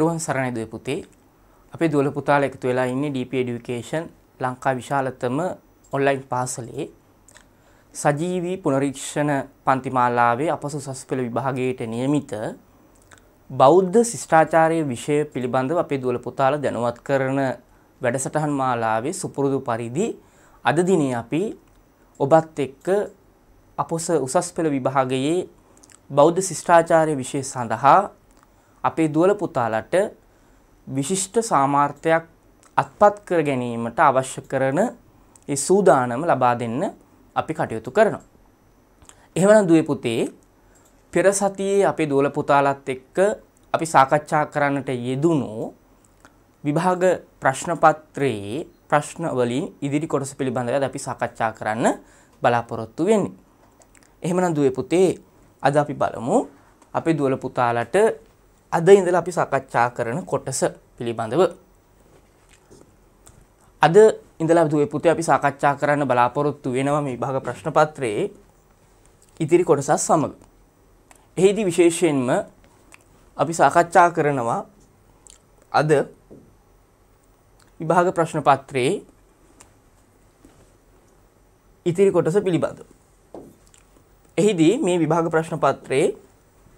තෙරුවන් සරණයි දුවේ පුතේ. අපේ දුවල පුතාලා එකතු වෙලා ඉන්නේ DP Education ලංකා විශාලතම ඔන්ලයින් පාසලේ සජීවී පුනරීක්ෂණ පන්තිමාලාවේ අප සුසස් පෙළ විභාගයට නියමිත බෞද්ධ ශිෂ්ටාචාරය විෂය පිළිබඳව අපේ දුවල පුතාලා දැනුවත් කරන වැඩසටහන් මාලාවේ සුපුරුදු පරිදි අද දිනේ අපි ඔබත් එක්ක අපොස උසස් පෙළ විභාගයේ බෞද්ධ ශිෂ්ටාචාරය විෂය සඳහා අපේ දුවල පුතාලට විශිෂ්ට සාමාර්ථයක් අත්පත් කර ගැනීමට අවශ්‍ය කරන ඒ සූදානම ලබා දෙන්න අපි කටයුතු කරනවා. එහෙමනම් දුවේ පුතේ පෙර සතියේ අපේ දුවල පුතාලත් එක්ක අපි සාකච්ඡා කරන්නට යෙදුණු විභාග ප්‍රශ්න පත්‍රයේ ප්‍රශ්න වලින් ඉදිරි කොටස පිළිබඳව අපි සාකච්ඡා කරන්න බලාපොරොත්තු වෙන්නේ. එහෙමනම් දුවේ පුතේ අද අපි බලමු අපේ දුවල පුතාලට අද ඉඳල අපි සකච්ඡා කරන කොටස පිළිබඳව. අද ඉඳලා දුව පුති අපි සාකච්ඡා කරන්න බලාපොරොත්තු වෙනවා මේ භාග ප්‍රශ්නපත්‍රයේ ඉතිරි කොටසත් සමඟ. එහිදි විශේෂයෙන්ම අපි සාකච්ඡා කරනවා අද විභාග ප්‍රශ්නපත්‍රයේ ඉතිරි කොටස පිළිබඳ. එහිදී මේ විභාග ප්‍රශ්නපත්‍රයේ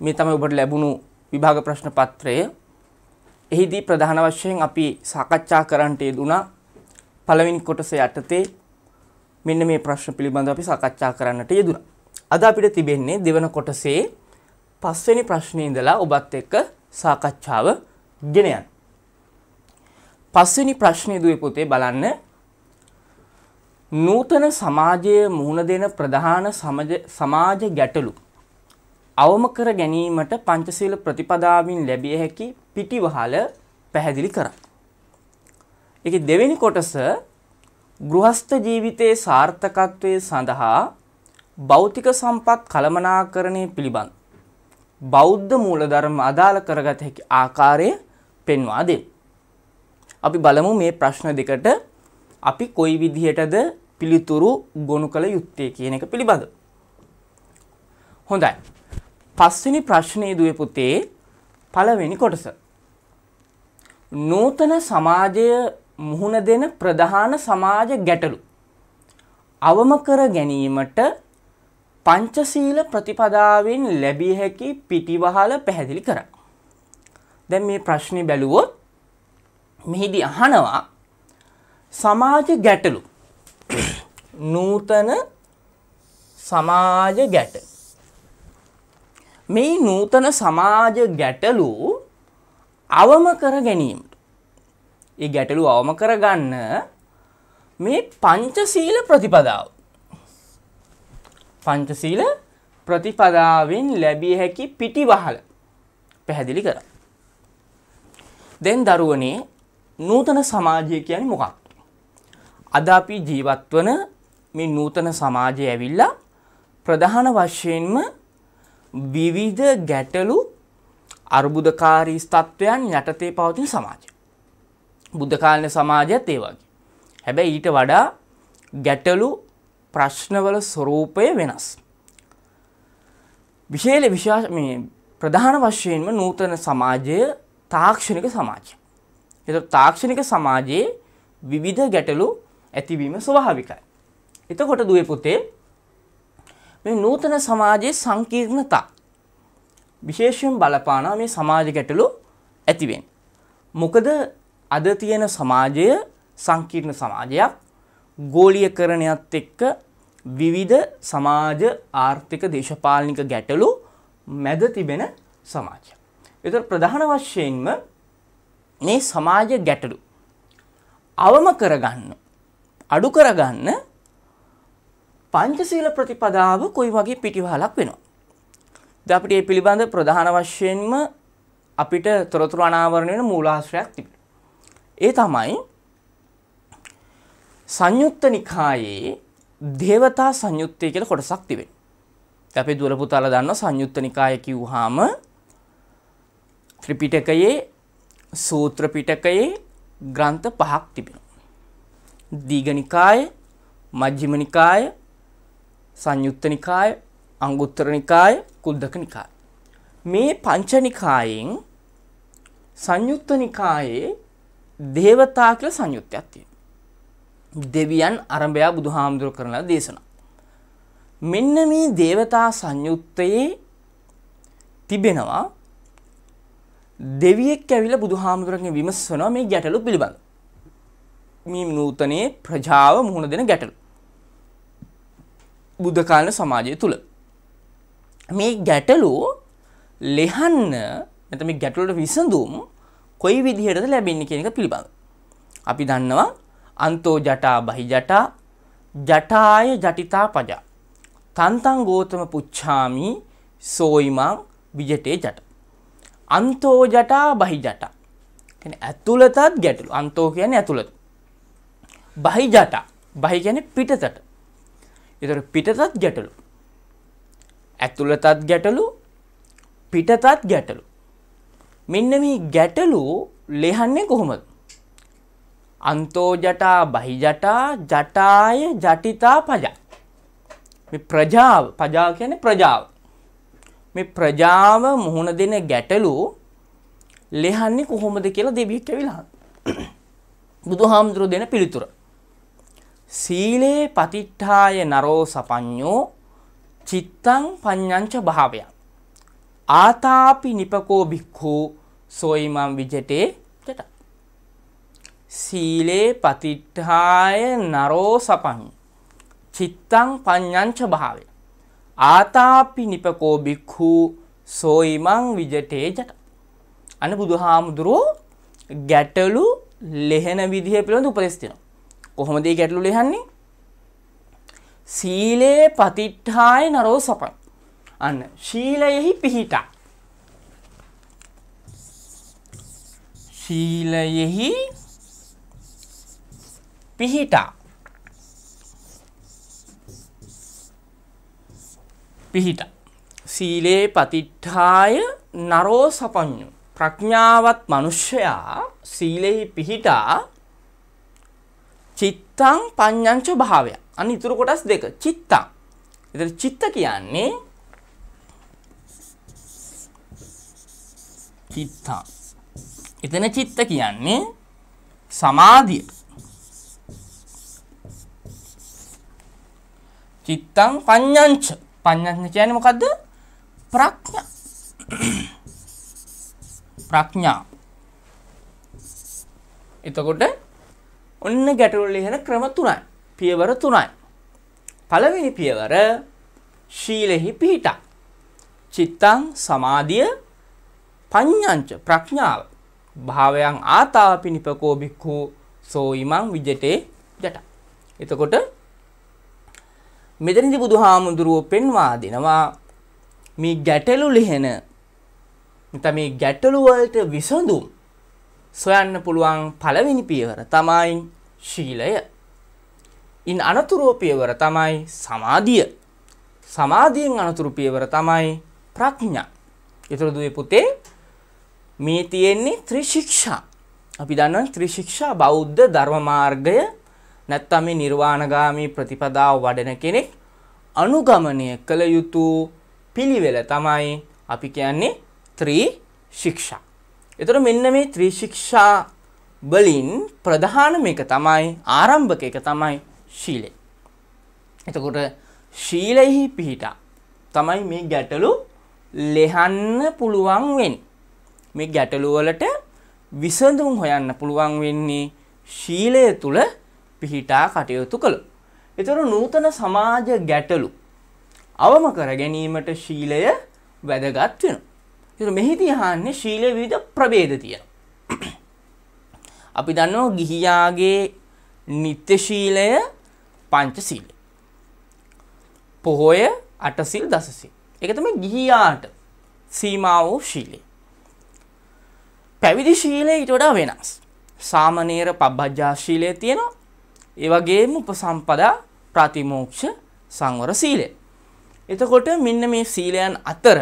මේ තමයි ඔබට ලැබුණු විභාග ප්‍රශ්න පත්‍රය එහිදී ප්‍රධාන වශයෙන් අපි සාකච්ඡා කරන්නට යෙදුණා පළවෙනි කොටස යටතේ මෙන්න මේ ප්‍රශ්න පිළිබඳව අපි සාකච්ඡා කරන්නට යෙදුණා. අද අපිට තිබෙන්නේ දෙවන කොටසේ පස්වෙනි ප්‍රශ්නේ ඉඳලා ඔබත් එක්ක සාකච්ඡාව ගෙන යන්න. පස්වෙනි ප්‍රශ්නේ දුවේ පුතේ බලන්න නූතන සමාජයේ මුහුණ දෙන ප්‍රධාන සමාජ ගැටලු අවම කර ගැනීමට පංචශීල ප්‍රතිපදාවෙන් ලැබිය හැකි පිටිවහල පැහැදිලි කරයි. ඒක දෙවෙනි කොටස ගෘහස්ත ජීවිතයේ සාර්ථකත්වය සඳහා භෞතික සම්පත් කළමනාකරණය පිළිබඳ බෞද්ධ මූලධර්ම අදාළ කරගත හැකි ආකාරය පෙන්වා දෙයි. අපි බලමු මේ ප්‍රශ්න දෙකට අපි කොයි විදිහටද පිළිතුරු ගොනු කළ යුත්තේ කියන එක පිළිබඳ. හොඳයි. පස්වෙනි ප්‍රශ්නයේ දුවේ පුතේ පළවෙනි කොටස. නූතන සමාජය මුහුණ දෙන ප්‍රධාන සමාජ ගැටලු. අවම කර ගැනීමට පංචශීල ප්‍රතිපදාවෙන් ලැබිය හැකි පිටිවහල පැහැදිලි කරා. දැන් මේ ප්‍රශ්නේ බැලුවොත් මෙහිදී අහනවා සමාජ ගැටලු නූතන සමාජ ගැටලු මේ නූතන සමාජ ගැටලු අවම කර ගැනීමට. ඒ ගැටලු අවම කරගන්න මේ පංචසීල ප්‍රතිපදාව. පංචසීල ප්‍රතිපදාවෙන් ලැබිය හැකි පිටිවහල පැහැදිලි කර. දැන් දරුවනේ නූතන සමාජය කියන්නේ මොකක්. අද අපි ජීවත්වන මේ නූතන සමාජය ඇවිල්ලා ප්‍රධාන වශයෙන්ම විවිධ ගැටලු අර්බුදකාරී ස්තත්වයන් යටතේ පවතින සමාජ. බුද්ධකාලන සමාජයත් ඒ වගේ. හැබැයි ඊට වඩා ගැටලු ප්‍රශ්නවල ස්වරූපය වෙනස්. විශේල විශාෂ මේ ප්‍රධාන වශයෙන්ම නූතන සමාජය තාක්ෂණික සමාජය. එත තාක්ෂණික සමාජයේ විවිධ ගැටලු ඇතිවීම ස්වභාවිකයි. එතකොට දුවේ පුතේ මේ නූතන සමාජයේ සංකීර්ණතා විශේෂයෙන් බලපාන මේ සමාජ ගැටලු ඇතිවෙන්. මොකද අද තියෙන සමාජය සංකීර්ණ සමාජයක් ගෝලීයකරණයත් එක්ක විවිධ සමාජ ආර්ථික දේශපාලනික ගැටලු මැද තිබෙන සමාජයක්. එතකොට ප්‍රධාන වශයෙන්ම මේ සමාජ ගැටලු අවම කරගන්න අඩු කරගන්න පංචශීල ප්‍රතිපදාව කොයි වගේ පිටිවහලක් වෙනවා. ද අපිට ඒ පිළිබඳ ප්‍රධාන වශයෙන්ම අපිට තොරතුරු අනාවරණය වෙන මූලාශ්‍රයක් තිබෙනවා. ඒ තමයි සංයුත්ත නිකායේ දේවතා සංයුත්තය කියලා කොටසක් තිබෙනවා. අපේ දුවල පුතාලා දන්නවා සංයුත්ත නිකාය කිව්වහම ත්‍රිපිටකයේ සූත්‍ර පිටකයේ ග්‍රන්ථ පහක් තිබෙනවා. දීඝ නිකාය, මජ්ක්‍ධිම නිකාය, සංයුත්ත නිකාය අංගුත්තර නිකාය කුද්දක නිකාය. මේ පංචනිකායෙන් සංයුත්ත නිකායේ දේවතා කියල සංයුත්තයක් තියෙන. දෙවියන් අරඹයා බුදු හාමුදුර කරලා දේශනා. මෙන්න මේ දේවතා සංයුත්තයේ තිබෙනවා දෙවියෙක් ඇවිල බුදු හාමුදුරගෙන් විමස්වනවා මේ ගැටලු පිළිබඳ. මේ නූතනයේ ප්‍රජාව මුහුණ දෙන ගැටලු. බුද්ධකාලීන සමාජය තුල. මේ ගැටලුව ලෙහන්න නැත්නම් මේ ගැටලුවට විසඳුම් කොයි විදිහටද ලැබෙන්නේ කියන එක පිළිබඳ. අපි දන්නවා අන්තෝ ජටා බහි ජටා ජටාය ජටිතා පජා තන්තං ගෝතම පුච්ඡාමි සෝයිමං විජටේ ජට අන්තෝ ජටා බහි ජට කියන්නේ ඇතුළතත් ගැටලු අන්තෝ කියන්නේ ඇතුළත බහි ජට බහි කියන්නේ පිටතට එතර පිටතත් ගැටලු. ඇතුළතත් ගැටලු පිටතත් ගැටලු. මෙන්න මේ ගැටලු ලෙහන්නේ කොහොමද. අන්තෝජටා බහිජටා ජටාය ජටිතා පජා. ප්‍රජාව පජා කියන ප්‍රජාව. මේ ප්‍රජාව මුහුණ දෙන ගැටලු ලෙහන්නේ කොහොමද කියලා දෙවියෙක් ඇවිලා. බුදුහාමුදුරුවෝ දෙන පිළිතුර. සීලේ පතිට්ඨාය නරෝ සපඤ්ඤෝ චිත්තං පඤ්ඤංච භාවයන් ආතාපි නිපකෝ භික්ඛෝ සෝයිමං විජටේ චට සීලේ පතිට්ඨාය නරෝ සපං චිත්තං පඤ්ඤංච භාවය ආතාපි නිපකෝ භික්ඛු සෝයිමං විජටේ චට අන්න බුදුහාමුදුරෝ ගැටලු ලෙහෙන විදිහ පිළිබඳ උපදෙස් දෙනවා කොහොමද මේ ගැටලු ලියන්නේ? සීලේ පතිට්ඨාය නරෝ සපං. අන්න ශීලයෙහි පිහිටා. ශීලයෙහි පිහිටා. පිහිටා. සීලේ පතිට්ඨාය නරෝ සපඤ්ඤු. ප්‍රඥාවත් මිනිසයා සීලෙහි පිහිටා චිත්තං පඤ්ඤංච භාවය. අන්න ඉතුරු කොටස් දෙක. චිත්තං. ඒතර චිත්ත කියන්නේ චිත්තං. එතන චිත්ත කියන්නේ සමාධිය. චිත්තං පඤ්ඤංච. පඤ්ඤංච කියන්නේ මොකද්ද? ප්‍රඥා. ප්‍රඥා. එතකොට ඔන්න ගැටලුවල ලියන ක්‍රම තුනයි. පියවර තුනයි. පළවෙනි පියවර ශීලෙහි පිහිටා. චිත්තං සමාධිය පඤ්ඤංච ප්‍රඥාව. භාවයන් ආතාපිනිපකෝ බික්ඛු සෝයිමං විජිතේ ජට. එතකොට මෙතනදි බුදුහාමුදුරුව පෙන්වා දෙනවා මේ ගැටලු ලිහෙන නැත්නම් මේ ගැටලු වලට විසඳුම් සොයන්න පුළුවන් පළවෙනි පියවර තමයි ශීලය. ඉන් අනතුරුව පියවර තමයි සමාධිය. සමාධියෙන් අනතුරු පියවර තමයි ප්‍රඥා. ඒතර දුවේ පුතේ මේ තියෙන්නේ ත්‍රිශික්ෂා. අපි දන්නවා ත්‍රිශික්ෂා බෞද්ධ ධර්ම මාර්ගය නැත්තම් මේ නිර්වාණගාමී ප්‍රතිපදාව වඩන කෙනෙක් අනුගමනය කළ යුතු පිළිවෙල තමයි අපි කියන්නේ ත්‍රි ශික්ෂා එතකොට මෙන්න මේ ත්‍රිශික්ෂා වලින් ප්‍රධානම එක තමයි ආරම්භක එක තමයි ශීලය. එතකොට ශීලෙහි පිහිටා තමයි මේ ගැටලු ලෙහන්න පුළුවන් වෙන්නේ. මේ ගැටලු වලට විසඳුම් හොයන්න පුළුවන් වෙන්නේ ශීලය තුල පිහිටා කටයුතු කළොත්. ඒතර නූතන සමාජ ගැටලු අවම කර ගැනීමට ශීලය වැදගත් වෙනවා. මෙහිදී අහන්නේ ශීලයේ විවිධ ප්‍රභේද තියෙනවා. අපි දන්නවා ගිහියාගේ නිත්‍ය ශීලය පංච සීල. පොහොය අටසිල් දසසිල්. ඒක තමයි ගිහියාට සීමා වූ ශීලය. පැවිදි ශීලය ඊට වඩා වෙනස්. සාමනීර පබ්බජ්ජා ශීලය තියෙනවා. ඒ වගේම උපසම්පදා ප්‍රතිමෝක්ෂ සංවර සීලය. එතකොට මෙන්න මේ සීලයන් අතර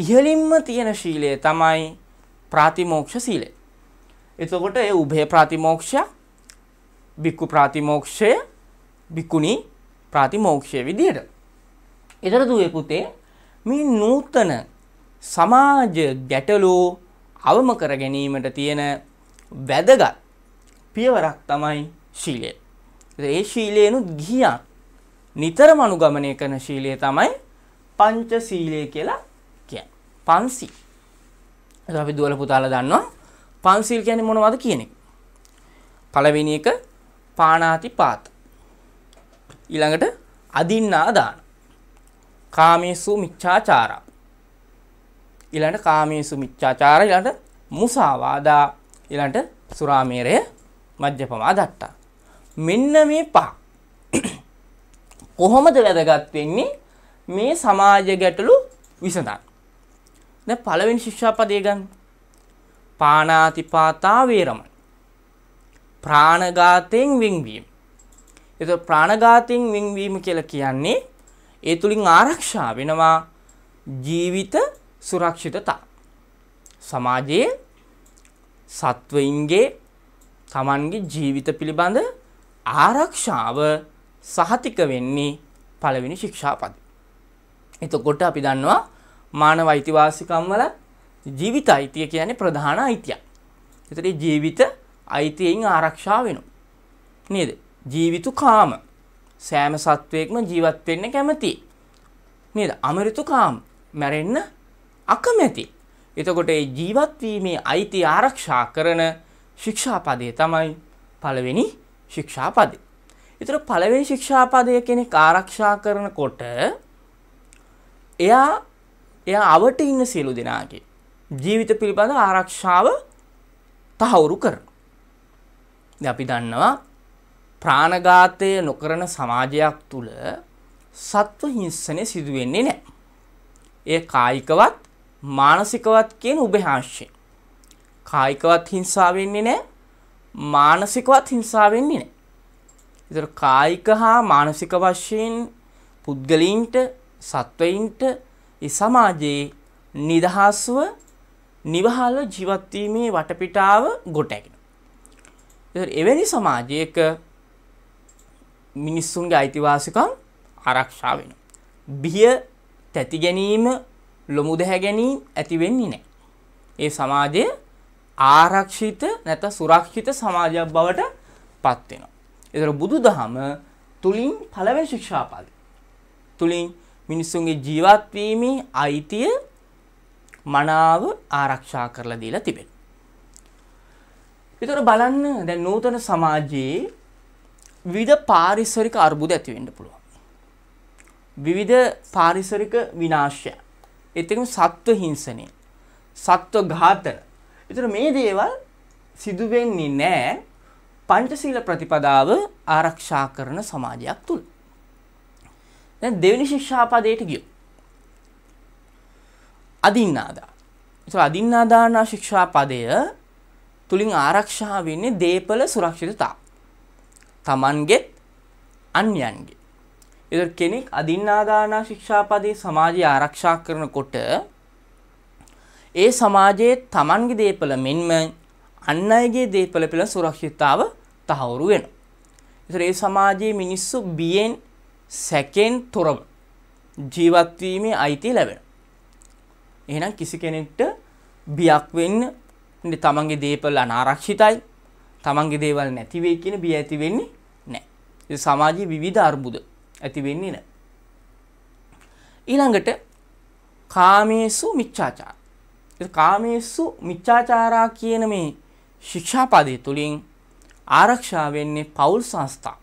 ඉහලින්ම තියෙන ශීලය තමයි ප්‍රාතිමෝක්ෂ සීලය. එතකොට ඒ උභය ප්‍රාතිමෝක්ෂ බික්කු ප්‍රාතිමෝක්ෂය බික්කුණි ප්‍රාතිමෝක්ෂය විදියට. එතර දුවේ පුතේ මේ නූතන සමාජ ගැටලෝ අවම කර ගැනීමට තියෙන වැදගත් පියවරක් තමයි ශීලය. ඒ ශීලයනුත් ගිහියන් නිතරම අනුගමනය කරන ශීලය තමයි පංච සීලය කියලා පන්සි අපි දුවල පුතාල දන්නවා පන්සිල් කියන්නේ මොනවද කියන එක පළවෙනි එක පාණාති පාත ඊළඟට අදින්නා දාන කාමේසු මිච්ඡාචාරා ඊළඟට කාමේසු මිච්ඡාචාර ඊළඟට මුසාවාදා ඊළඟට සුරාමේරය මධ්‍යපමා දට්ටා මෙන්න මේ පහ කොහොමද වැදගත් වෙන්නේ මේ සමාජ ගැටලු විසඳන්න දැන් පළවෙනි ශික්ෂාපදය ගන්න. පාණාතිපාතා වේරමණ. ප්‍රාණඝාතයෙන් වෙන්වීම. එතකොට ප්‍රාණඝාතයෙන් වෙන්වීම කියලා කියන්නේ ඒ තුලින් ආරක්ෂා වෙනවා ජීවිත සුරක්ෂිතතා. සමාජයේ සත්වයින්ගේ තමන්ගේ ජීවිත පිළිබඳ ආරක්ෂාව සහතික වෙන්නේ පළවෙනි ශික්ෂාපද. එතකොට අපි දන්නවා මානව අයිතිවාසිකම් වල ජීවිත අයිතිය කියන්නේ ප්‍රධාන අයිතියක්. ඒතර ජීවිත අයිතියෙන් ආරක්ෂා වෙනවා. නේද? ජීවිතු කාම. සෑම සත්වයකම ජීවත් වෙන්න කැමති. නේද? අමරිතු කාම. මැරෙන්න අකමැති. එතකොට මේ ජීවත් වීමේ අයිතිය ආරක්ෂා කරන ශික්ෂාපදය තමයි පළවෙනි ශික්ෂාපදය. ඒතර පළවෙනි ශික්ෂාපදය කෙනෙක් ආරක්ෂා කරනකොට එයා එයා අවට ඉන්න සියලු දෙනාගේ ජීවිත පිළිබඳ ආරක්ෂාව තහවුරු කරන. අපි දන්නවා ප්‍රාණඝාතය නොකරන සමාජයක් තුළ සත්ව හිංසනය සිදුවෙන්නේ නෑ. ඒ කායිකවත් මානසිකවත් කියන උභහාංශය. කායිකවත් හිංසාවෙන්නේ නෑ මානසිකවත් හිංසාවෙන්නේ නෑ. ඉතර කායික හා මානසික වශයෙන් පුද්ගලින්ට සත්වයින්ට සමාජයේ නිදහස්ව නිවහල ජීවත්වීමේ වටපිටාව ගොටැගෙන. එවැනි සමාජයක මිනිස්සුන්ගේ අයිතිවාසිකම් ආරක්ෂා වෙන. බිය තැති ගැනීම ලොමු දැහැ ගැනීම් ඇතිවෙන්නේ නෑ. ඒ සමාජය ආරක්ෂිත නැත සුරක්ෂිත සමාජයක් බවට පත්වෙනවා. එතර බුදු දහම තුළින් පළවෙන් ශික්ෂාපාද. තුළින් මිනිස්සුන්ගේ ජීවත් වීමේ අයිතිය මනාව ආරක්ෂා කරලා දීලා තිබෙනවා. විතර බලන්න දැන් නූතන සමාජයේ විවිධ පාරිසරික අර්බුද ඇති වෙන්න පුළුවන්. විවිධ පාරිසරික විනාශය. ඒත් එක්කම සත්ව හිංසනය, සත්ව ඝාතන. ඒතර මේ දේවල් සිදු වෙන්නේ නැහැ පංචශීල ප්‍රතිපදාව ආරක්ෂා කරන සමාජයක් තුල. දැන් දෙවෙනි ශික්ෂාපදයට ගියෝ. අදින්නාදා. ඒතර අදින්නාදාන ශික්ෂාපදය තුලින් ආරක්ෂා වෙන්නේ දේපල සුරක්ෂිතතාව. Tamanget අන්‍යයන්ගේ. ඒතර කෙනෙක් අදින්නාදාන ශික්ෂාපදේ සමාජය ආරක්ෂා කරනකොට ඒ සමාජයේ Tamanගේ දේපල මෙන්ම අන් අයගේ දේපල පිළ සුරක්ෂිතතාව තහවුරු වෙනවා. ඒතර ඒ සමාජයේ මිනිස්සු බියෙන් සැකෙන් තොරව ජීවත්වීමේ අයිතිය ලැබෙන. එහෙනම් කිසි කෙනෙක්ට බියක් වෙන්න තමන්ගේ දේපල් අනාරක්ෂිතයි තමන්ගේ දේවල් නැතිවේ කියන බිය ඇති වෙන්නේ නැහැ. සමාජයේ විවිධ අර්බුද ඇති වෙන්නේ නැහැ. ඊළඟට කාමේසු මිච්ඡාචාර. කාමේසු මිච්ඡාචාරා කියන මේ ශික්ෂාපදය තුළින් ආරක්ෂා වෙන්නේ පවුල් සංස්ථා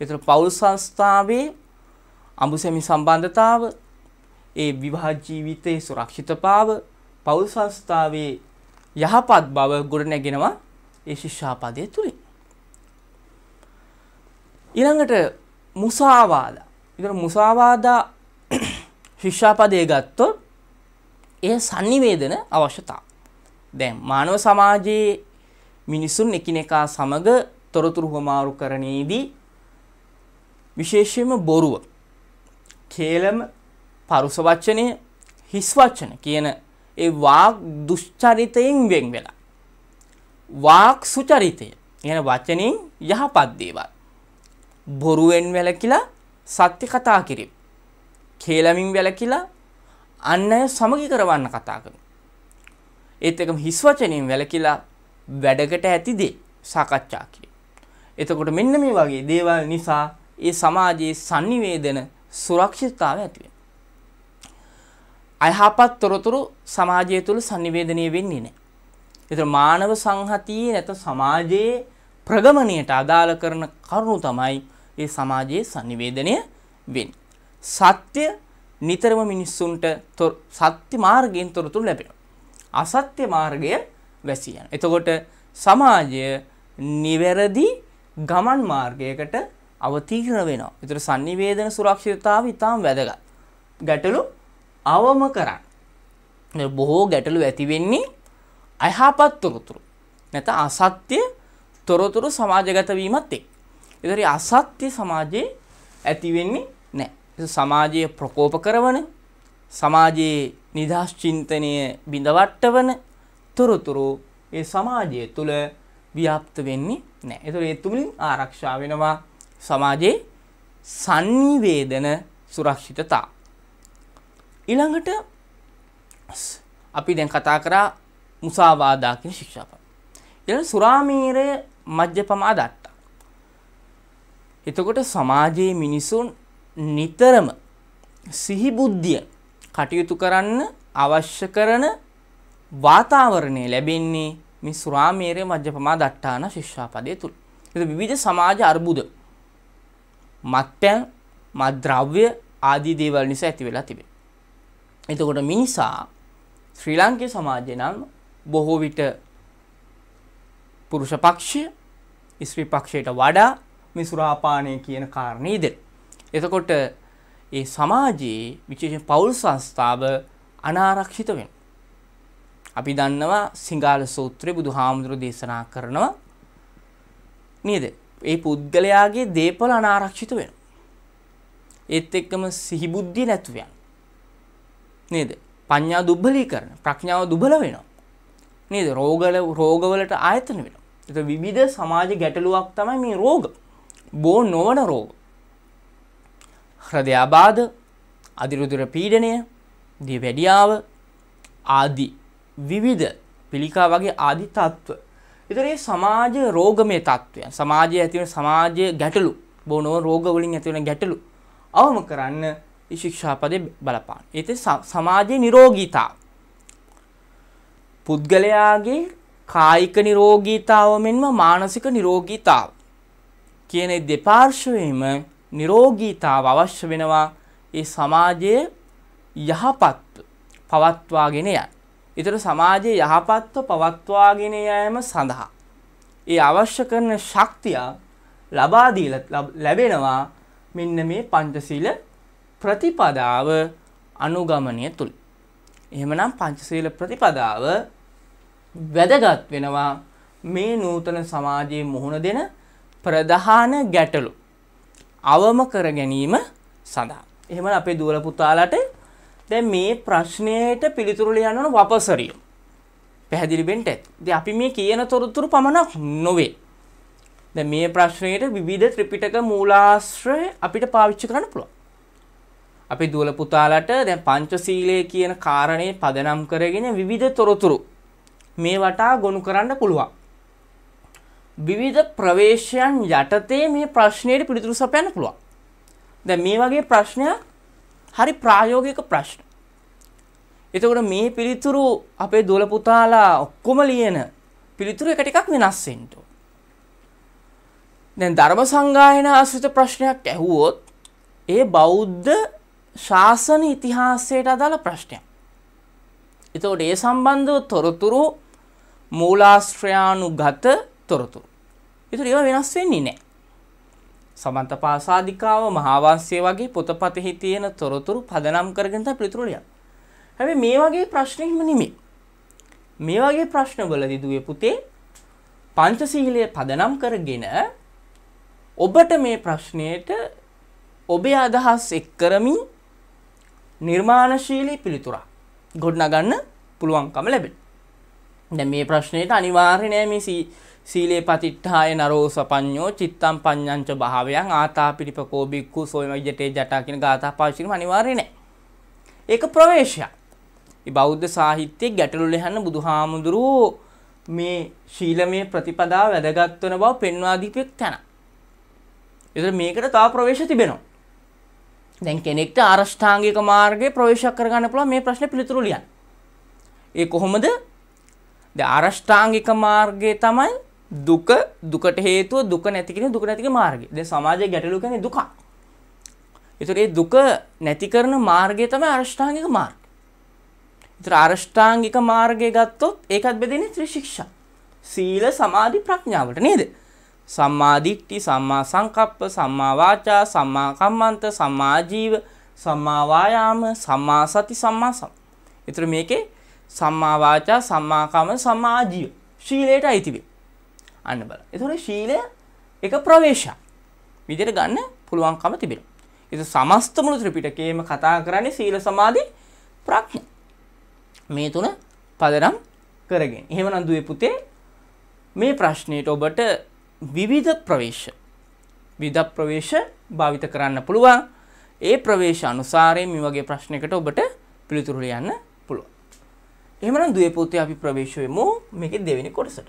එතන පෞල් සංස්ථාවේ අඹුසැමි සම්බන්ධතාව ඒ විවාහ ජීවිතයේ සුරක්ෂිතතාව පෞල් සංස්ථාවේ යහපත් බව ගොඩනැගෙනවා ඒ ශිෂ්‍යාපදය තුලින් ඊළඟට මුසාවාද ඉතින් මුසාවාදා ශිෂ්‍යාපදය ගත්තොත් ඒ sannivedana අවශ්‍යතාව දැන් මානව සමාජයේ මිනිසුන් එකිනෙකා සමග තොරතුරු හමාරු කරණයේදී විශේෂයෙන්ම බොරුව කේලම පරුස වචනය හිස් වචන කියන ඒ වාක් දුෂ්චරිතයෙන් වෙන් වෙලා වාක් සුචරිතය කියන වචනින් යහපත් දේවල් බොරුවෙන් වැළකීලා සත්‍ය කතා කිරීම කේලමින් වැළකීලා අන් අය සමගි කරවන්න කතා කරන ඒත් එකම හිස් වචනයෙන් වැළකීලා වැඩකට ඇති දේ සාකච්ඡා කිරීම එතකොට මෙන්න මේ වගේ දේවල් නිසා ඒ සමාජයේ sannivedana සුරක්ෂිතතාවය ඇති වෙනවා. අයහපත් තොරතුරු සමාජය තුළ sannivedanaya වෙන්නේ නැහැ. ඒතර මානව සංහතියේ නැත සමාජයේ ප්‍රගමණයට අදාළ කරන කරුණු තමයි ඒ සමාජයේ sannivedanaya වෙන්නේ. සත්‍ය නිතරම මිනිස්සුන්ට සත්‍ය මාර්ගයෙන් තොරතුරු ලැබෙනවා. අසත්‍ය මාර්ගය වැසී යනවා. එතකොට සමාජය නිවැරදි ගමන් මාර්ගයකට අවතීර්ණ වෙනවා. ඒතර sannivedana සුරක්ෂිතතාවය ඉතාම වැදගත්. ගැටලු අවම කරන්න. බොහෝ ගැටලු ඇති වෙන්නේ අයහපත් තොරතුරු. නැත අසත්‍ය තොරතුරු සමාජගත වීමත් එක්ක. ඒතර අසත්‍ය සමාජයේ ඇති වෙන්නේ නැහැ. සමාජයේ ප්‍රකෝප කරන සමාජයේ නිදහස් චින්තනය බිඳවට්ටවන තොරතුරු ඒ සමාජය තුළ ව්‍යාප්ත වෙන්නේ නැහැ. ඒතර ඒ තුලින් ආරක්ෂා වෙනවා සමාජයේ සංනිවේදන සුරක්ෂිතතා. ඊළඟට අපි දැන් කතා කරා මුසාවාදා කියන ශික්ෂාව. ඊළඟ සුරාමීරය මජ්ජපමා දත්ත. එතකොට සමාජයේ මිනිසුන් නිතරම සිහිබුද්ධිය කටයුතු කරන්න අවශ්‍ය කරන වාතාවරණය ලැබෙන්නේ මේ සුරාමීරය මජ්ජපමා දට්ටාන ශික්ෂාපදය තුල. ඒක විවිධ සමාජ අර්බුද මත්පැන් මද්‍රව්‍ය ආදී දේවල් නිසා ඇති වෙලා තිබේ. එතකොට මිනිසා ශ්‍රී ලංකේ සමාජය නම් බොහෝ විට පුරුෂ පක්ෂය ස්ත්‍රී පක්ෂයට වඩා මේ සුරාපානය කියන කාරණේ ඉදෙන. එතකොට ඒ සමාජයේ විශේෂයෙන් පවුල් සංස්ථාව අනාරක්ෂිත වෙන. අපි දන්නවා සිංහල සූත්‍රයේ බුදුහාමුදුරු දේශනා කරනවා නේද? ඒ පුද්ගලයාගේ දේපල අනාරක්ෂිත වෙන. ඒත් එක්කම සිහිබුද්ධිය නැතුවයන්. නේද පඤ්ඥා දුබ්බලී කරන ප්‍රඥාව දුබල වෙනවා. නේද රෝගල රෝගවලට ආයතන වෙන. එත විවිධ සමාජ ගැටලුවක් තමයි මේ රෝග බෝ නොවන රෝග. හ්‍රදය අබාධ අදිරුදුර පීඩනය දිය වැඩියාව ආදි විවිධ පිළිකා වගේ ආදි තත්ත්ව ඉතින් මේ සමාජ රෝගමය තත්ත්වයන් සමාජයේ ඇතිවන සමාජ ගැටලු බොනෝ රෝග වලින් ඇතිවන ගැටලු අවම කරන්න මේ ශික්ෂාපදේ බලපාන. ඒත් සමාජයේ නිරෝගීතාව පුද්ගලයාගේ කායික නිරෝගීතාව මෙන්ම මානසික නිරෝගීතාව කියන දෙපාර්ශ්වයේම නිරෝගීතාව අවශ්‍ය වෙනවා ඒ සමාජයේ යහපත් පවත්වාගෙන යන්න. ඊතර සමාජයේ යහපත්ව පවත්වාගෙන යෑම සඳහා ඒ අවශ්‍ය කරන ශක්තිය ලබා දීලා ලැබෙනවා මෙන්න මේ පංචශීල ප්‍රතිපදාව අනුගමනය තුල. එහෙමනම් පංචශීල ප්‍රතිපදාව වැදගත් වෙනවා මේ නූතන සමාජයේ මුහුණ දෙන ප්‍රධාන ගැටලු අවම කර ගැනීම සඳහා. එහෙමනම් අපේ දුවල පුතාලට දැන් මේ ප්‍රශ්නයට පිළිතුරු ලියන්න ඕන වපසරිය. පැහැදිලි වෙන්න ඇති. ඉතින් අපි මේ කියන තොරතුරු පමණක් නොවේ. දැන් මේ ප්‍රශ්නයට විවිධ ත්‍රිපිටක මූලාශ්‍රය අපිට පාවිච්චි කරන්න පුළුවන්. අපි දුවල පුතාලට දැන් පංචශීලයේ කියන කාරණේ පදනම් කරගෙන විවිධ තොරතුරු මේ වටා ගොනු කරන්න පුළුවන්. විවිධ ප්‍රවේශයන් යටතේ මේ ප්‍රශ්නයට පිළිතුරු සපයන්න පුළුවන්. දැන් මේ වගේ ප්‍රශ්නයක් හරි ප්‍රායෝගික ප්‍රශ්න. එතකොට මේ පිළිතුරු අපේ දොළ පුතාලා ඔක්කොම ලියන පිළිතුරු එක ටිකක් වෙනස් වෙන්න ඕන. දැන් ධර්ම සංගායන ආශ්‍රිත ප්‍රශ්නයක් ඇහුවොත් ඒ බෞද්ධ ශාසන ඉතිහාසයට අදාළ ප්‍රශ්නයක්. එතකොට ඒ සම්බන්ධව තොරතුරු මූලාශ්‍රයානුගත තොරතුරු. ඒතර ඒවා වෙනස් වෙන්නේ නැහැ. සමන්තපාසාධිකාව මහාවංශය වගේ පොතපතෙහි තියෙන තොරතුරු පදනම් කරගෙන තමයි පිළිතුරු ලියන්නේ. හැබැයි මේ වගේ ප්‍රශ්න හිම නෙමෙයි. මේ වගේ ප්‍රශ්න වලදී දුවේ පුතේ පංචශීලයේ පදනම් කරගෙන ඔබට මේ ප්‍රශ්නයට ඔබේ අදහස් එක් කරමින් නිර්මාණශීලී පිළිතුරක් ගොඩනගන්න පුළුවන්කම ලැබෙන. දැන් මේ ප්‍රශ්නෙට අනිවාර්ය නෑ මේ සීලේ පතිට්ඨාය නරෝ සපඤ්ඤෝ චිත්තම් පඤ්ඤංච භාවයන් ආතාපිරිපකෝ බික්ඛු සෝයමජ්ජටේ ජටා කියන ගාථා පාවිච්චි කිරීම අනිවාර්ය නෑ. ඒක ප්‍රවේශයක්. මේ බෞද්ධ සාහිත්‍යයේ ගැටලු ලෙහන්න බුදුහාමුදුරුවෝ මේ ශීලමය ප්‍රතිපදාව වැදගත් වෙන බව පෙන්වා දීපෙක් තැන. ඒතර මේකට තව ප්‍රවේශ තිබෙනවා. දැන් කෙනෙක්ට ආරෂ්ඨාංගික මාර්ගයේ ප්‍රවේශ කරගන්න පුළුවන් මේ ප්‍රශ්නේ පිළිතුරු ලියන්න. ඒ කොහොමද? ද ආරෂ්ඨාංගික මාර්ගයේ තමයි දුක දුකට හේතුව දුක නැති කියන දුක නැති මාර්ගය. දැන් සමාජයේ ගැටලුව කියන්නේ දුක. ඒතර ඒ දුක නැති කරන මාර්ගය තමයි අරෂ්ඨාංගික මාර්ගය. ඒතර අරෂ්ඨාංගික මාර්ගය ගත්තොත් ඒකත් බෙදෙන්නේ ත්‍රිශික්ෂා. සීල සමාධි ප්‍රඥාවට නේද? සම්මා දිට්ඨි, සම්මා සංකප්ප, සම්මා වාචා, සම්මා කම්මන්ත, සම්මා ජීව, සම්මා වායාම, සම්මා සති, සම්මා සම්. ඒතර මේකේ සම්මා වාචා, සම්මා කම්ම, සම්මා ජීව ශීලයට අයිති වෙයි. අන්න බල එතුොට ශීලය එක ප්‍රවේශා විදිර ගන්න පුළුවන්කම තිබෙන එත සමස්තමුළු ත්‍රිපිටකේම කතා කරන්නේ සීල සමාධි ප්‍රඥ මේ තුන පදනම් කරගෙන එහෙමනම් දුවේ පුතේ මේ ප්‍රශ්නයට ඔබට විවිධ ප්‍රවේශ විද ප්‍රවේශ භාවිත කරන්න පුළුවන් ඒ ප්‍රවේශ අනුසාරයෙන් මේ වගේ ප්‍රශ්නයකට ඔබට පිළිතුරු ලියන්න පුළුවන්. එහෙමනම් දුවේ පුතේ අපි ප්‍රවේශ වෙමු මේකේ දෙවෙනි කොටසට.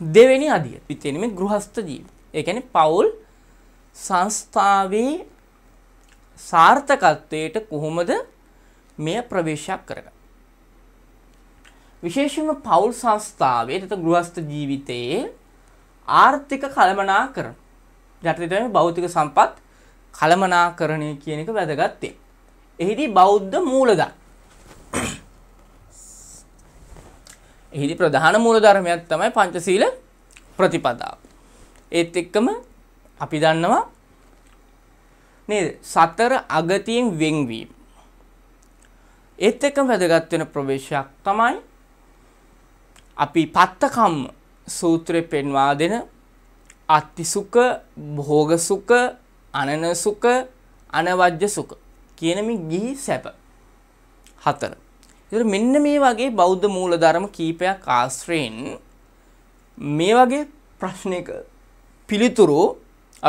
දෙවෙනි අදිය පිතෙන මේ ගෘහස්ත ජීවිත. ඒ කියන්නේ පවුල් සංස්ථාවේ සාර්ථකත්වයට කොහොමද මෙය ප්‍රවේශයක් කරගන්නේ? විශේෂයෙන්ම පවුල් සංස්ථාවේ තත ගෘහස්ත ජීවිතයේ ආර්ථික කළමනාකරණ යටතේ තමයි භෞතික සම්පත් කළමනාකරණය කියන එක වැදගත් වෙන්නේ. එහිදී බෞද්ධ මූලධර්ම එහිදී ප්‍රධාන මූලධර්මයක් තමයි පංචශීල ප්‍රතිපදාව. ඒත් එක්කම අපි දන්නවා නේද සතර අගතියෙන් වෙන්වීම. ඒත් එක්කම වැදගත් වෙන ප්‍රවේශයක් තමයි අපි පත්තකම් සූත්‍රේ පෙන්වා දෙන අත්තිසුඛ, භෝගසුඛ, අනනසුඛ, අනවජ්ජසුඛ කියන මේ ගිහි සැප හතර. ඒතර මෙන්න මේ වගේ බෞද්ධ මූලධර්ම කීපයක් ආශ්‍රයෙන් මේ වගේ ප්‍රශ්නයක පිළිතුරු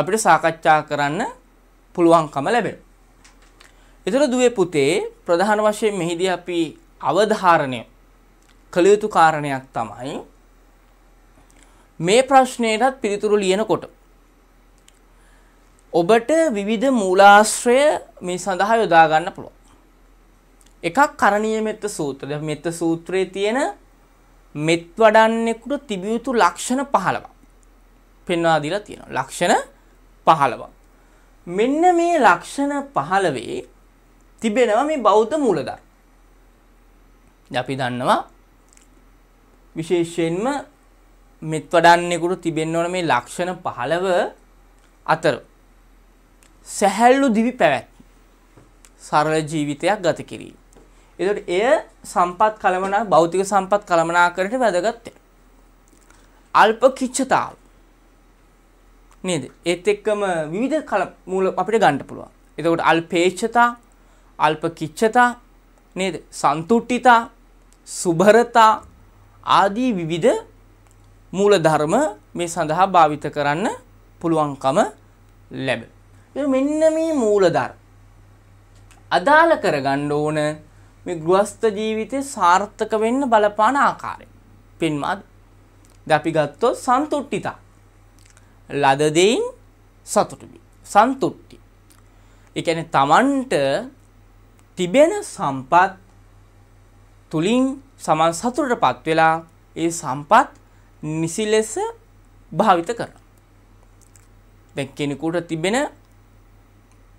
අපිට සාකච්ඡා කරන්න පුළුවන්කම ලැබෙනවා. ඒතර දුවේ පුතේ ප්‍රධාන වශයෙන් මෙහිදී අපි අවධාරණය කළ යුතු කාරණයක් තමයි මේ ප්‍රශ්නයටත් පිළිතුරු ලියනකොට ඔබට විවිධ මූලාශ්‍රය මේ සඳහා යොදා ගන්න පුළුවන්. එකක් කරණීය මෙත්ත සූත්‍රය. මෙත්ත සූත්‍රයේ තියෙන මෙත් වඩන්නෙකුට තිබිය යුතු ලක්ෂණ 15ක් පෙන්වා දීලා තියෙනවා. ලක්ෂණ 15ක්. මෙන්න මේ ලක්ෂණ 15 තිබෙනවා මේ බෞද්ධ මූලධර්ම. අපි දන්නවා විශේෂයෙන්ම මෙත් වඩන්නෙකුට තිබෙන්න ඕන මේ ලක්ෂණ 15 අතර සැහැල්ලු දිවි පැවැත් සරල ජීවිතයක් ගත කිරීම එතකොට එය සම්පත් කළමනා භෞතික සම්පත් කළමනාකරණයට වැදගත් අල්ප කිච්ඡතාව නේද? ඒත් එක්කම විවිධ කල මූල අපිට ගන්න පුළුවන්. එතකොට අල්පේච්ඡතා, අල්ප කිච්ඡතා නේද? සන්තුට්ඨිතා, සුභරතා ආදී විවිධ මූල ධර්ම මේ සඳහා භාවිත කරන්න පුළුවන්කම ලැබෙනවා. මෙන්න මේ මූල ධර්ම අදාළ කරගන්න ඕන මේ ගෘහස්ත ජීවිතේ සාර්ථක වෙන්න බලපාන ආකාරය. පින්මාද. දැන් අපි ගත්තොත් සන්තුට්ඨිතා. ලද දෙයින් සතුටු වී. සන්තුට්ටි. ඒ කියන්නේ Tamanට තිබෙන සම්පත් තුලින් සමන් සතුටටපත් වෙලා ඒ සම්පත් නිසි ලෙස භාවිත කරනවා. දැන් කෙනෙකුට තිබෙන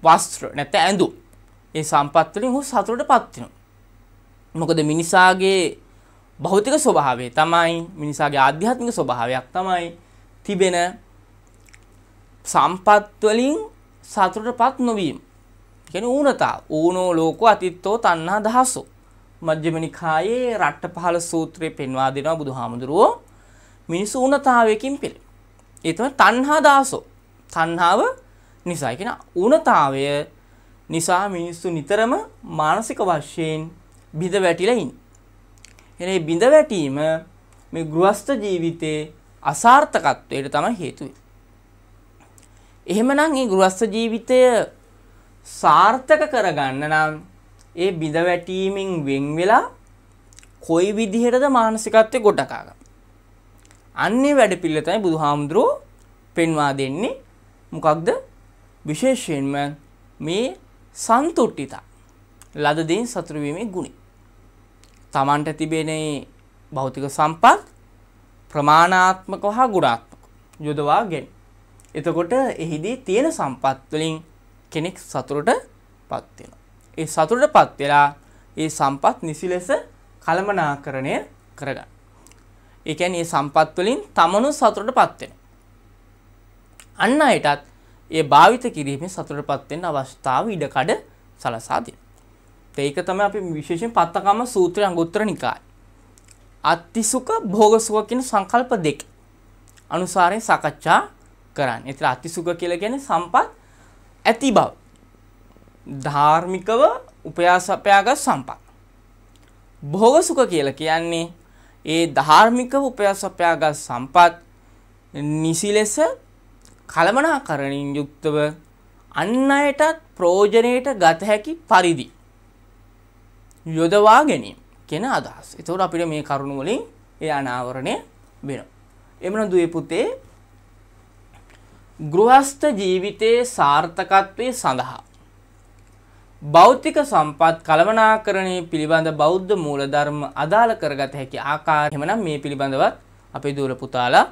වස්ත්‍ර නැත්නම් ඇඳුම් ඒ සම්පත් වලින් ඔහු සතුටටපත් වෙනවා. මොකද මිනිසාගේ භෞතික ස්වභාවය තමයි මිනිසාගේ ආධ්‍යාත්මික ස්වභාවයක් තමයි තිබෙන සම්පත් වලින් සතුටටපත් නොවීම. කියන්නේ ඌනතා ඌනෝ ලෝකෝ අතිත්තෝ තණ්හා දහසෝ. මජ්ක්‍ධිම නිකායේ රට්ටපහල සූත්‍රයේ පෙන්වා දෙනවා බුදුහාමුදුරුවෝ මිනිසු ඌනතාවයකින් පෙළ. ඒ තමයි තණ්හා දහසෝ. තණ්හාව නිසා කියන ඌනතාවය නිසා මිනිස්සු නිතරම මානසික වශයෙන් බිඳ වැටිලා ඉන්නේ. එනේ බිඳ වැටීම මේ ගෘහස්ත ජීවිතයේ අසාර්ථකත්වයට තමයි හේතුව. එහෙමනම් මේ ගෘහස්ත ජීවිතය සාර්ථක කරගන්න නම් ඒ බිඳ වැටීමෙන් වෙන් වෙලා කොයි විදිහටද මානසිකත්වය ගොඩකා ගන්න. අන්නේ වැඩපිළිවෙල තමයි බුදුහාමුදුරුව පෙන්වා දෙන්නේ. මොකක්ද? විශේෂයෙන්ම මේ සන්තුට්ඨිතා. ලද දෙයින් සතුටු වීමේ ගුණය. Tamanට තිබෙන භෞතික සම්පත් ප්‍රමාණාත්මකව හා ගුණාත්මකව යොදවා ගැනීම. එතකොට එහිදී තියෙන සම්පත් වලින් කෙනෙක් සතුටටපත් වෙනවා. ඒ සතුටටපත් වෙලා ඒ සම්පත් නිසි ලෙස කළමනාකරණය කරගන්න. ඒ කියන්නේ මේ සම්පත් වලින් තමනු සතුටටපත් වෙනවා. අන්න අයටත් ඒ භාවිත කිරීමේ සතුටටපත් වෙන්න අවස්ථාව ඉඩකඩ සලසා දෙනවා. ඒක තමයි අපි විශේෂයෙන් පත්තකම සූත්‍රය අංගුත්තර නිකාය. අත්තිසුක භෝගසුක කියන සංකල්ප දෙක අනුසාරයෙන් සාකච්ඡා කරන්න. ඒතර අත්තිසුක කියලා කියන්නේ සම්පත් ඇති බව. ධාර්මිකව උපයාසපයාගත් සම්පත්. භෝගසුක කියලා කියන්නේ ඒ ධාර්මිකව උපයාසපයාගත් සම්පත් නිසි ලෙස කලමනාකරණින් යුක්තව අන් අයටත් ප්‍රෝජනයට ගත හැකි පරිදි යොදවා ගැනීම කෙන අදහස්. එතකොට අපිට මේ කරුණු වලින් ඒ අනාවරණය වෙනවා. එමනම් දුවේ පුතේ ගෘහස්ත ජීවිතයේ සාර්ථකත්වයේ සඳහා භෞතික සම්පත් කළමනාකරණය පිළිබඳ බෞද්ධ මූලධර්ම අදාළ කරගත හැකි ආකාරය එමනම් මේ පිළිබඳවත් අපේ දූර පුතාලා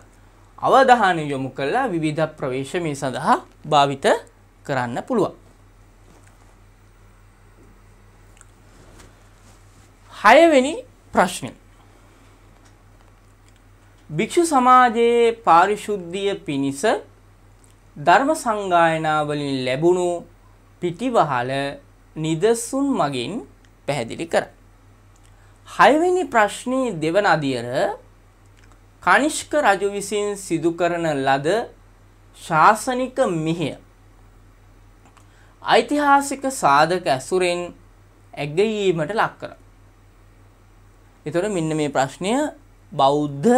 අවධානය යොමු කළා විවිධ ප්‍රවේශ මේ සඳහා භාවිත කරන්න පුළුවන්. හයවෙනි ප්‍රශ්නය. භික්‍ෂු සමාජයේ පාරිශුද්ධිය පිණිස ධර්ම සංගායනාවලින් ලැබුණු පිටිවහල නිදසුන් මගින් පැහැදිලි කර. හයවෙනි ප්‍රශ්නී දෙවන අදියර කනිෂ්ක රජු විසින් සිදු කරන ලද ශාසනික මිහය. ඓතිහාසික සාධක ඇසුරෙන් ඇගයීමට ලක් කරා. එතොට මෙන්න මේ ප්‍රශ්නය බෞද්ධ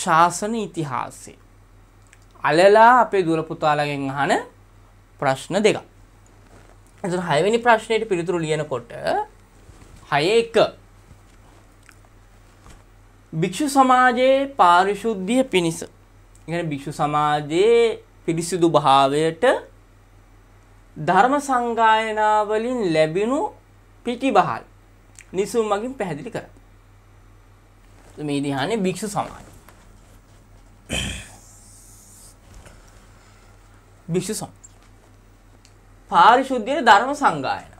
ශාසන ඉතිහාසේ. අලලා අපේ දුර පුතාලගෙන් අහන ප්‍රශ්න දෙක. එතුට හයවැනි ප්‍රශ්නයට පිළිතුරු ලියනකොට හය එක භික්‍ෂු සමාජයේ පාරිශුද්ධිය පිණිස ගැන භික්‍ෂු සමාජයේ පිරිසිදු භාවයට ධර්ම සංගායනාවලින් ලැබෙනු පිටිබහල් නිසුම් මගින් පැහැදිලි කරයි. මේ දිහාන්නේ භික්ෂු සමාජ භික්ෂු සම් පාරිශුද්ධියට ධර්ම සංගායන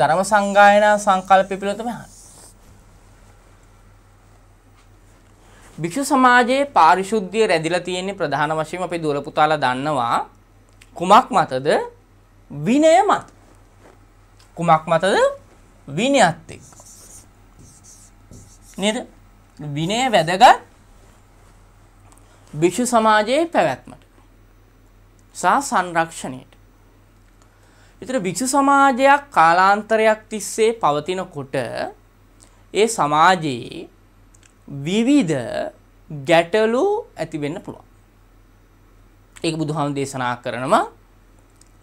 ධර්ම සංගායන සංකල්පය පිළිබඳව තමයි අහන්නේ භික්ෂු සමාජයේ පාරිශුද්ධිය රැඳිලා තියෙන්නේ ප්‍රධාන වශයෙන් අපේ දුවල පුතාලා දන්නවා කුමක් මතද විනය මත කුමක් මතද විනයත් එක්ක නේද විනය වැදගත් භික්ෂු සමාජයේ පැවැත්මට සහ සංරක්ෂණයට. විතර භික්ෂු සමාජයක් කාලාන්තරයක් තිස්සේ පවතිනකොට ඒ සමාජයේ විවිධ ගැටලු ඇති වෙන්න පුළුවන්. ඒක බුදුහාම දේශනා කරනවා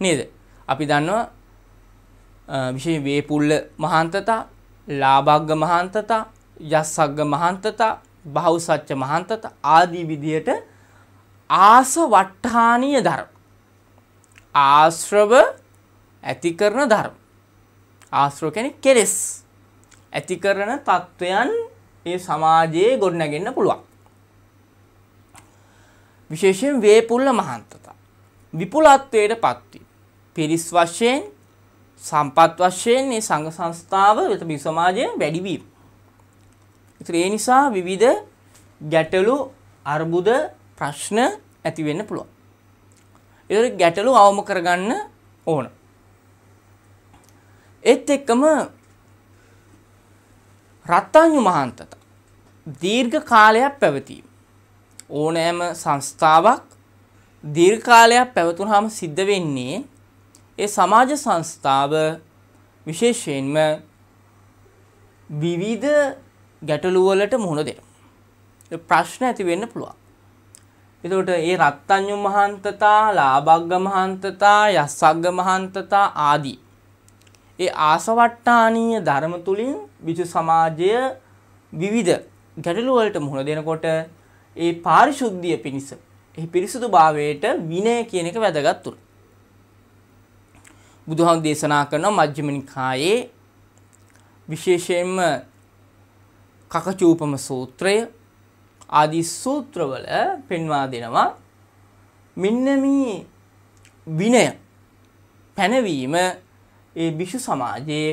නේද? අපි දන්නවා විශේෂ වේපුල්ල මහාන්තතා, ලාභග්ග මහාන්තතා, යස්සග්ග මහන්තතා බහුසච්ච මහන්තත ආදී විදියට ආස වට්ටානීය ධර්ම ආශ්‍රව ඇති කරන ධර්ම ආශ්‍රව කියන්නේ කෙලෙස් ඇති කරන తත්වයන් මේ සමාජයේ ගොඩනගෙන්න පුළුවන් විශේෂයෙන් වේපුල්ල මහන්තත විපුලත්වයට පත්වීම පිරිස් වශයෙන් සම්පත් වශයෙන් මේ සංඝ සංස්ථාව වෙත බිසමාජය වැඩිවීම ඉතින් ඒ නිසා විවිධ ගැටලු අර්බුද ප්‍රශ්න ඇති වෙන්න පුළුවන්. ඒතර ගැටලු අවම කරගන්න ඕන. ඒත් එක්කම රත්තාඤ්ඤු මහන්තත දීර්ඝ කාලයක් පැවතීම ඕනෑම සංස්ථාවක් දීර්ඝ කාලයක් පැවතුනහම සිද්ධ වෙන්නේ ඒ සමාජ සංස්ථාව විශේෂයෙන්ම විවිධ ගැටලුවලට මුහුණ දෙනවා. ප්‍රශ්න ඇති වෙන්න පුළුවන්. එතකොට ඒ රත්ත්‍ඤ්ඤු මහාන්තතා, ලාභග්ග මහාන්තතා, යස්සග්ග මහාන්තතා ආදී ඒ ආසවට්ටානීය ධර්ම තුලින් විජු සමාජය විවිධ ගැටලු වලට මුහුණ දෙනකොට ඒ පාරිශුද්ධිය පිණිස එහි පිරිසුදු භාවයට විනය කියන එක වැදගත් තුන. බුදුහාම දේශනා කරන මජ්ක්‍ධිම නිකායේ විශේෂයෙන්ම කකචූපම සූත්‍රය ආදී සූත්‍රවල පෙන්වා දෙනවා මෙන්න මේ විනය පැනවීම ඒ භිෂු සමාජයේ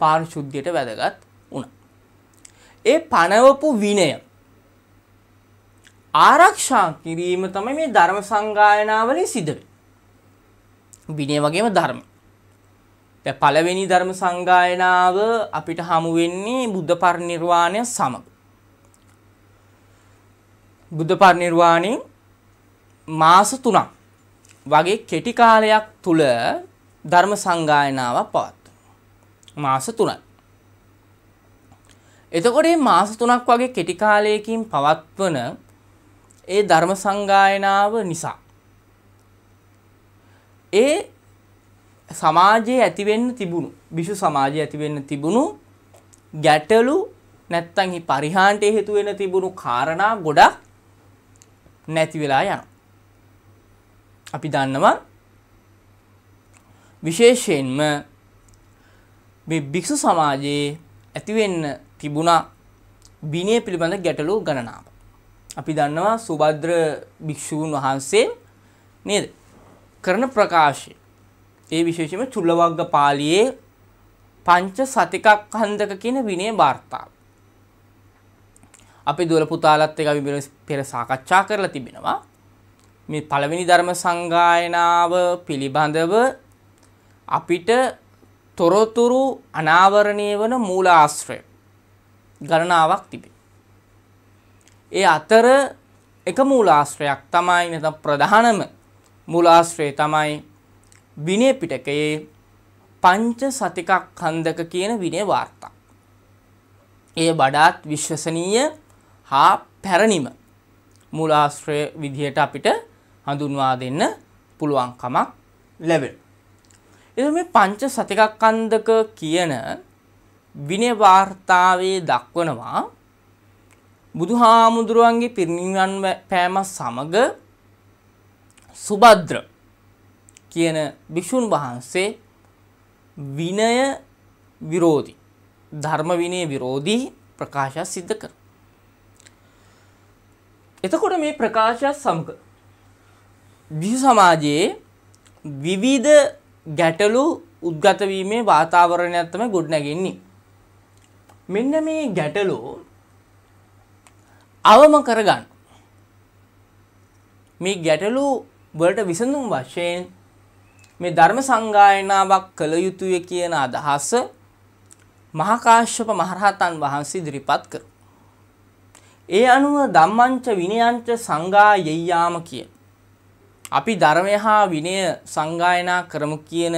පාරිශුද්ධියට වැදගත් වුණා. ඒ පනවපු විනය ආරක්ෂා කිරීම තමයි මේ ධර්ම සංගායනාවලින් සිදුවේ. විනය වගේම ධර්ම. දැන් පළවෙනි ධර්ම සංගායනාව අපිට හමු වෙන්නේ බුද්ධ පරිනිර්වාණය සමග. බුද්ධ පරිනිර්වාණයෙන් මාස 3ක් වගේ කෙටි කාලයක් තුල ධර්ම සංගායනාවක් පවත්වනවා. මාස 3යි. එතකොට මේ මාස 3ක් වගේ කෙටි කාලයකින් පවත්වන ඒ ධර්ම සංගායනාව නිසා ඒ සමාජයේ ඇතිවෙන්න තිබුණු භිෂු සමාජයේ ඇතිවෙන්න තිබුණු ගැටලු නැත්තම් පරිහාන්ට හේතු වෙන තිබුණු කාරණා ගොඩක් නැති වෙලා යනවා. අපි දන්නවා විශේෂයෙන්ම මේ භික්ෂු සමාජයේ ඇතිවෙන්න තිබුණා විනය පිළිබඳ ගැටලු ගණනාව. අපි දන්නවා සුභද්‍ර භික්ෂූන් වහන්සේ නේද කරන ප්‍රකාශය ඒ විශේෂම චුල්ලවග්ග පාලියේ පංච සතිකක් හන්දක කියන විනය වාර්තා. අපි දුවල පුතාලත් එක අපි පෙර සාකච්ඡා කරලා තිබෙනවා. මේ පළවෙනි ධර්ම සංගායනාව පිළිබඳව අපිට තොරතුරු අනාවරණය වන මූල ආශ්‍රය ගණනාවක් තිබේ. ඒ අතර එක මූලාශ්‍රයක් තමයි නැත්නම් ප්‍රධානම මූලාශ්‍රය තමයි විනය පිටකයේ පංච සතිකක් කන්දක කියන විනය වාර්තා. එය බඩාත් විශ්වසනීය හා පැරණිම මුලාශ්‍රය විදිහට අපිට හඳුන්වා දෙන්න පුළුවන්කමක් ලැබෙන. එ මේ පංච සතිකක් කන්දක කියන විනය වාර්තාවේ දක්වනවා බුදු හාමුදුරුවන්ගේ පිරිනිවන් පෑම සමග සුබද්‍ර කියන භික්ෂූන් වහන්සේ විනය විරෝධී ධර්ම විනය විරෝධී ප්‍රකාශ සිද්ධ කර. එතකොට මේ ප්‍රකාශයත් සමග බිහි සමාජයේ විවිධ ගැටලු උද්ගත වීමේ වාතාවරණයක් තමයි ගොඩනැගෙන්නේ. මෙන්න මේ ගැටලු අවම කරගන්න. මේ ගැටලු වලට විසඳුම් වශයෙන් මේ ධර්ම සංගායනාවක් කළ යුතුය කියන අදහස මහකාශ්‍යප මහරහතන් වහන්සේ ඉදිරිපත් කර. ඒ අනුව ධම්මංච විනයංච සංගායෙය්‍යාම කිය. අපි ධර්මය හා විනය සංගායනා කරමු කියන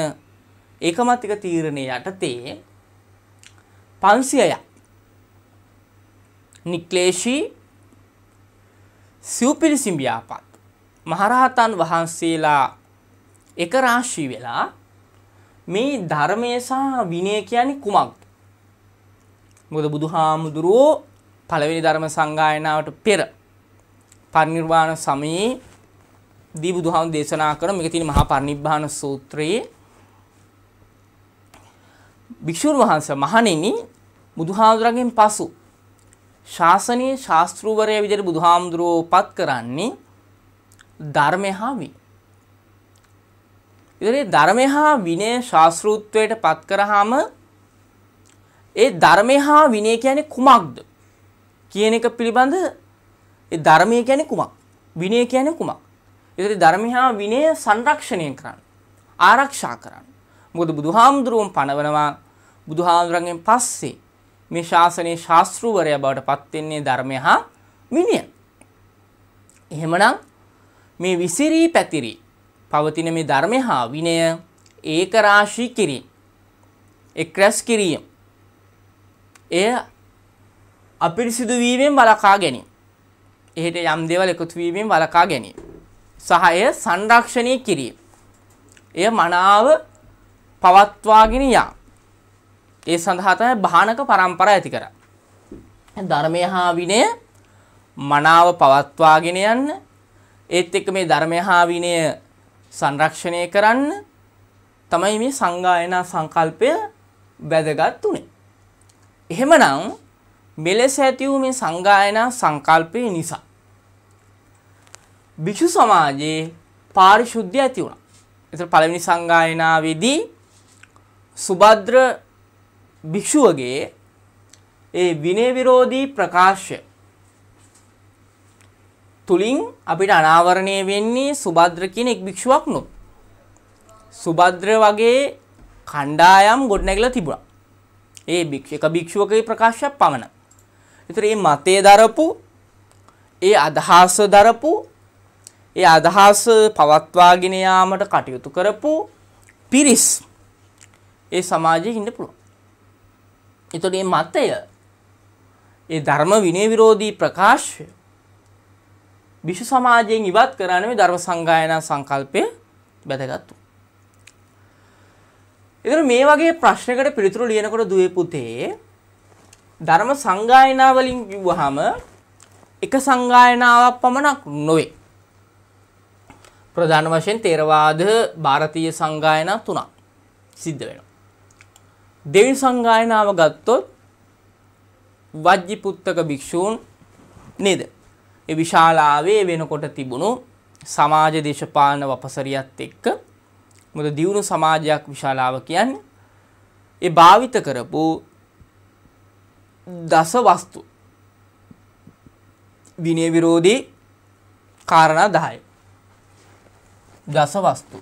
ඒකමතික තීරණය යටතේ පන්සියය නික්ලේශී සිව්පිරිසිම්භ්‍යාපත් මහරහතන් වහන්සේලා එක රාශී වෙලා මේ ධර්මය සහ විනය කියන්නේ කුමක්ද? මොකද බුදුහාමුදුරුවෝ පළවෙනි ධර්ම සංගායනාවට පෙර පරිනිර්වාණ සමයේ දී බුදුහාම දේශනා කරන මේක තියෙන මහා පරිනිබ්බාන සූත්‍රයේ භික්ෂුන් වහන්සේ මහණෙනි බුදුහාමුදුරගෙන් පසු ශාසනීය ශාස්ත්‍රූවරයා විදිහට බුදුහාමුදුරෝ පත් කරන්නේ ධර්මය හා විනය ඒතරේ ධර්මය හා විනය ශාස්ත්‍රූත්වයට පත් කරාම ඒ ධර්මය හා විනය කියන්නේ කුමක්ද කියන එක පිළිබඳ ඒ ධර්මය කියන්නේ කුමක්? විනය කියන්නේ කුමක්? ඒතරේ ධර්මය හා විනය සංරක්ෂණය කරන්න, ආරක්ෂා කරන්න. මොකද බුදුහාමුදුරුවන් පනවනවා බුදුහාමුදුරන්ගෙන් පස්සේ මේ ශාසනයේ ශාස්ත්‍රූවරයා බවට පත් වෙන්නේ ධර්මය හා විනය. එහෙමනම් මේ විසිරී පැතිරී පවතින මේ ධර්මය හා විනය ඒකරාශී කිරීම. එක් රැස් කිරීම. එය අපිරිසිදු වීමෙන් වළකා ගැනීම. එහෙට යම් දේවල් එකතු වීමෙන් වළකා ගැනීම. සහ එය සංරක්ෂණය කිරීම. එය මනාව පවත්වාගෙන යා. ඒ සඳහා තමයි භානක પરම්පර ඇති කරා. ධර්මය හා විනය මනාව පවත්වාගෙන යන්න ඒත් එක්ක මේ ධර්මය හා විනය සංරක්ෂණය කරන්න තමයි මේ සංගායනා සංකල්පය වැදගත් උනේ. එහෙමනම් මෙලෙස ඇති වූ මේ සංගායනා සංකල්පය නිසා භික්ෂු සමාජයේ පාරිශුද්ධිය ඇති වුණා. ඒතර පළවෙනි සංගායනාවේදී සුබද්‍ර භික්ෂුවගේ ඒ විනය විරෝධී ප්‍රකාශය තුලින් අපිට අනාවරණය වෙන්නේ සුබද්‍ර කියන එක් භික්ෂුවක් නොත්. සුබද්‍ර වගේ කණ්ඩායම් ගොඩනැගිලා තිබුණා. ඒ එක භික්ෂුවකගේ ප්‍රකාශයක් පමණ. ඒතර මේ මතය දරපු ඒ අදහස දරපු ඒ අදහස පවත්වාගෙන යාමට කටයුතු කරපු පිරිස් ඒ සමාජයේ ඉන්න පුළුවන්. ඒතකොට මේ මතය ඒ ධර්ම විනය විරෝධී ප්‍රකාශය විශ්ව සමාජයෙන් ඉවත් කරන්න මේ ධර්ම සංගායනා සංකල්පය වැදගත් වුණා. එතන මේ වගේ ප්‍රශ්නකට පිළිතුරු ලියනකොට දුවේ පුතේ ධර්ම සංගායනා වලින් කිව්වහම එක සංගායනාවක් පමණක් නොවේ. ප්‍රධාන වශයෙන් තේරවාද ಭಾರತೀಯ සංගායනා තුනක් සිද්ධ වෙනවා. දෙවි සංගායනාව ගත්තොත් වජ්ජිපුත්තක භික්ෂූන් නේද? ඒ විශාලාවේ වෙනකොට තිබුණු සමාජ දේශපාලන වපසරියත් එක්ක මොකද දියුණු සමාජයක් විශාලාව කියන්නේ ඒ භාවිත කරපු දස වස්තු විනය විරෝධී කාරණා 10 දස වස්තු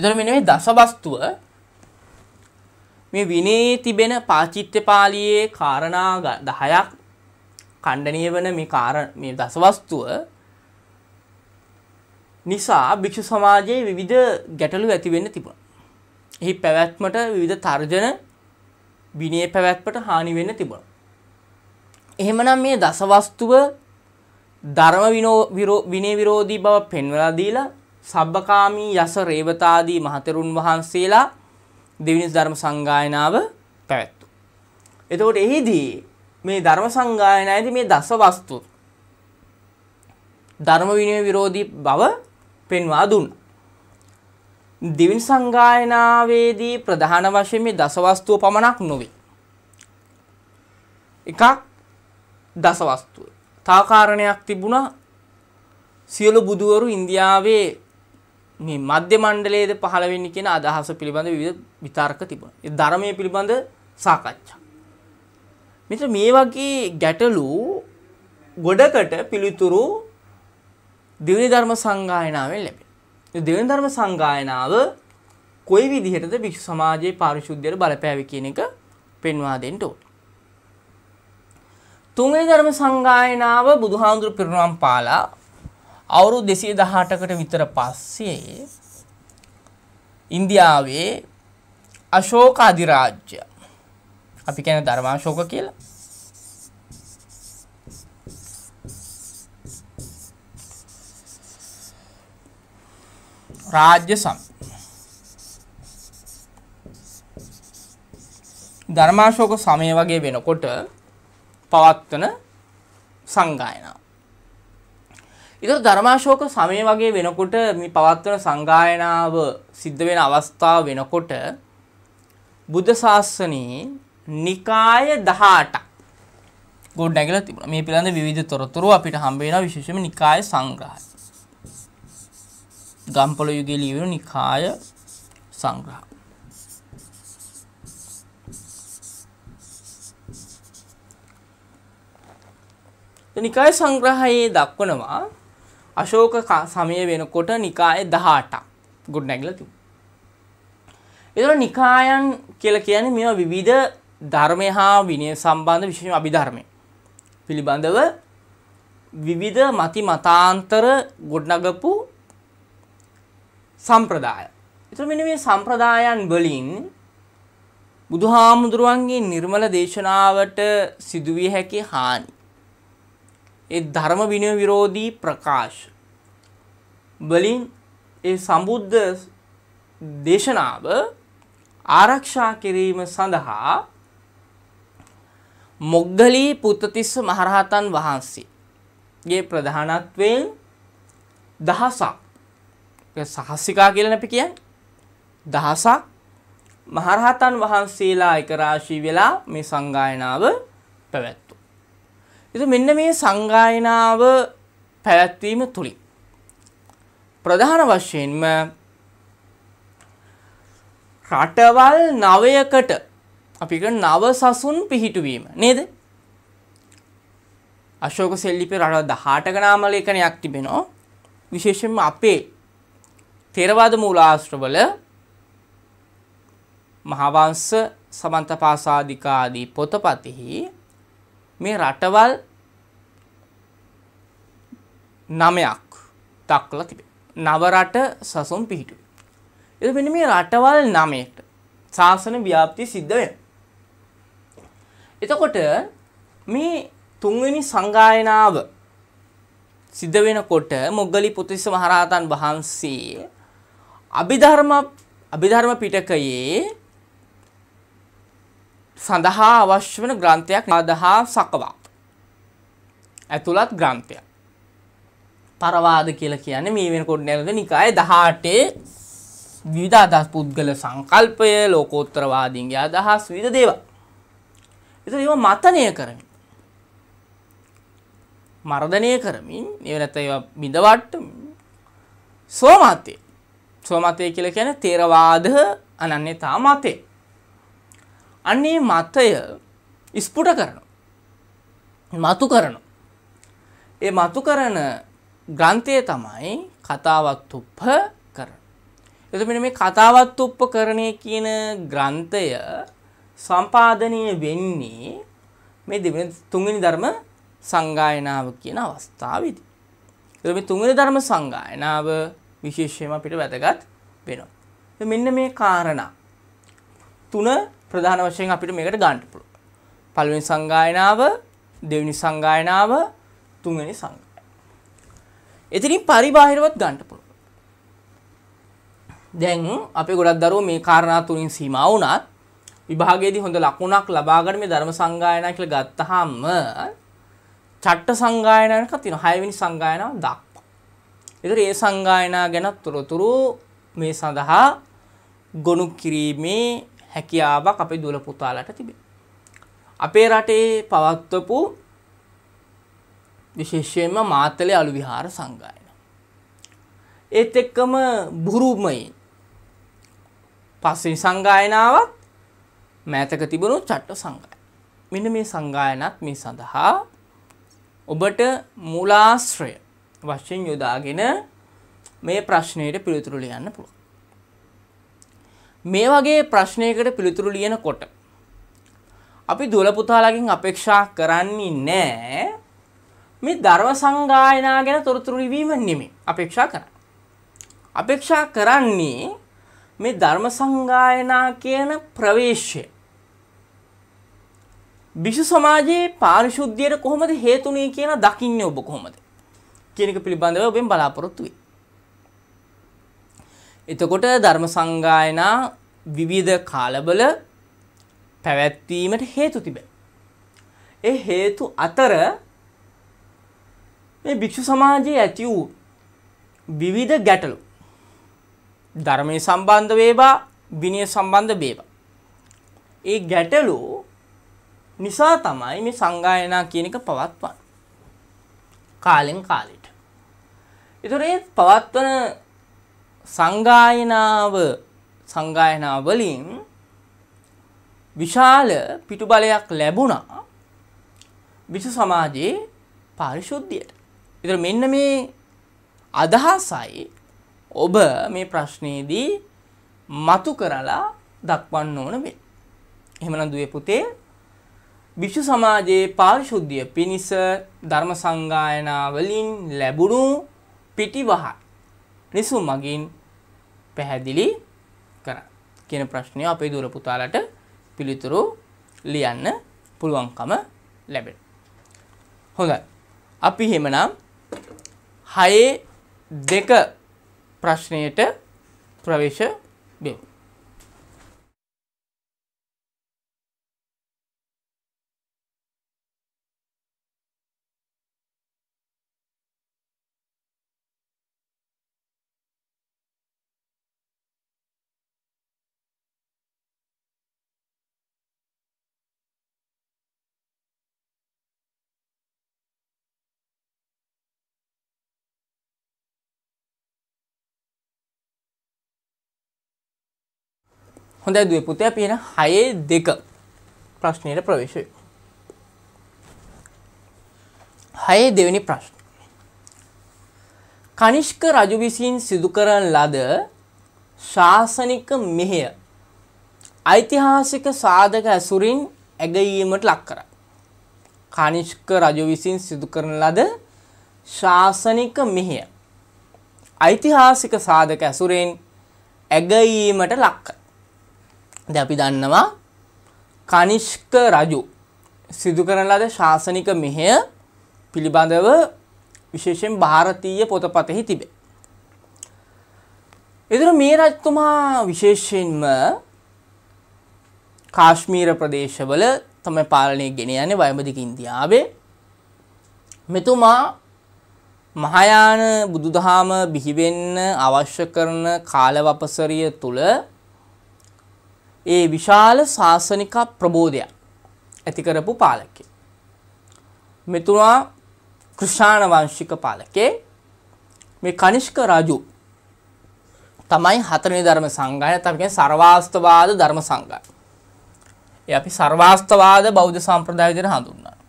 එතකොට මෙන්න මේ දසවස්තුව මේ විනේ තිබෙන පාචිත්‍ය පාළියේ කාරණා 10ක් ඛණ්ඩණීය වන මේ කාර මේ දසවස්තුව නිසා භික්ෂු සමාජයේ විවිධ ගැටලු ඇති වෙන්න තිබුණා. එහි පැවැත්මට විවිධ තර්ජන විනය පැවැත්මට හානි වෙන්න තිබුණා. එහෙමනම් මේ දසවස්තුව ධර්ම විනය විරෝධී බව පෙන්වලා දීලා සබ්බකාමී යස රේවතාදී මහතෙරුන් වහන්සේලා දෙවිනි ධර්ම සංගායනාව පැවැත්තු. එතකොට එහිදී මේ ධර්ම සංගායනායේදී මේ දස වස්තු ධර්ම විනය විරෝධී බව පෙන්වා දුන්නා. දිවිනි සංගායනාවේදී ප්‍රධාන වශයෙන් මේ දස වස්තුව පමණක් නොවේ. එකක් දස වස්තුව. තව කාරණයක් තිබුණා සියලු බුදුවරු ඉන්දියාවේ මේ මධ්‍ය මණ්ඩලයේද පහළ වෙන්නේ කියන අදහස පිළිබඳ විවිධ විතර්ක තිබුණා. ඒ ධර්මයේ පිළිබඳ සාකච්ඡා. මිත්‍ර මේ වගේ ගැටලු ගොඩකට පිළිතුරු දිව්‍ය ධර්ම සංගායනාවෙන් ලැබෙනවා. ඒ දිව්‍ය ධර්ම සංගායනාව කොයි විදිහටද භික්ෂු සමාජයේ පාරිශුද්ධියට බලපෑවි කියන එක පෙන්වා දෙන්න ඕනේ. තුන්වෙනි ධර්ම සංගායනාව බුදුහාමුදුරු පිරිනමම් පාලා අවුරුදු 218කට විතර පස්සේ ඉන්දියාවේ අශෝක අධිරාජ්‍ය අපි කියන්නේ ධර්මාශෝක කියලා. රාජ්‍ය සම් ධර්මාශෝක සමය වගේ වෙනකොට පවත්වන සංගායනාව ඒතර ධර්මාශෝක සමය වගේ වෙනකොට මේ පවත්වන සංගායනාව සිද්ධ වෙන අවස්ථාව වෙනකොට බුද්ධ ශාසනයේ නිකාය 18ක් ගොඩ නැගලා තිබුණා. මේ පිළිබඳ විවිධ තොරතුරු අපිට හම්බ වෙනවා විශේෂයෙන්ම නිකාය සංග්‍රහය. ගම්පොළ යුගයේ ලියවෙන නිකාය සංග්‍රහය. නිකාය සංග්‍රහයේ දක්වනවා අශෝක සමය වෙනකොට නිකාය දහටක් ගුඩ් නැගලති. එතුර නිකායන් කියල කියන මෙ විවිධ ධර්මය හා විනය සම්බන්ධ විශෂම අභිධර්මය පිළිබඳව විවිධ මති මතාන්තර ගොඩ්නගපු සම්ප්‍රදාය. එතු මෙ මේ සම්ප්‍රදායන් වලින් බුදුහාමුදුරුවන්ගේ නිර්මල දේශනාවට සිදුවිය හැකි හානි. ඒ ධර්ම විනය විරෝධී ප්‍රකාශ වලින් ඒ සම්බුද්ධ දේශනාව ආරක්ෂා කිරීම සඳහා මොග්ගලී පුත්තතිස්ස මහරහතන් වහන්සේගේ ප්‍රධානත්වයෙන් දහසක් සහස්සිකා කියලා අපි කියන්නේ දහසක් මහරහතන් වහන්සේලා එක රාශී වෙලා මේ සංගායනාව පැවැත්තුවා. ඉතින් මෙන්න මේ සංගායනාව පැවැත්වීම තුලින් ප්‍රධාන වශයෙන්ම රටවල් නවයකට අපිට නව සසුන් පිහිටුවීම නේද අශෝක සෙල්ලිපේ රට දහටක නාමලේඛනයක් තිබෙනවා විශේෂයෙන්ම අපේ තෙරවාද මූලාශ්‍රවල මහාවංශ සමන්තපාසාදිකාදී පොතපතෙහි මේ රටවල් නමයක් දක්වලා තිබේ නවරට සසුම් පිහිටු. එ මෙනි මේ රටවල් නමයට ශාසන ව්‍යාප්ති සිද්ධය. එතකොට මේ තුන්වෙනි සංගායනාව සිද්ධ වෙනකොට මොග්ගලි පුතිස්ස මහරහතන් වහන්සේ අභිධර්ම අභිධර්ම පිටකයේ සඳහා අවශ්‍ය වන ග්‍රන්ථයක් නදහා සකවා ඇතුළත් ග්‍රන්ථයක් තරවාද කියලා කියන්නේ මේ වෙනකොට නැරඹ නිකාය 18 විවිධ අදහස් පුද්ගල සංකල්පය ලෝකෝත්තරවාදීන්ගේ අදහස් විවිධ දේවල්. ඒතර ඒවා මතනය කරමින් මර්ධනය කරමින් ඒව නැත්නම් ඒවා බිඳවට්ටමින් සෝමතේ සෝමතේ කියලා කියන්නේ තේරවාද අනන්‍යතා මතේ. අන්නේ මතය ස්පුට කරනවා. මතු කරනවා. ඒ මතු කරන ග්‍රන්ථය තමයි කතාවත් උප්ප කරන. එතුමට මේ කතාවත් උප්ප කරණය කියන ග්‍රන්ථය සම්පාධනය වෙන්නේ මේ දෙවෙන තුන්ගනි ධර්ම සංගායනාව කියන අවස්ථාවදී. එ මේ තුන්ගනි ධර්ම සංගායනාව විශේෂයම අපිට වැදගත් වෙනවා. මෙන්න මේ කාරණ තුන ප්‍රධාන වශයෙන් අපිට මේකට ගන්න පුළුවන්. පළවෙනි සංගායනාව, දෙවෙනි සංගායනාව, තුන්වෙනි සංගායනාව එතිරින් පරිබාහිරවත් ගන්න පුළුවන්. දැන් අපේ ගොඩක් දරුවෝ මේ කාරණා තුලින් සීමා වුණත් විභාගයේදී හොඳ ලකුණක් ලබාගෙන මේ ධර්ම සංගායනා කියලා ගත්තාම චට්ට සංගායනාවක් තියෙනවා 6 වෙනි සංගායනාව දක්වා. ඒතර ඒ සංගායනා ගැන තොරතුරු මේ සඳහා ගොනු කිරීමේ හැකියාවක් අපේ දුවල පුතාලට තිබේ. අපේ රටේ පවත්වපු විශේෂයෙන්ම මාතලේ අලු විහාර සංගායන. ඒත් එක්කම බුරුමයෙන් පස්සේ සංගායනාවත් මෑතක තිබුණු චට්ට සංගාය. මෙන්න මේ සංගායනත් මේ සඳහා ඔබට මුලාශ්‍රය වශයෙන් යොදාගෙන මේ ප්‍රශ්නයට පිළිතුරු ලියන්න පුළුවන්. මේ වගේ ප්‍රශ්නයකට පිළිතුරු ලියනකොට අපි දුවල පුතාලගෙන් අපේක්ෂා කරන්නේ නැහැ මේ ධර්ම සංගායනා ගැන තොරතුරු ලිවීම නෙමෙයි අපේක්ෂා කරන්නේ. අපේක්ෂා කරන්නේ මේ ධර්ම සංගායනා කියන ප්‍රවේශය විශ්ව සමාජයේ පාරිශුද්ධියට කොහොමද හේතුණේ කියන දකින්නේ ඔබ කොහොමද කියන එක පිළිබඳව ඔබෙන් බලාපොරොත්තු වෙයි. එතකොට ධර්ම සංගායනා විවිධ කාලවල පැවැත්වීමට හේතු තිබේ. ඒ හේතු අතර මේ භික්‍ෂු සමාජයේ ඇති වූ විවිධ ගැටලු ධර්මය සම්බන්ධ වේවා විනය සම්බන්ධ බේවා. ඒ ගැටලු නිසා තමයි මේ සංගායනා කියන එක පවත්වන්න. කාලෙන් කාලෙට. එතුරේ පවත්වන සංගායනාව සංගායනාවලින් විශාල පිටුබලයක් ලැබුණා විශ සමාජයේ පාරිශුද්ධියට. විතර මෙන්න මේ අදහසයි ඔබ මේ ප්‍රශ්නයේදී මතු කරලා දක්වන්න ඕන වේ. එහෙමනම් දුවේ පුතේ විශ්ව සමාජයේ පාරිශුද්ධිය පිණිස ධර්ම සංගායනාවලින් ලැබුණු පිටිවහ නිසු මගින් පැහැදිලි කරන්න කියන ප්‍රශ්නය අපේ දුර පුතාලට පිළිතුරු ලියන්න පුළුවන්කම ලැබෙන. හොඳයි. අපි එහෙමනම් හයේ දෙක ප්‍රශ්නයට ප්‍රවේශ වෙමු. හොඳයි දුවේ පුතේ අපි එන 6 2 ප්‍රශ්නයට ප්‍රවේශ වෙමු. 6 දෙවෙනි ප්‍රශ්න. කනිෂ්ක රජු විසින් සිදු කරන ලද ශාසනික මෙහෙය ඓතිහාසික සාධක ඇසුරින් ඇගයීමට ලක් කරයි. කනිෂ්ක රජු විසින් සිදු කරන ලද ශාසනික මෙහෙය ඓතිහාසික සාධක ඇසුරෙන් ඇගයීමට ලක් කරයි. දැපි දන්නවා කනිෂ්ක රජු සිදු කරන ලද ශාසනික මෙහෙය පිළිබඳව විශේෂයෙන් ಭಾರತೀಯ පොතපතෙහි තිබේ. එදිර මේ රජතුමා විශේෂයෙන්ම කාශ්මීර ප්‍රදේශවල තමයි පාලනය ගෙන යන්නේ වයඹදික ඉන්දියාවේ. මෙතුමා මහායාන බුදුදහම බිහිවෙන්න අවශ්‍ය කරන කාලවපසරිය තුළ ඒ විශාල ශාසනික ප්‍රබෝධයක් ඇති කරපු පාලකේ. මෙතුමා කෘෂාණ වංශික පාලකේ මේ කනිෂ්ක රජු තමයි හතරවෙනි ධර්ම සංගාය නැත්නම් කියන්නේ සර්වාස්තවාද ධර්ම සංගාය. ඒ අපි සර්වාස්තවාද බෞද්ධ සම්ප්‍රදාය විදිහට හඳුන්වනවා.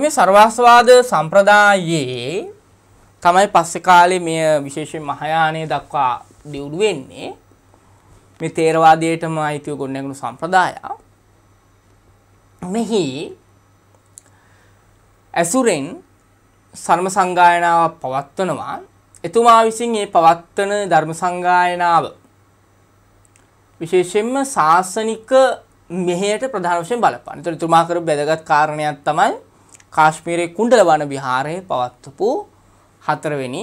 මේ සර්වාස්වාද සම්ප්‍රදායේ තමයි පස්සේ කාලේ මේ විශේෂයෙන් මහායානයේ දක්වා දියුණු වෙන්නේ. මේ තේරවාදයටම අයිති ගොඩනැගුණු සම්ප්‍රදාය. මෙහි ඇසුරෙන් සර්ම සංගායනාවක් පවත්වනවා. එතුමා විසින් මේ පවත්වන ධර්ම සංගායනාව විශේෂයෙන්ම සාසනික මෙහෙයට ප්‍රධාන වශයෙන් බලපාන. ඒතර එතුමා කරපු වැදගත් කාරණයක් තමයි කාශ්මීරයේ කුණ්ඩලවන විහාරයේ පවත්වපු හතරවෙනි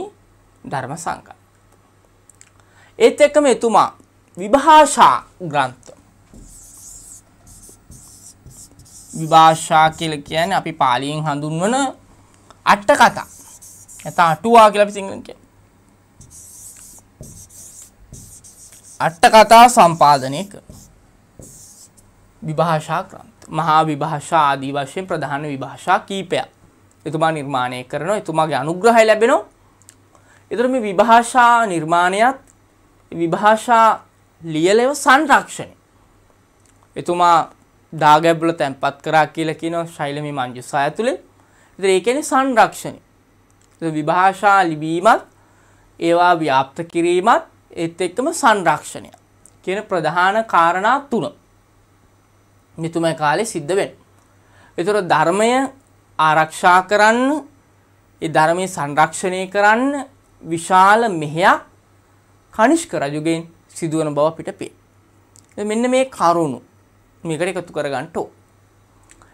ධර්ම සංකල්ප. ඒත් එක්කම එතුමා විභාෂා ග්‍රන්ථ විභාෂා කියලා කියන්නේ අපි පාලියෙන් හඳුන්වන අට කතා. නැත්නම් අටුවා කියලා අපි සිංහලෙන් කියන්නේ. අට කතා සම්පාදනය කර විභාෂා ග්‍රන්ථ මහා විභාෂා ආදී වශයෙන් ප්‍රධාන විභාෂා කීපයක් එතුමා නිර්මාණය කරනවා එතුමාගේ අනුග්‍රහය ලැබෙනවා. ඒතර මේ විභාෂා නිර්මාණයත් විභාෂා ලියලව සංරක්ෂණය. එතුමා දාගැබ්ල තැන්පත් කරා කියලා කියනවා ශෛලමි මංජුසා ඇතුලේ. ඒතර ඒ කියන්නේ සංරක්ෂණය. විභාෂා ලිවීමත් ඒවා ව්‍යාප්ත කිරීමත් ඒත් එක්කම සංරක්ෂණය කියන ප්‍රධාන කාරණා තුන. නිතුමයි කාලේ සිද්ධ වෙන්නේ. ඒතර ධර්මය ආරක්ෂා කරන්න, ඒ ධර්මයේ සංරක්ෂණය කරන්න විශාල මෙහෙයක් කනිෂ්ක රජුගෙන් සිදුවන බව අපිට පේනවා. මෙන්න මේ කරුණු මේකට එකතු කරගන්න ඕ.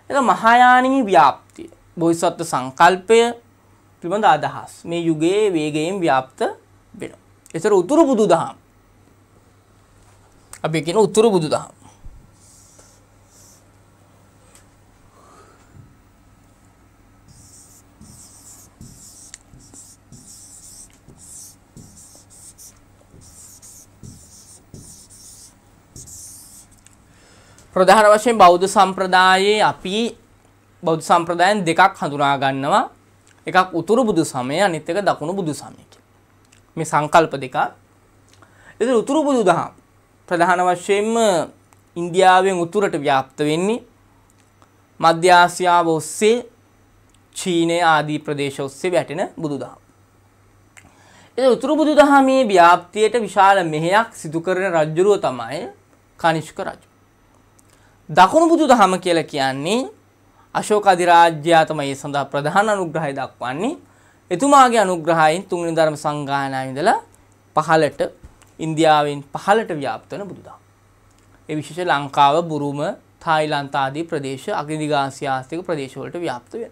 ඒක මහායානික ව්‍යාප්තිය. බෝසත්ත්ව සංකල්පය පිළිබඳ අදහස් මේ යුගයේ වේගයෙන් ව්‍යාප්ත වෙනවා. ඒතර උතුරු බුදුදහම. අපි කියන උතුරු බුදුදහම. ප්‍රධාන වශයෙන් බෞද්ධ සම්ප්‍රදායේ අපි බෞද්ධ සම්ප්‍රදායන් දෙකක් හඳුනා ගන්නවා. එකක් උතුරු බුදු සමය අනිත් එක දකුණු බුදු සමය මේ සංකල්ප දෙක. ඉතින් උතුරු බුදු දහම් ප්‍රධාන වශයෙන්ම ඉන්දියාවෙන් උතුරට ව්‍යාප්ත වෙන්නේ මධ්‍ය ආසියාව ඔස්සේ චීනය ආදී ප්‍රදේශ ඔස්සේ වැටෙන බුදුදහම. ඒ උතුරු බුදුදහමේ ව්‍යාප්තියට විශාල මෙහෙයක් සිදු කරන රජුරුව තමයි කනිෂ්ක රජු. දකුණු බුදු දහම කියල කියන්නේ අශෝක අධිරාජ්‍යයාතම ඒ සඳහා ප්‍රධාන අනුග්‍රහය දක්වන්නේ එතුමාගේ අනුග්‍රහයෙන් තුන්නි ධර්ම සංගායනාවිදල පහලට ඉන්දියාවෙන් පහලට ව්‍යාප්තන බුදුදා. ඒ විශේෂ ලංකාව බුරුම තායිලන්තාදී ප්‍රදේශ අගනිදිගාසියාස්තික ප්‍රදේශවලට ව්‍යාප්ත වෙන.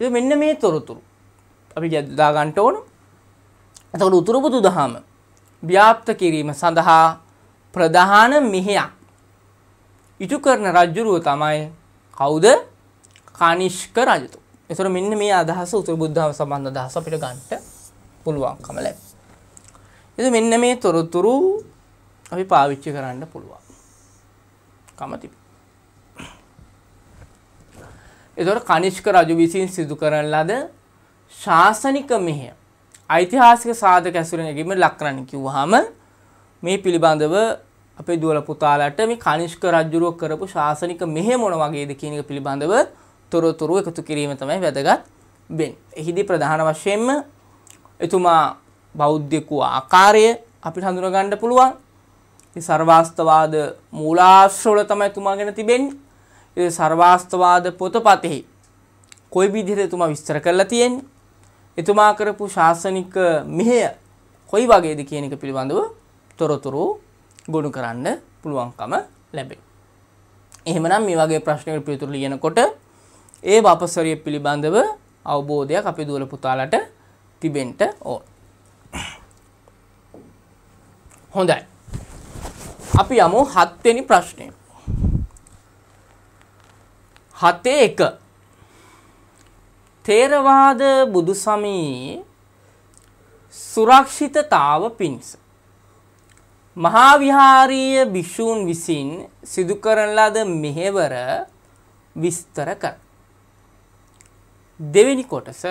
ඒ මෙන්න මේ තොරතුරු අපි ගැදදාගන්ට ඕන එතකට උතුරු බුදු දහම ව්‍යාප්ත කිරීම සඳහා ප්‍රධාන මෙහෙයක් ඉටු කරන රජ්ජුරුව තමයි කවුද? කනිෂ්ක රජතු. ඒතර මෙන්න මේ අදහස උතුරු බුද්ධාව සම්බන්ධ අදහස අපිට ගන්න පුළුවන්කම ලැබෙනවා. ඉතින් මෙන්න මේ තොරතුරු අපි පාවිච්චි කරන්න පුළුවන්. කම තිබෙනවා. එතකොට කනිෂ්ක රජු විසින් සිදු කරන ලද ශාසනික මෙහෙය ඓතිහාසික සාධක ඇසුරෙන් ගැනීම ලක්රණ කිව්වහම මේ පිළිබඳව අපේ දුවල පුතාලට මේ කනිෂ්ක රජුරුව කරපු ශාසනික මෙහෙමන වගේද කියන එක පිළිබඳව තොරතුරු එකතු කිරීම තමයි වැදගත් වෙන්නේ. එහිදී ප්‍රධාන වශයෙන්ම එතුමා බෞද්ධකු ආකාරය අපිට හඳුනා ගන්න පුළුවන්. ඉතින් සර්වාස්තවාද මූලාශ්‍රවල තමයි එතුමා ගැන තිබෙන්නේ. ඒ සර්වාස්තවාද පොතපතෙහි කොයි විදිහට එතුමා විස්තර කරලා තියෙන්නේ? එතුමා කරපු ශාසනික මෙහෙය කොයි වගේද කියන එක පිළිබඳව තොරතුරු ගොඩු කරන්න පුළුවන්කම ලැබේ. එහෙමනම් මේ වගේ ප්‍රශ්නකට පිළිතුරු ලියනකොට ඒ වපසරිය පිළිබඳව අවබෝධයක් අපි දුවල පුතාලට තිබෙන්න ඕන. හොඳයි. අපි යමු හත්වෙනි ප්‍රශ්නය. හතේ එක තේරවාද බුදුසමයේ සුරක්ෂිතතාව පිණිස මහා විහාරීය භික්ෂූන් විසින් සිදු කරන ලද මෙහෙවර විස්තර කර. දෙවෙනි කොටස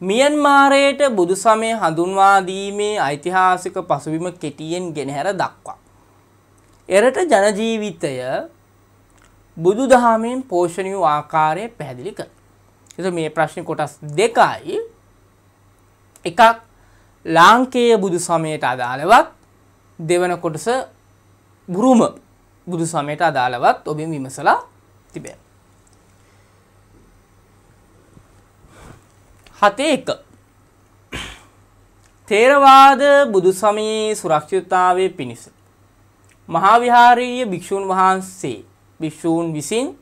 මියන්මාරයට බුදු සමය හඳුන්වා දීමේ ඓතිහාසික පසුබිම කෙටියෙන් ගෙනහැර දක්වා. එරට ජනජීවිතය බුදු දහමෙන් පෝෂණය වූ ආකාරය පැහැදිලි කර. එත මේ ප්‍රශ්න කොටස් දෙකයි එකක් ලාංකේය බුදු සමයට අදාළවත් දෙවන කොටස බුරුම බුදු සමයට අදාළවත් ඔබෙන් විමසලා තිබේ. හතේ එක තේරවාද බුදු සමයේ සුරක්ෂිතතාවය පිණිස මහාවිහාරීය භික්‍ෂූන් වහන්සේ භික්‍ෂූන් විසින්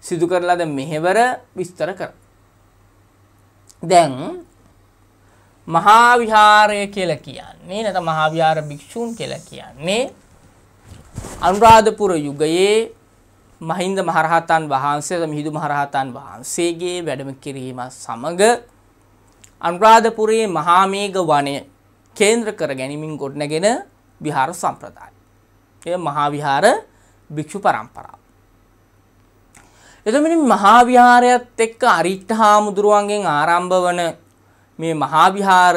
සිදු කරලද මෙහෙවර විස්තර කර. දැන් මහා විහාරය කියලා කියන්නේ නැත්නම් මහා විහාර භික්ෂූන් කියලා කියන්නේ අනුරාධපුර යුගයේ මහින්ද මහරහතන් වහන්සේ මිහිඳු මහරහතන් වහන්සේගේ වැඩම කිරීම සමග අනුරාධපුරයේ මහා මේඝ වනය කේන්ද්‍ර කර ගැනීමෙන් ගොඩනැගෙන විහාර සම්ප්‍රදාය. එය මහා විහාර භික්ෂු පරම්පරාව. එතකොට මහා විහාරයත් එක්ක අරිට්ඨ හාමුදුරුවන්ගෙන් ආරම්භ වන මේ මහාවිහාර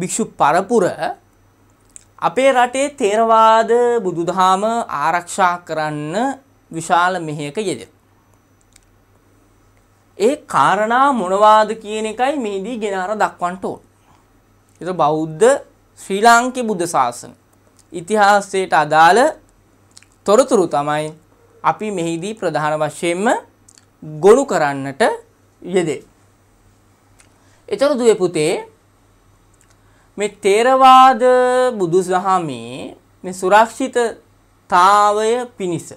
භික්‍ෂු පරපුර අපේ රටේ තේරවාද බුදුදහම ආරක්ෂා කරන්න විශාල මෙහයක යෙද. ඒ කාරණා මොනවාද කියන එකයි මෙහිදී ගෙනාර දක්වන්ට ඕන්. එත බෞද්ධ ශ්‍රී ලාංකේ බුද්ධ ශාසන ඉතිහාසයට අදාළ තොරතුරු තමයි අපි මෙහිදී ප්‍රධාන වශයෙන්ම ගොනු කරන්නට යෙදේ. එතකොට දුවේ පුතේ මේ තේරවාද බුදුසහමේ මේ සුරක්ෂිතතාවය පිණිස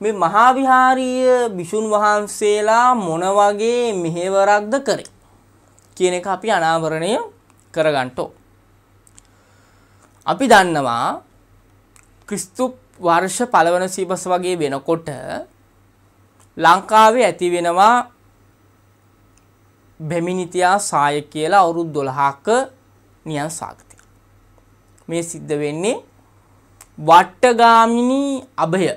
මේ මහා විහාරීය භිෂුන් වහන්සේලා මොන වගේ මෙහෙවරක්ද කරේ කියන එක අපි අනාවරණය කරගන්ටෝ. අපි දන්නවා ක්‍රිස්තු වර්ෂ පළවන සීපස වගේ වෙනකොට ලංකාවේ ඇති වෙනවා බැමිනිතියා සාය කියලා අවුරුදු 12ක නියන් සාගතය. මේ සිද්ධ වෙන්නේ වට්ටගාමිනී අභය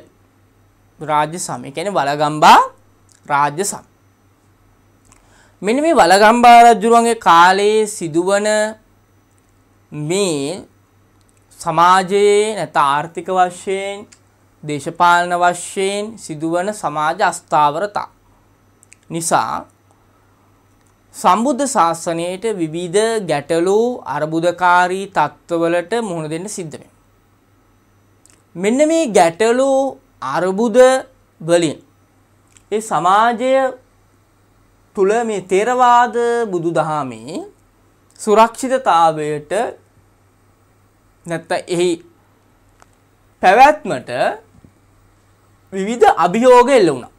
රාජ්‍ය සමය. ඒ කියන්නේ වලගම්බා රාජ්‍ය සමය. මෙන්න මේ වලගම්බා රජුරුවන්ගේ කාලයේ සිදුවන මේ සමාජයේ නැත ආර්ථික වශයෙන් දේශපාලන වශයෙන් සිදුවන සමාජ අස්ථාවරතා නිසා සම්බුද්ධ ශාසනයට විවිධ ගැටලු අරබුදකාරී තත්ත්වවලට මුහුණ දෙන්න සිද්ධ වෙනවා. මෙන්න මේ ගැටලු අරබුද වලින් ඒ සමාජය තුල මේ තේරවාද බුදුදහමේ සුරක්ෂිතතාවයට නැත්නම් එහි පැවැත්මට විවිධ අභියෝග එල්ල වුණා.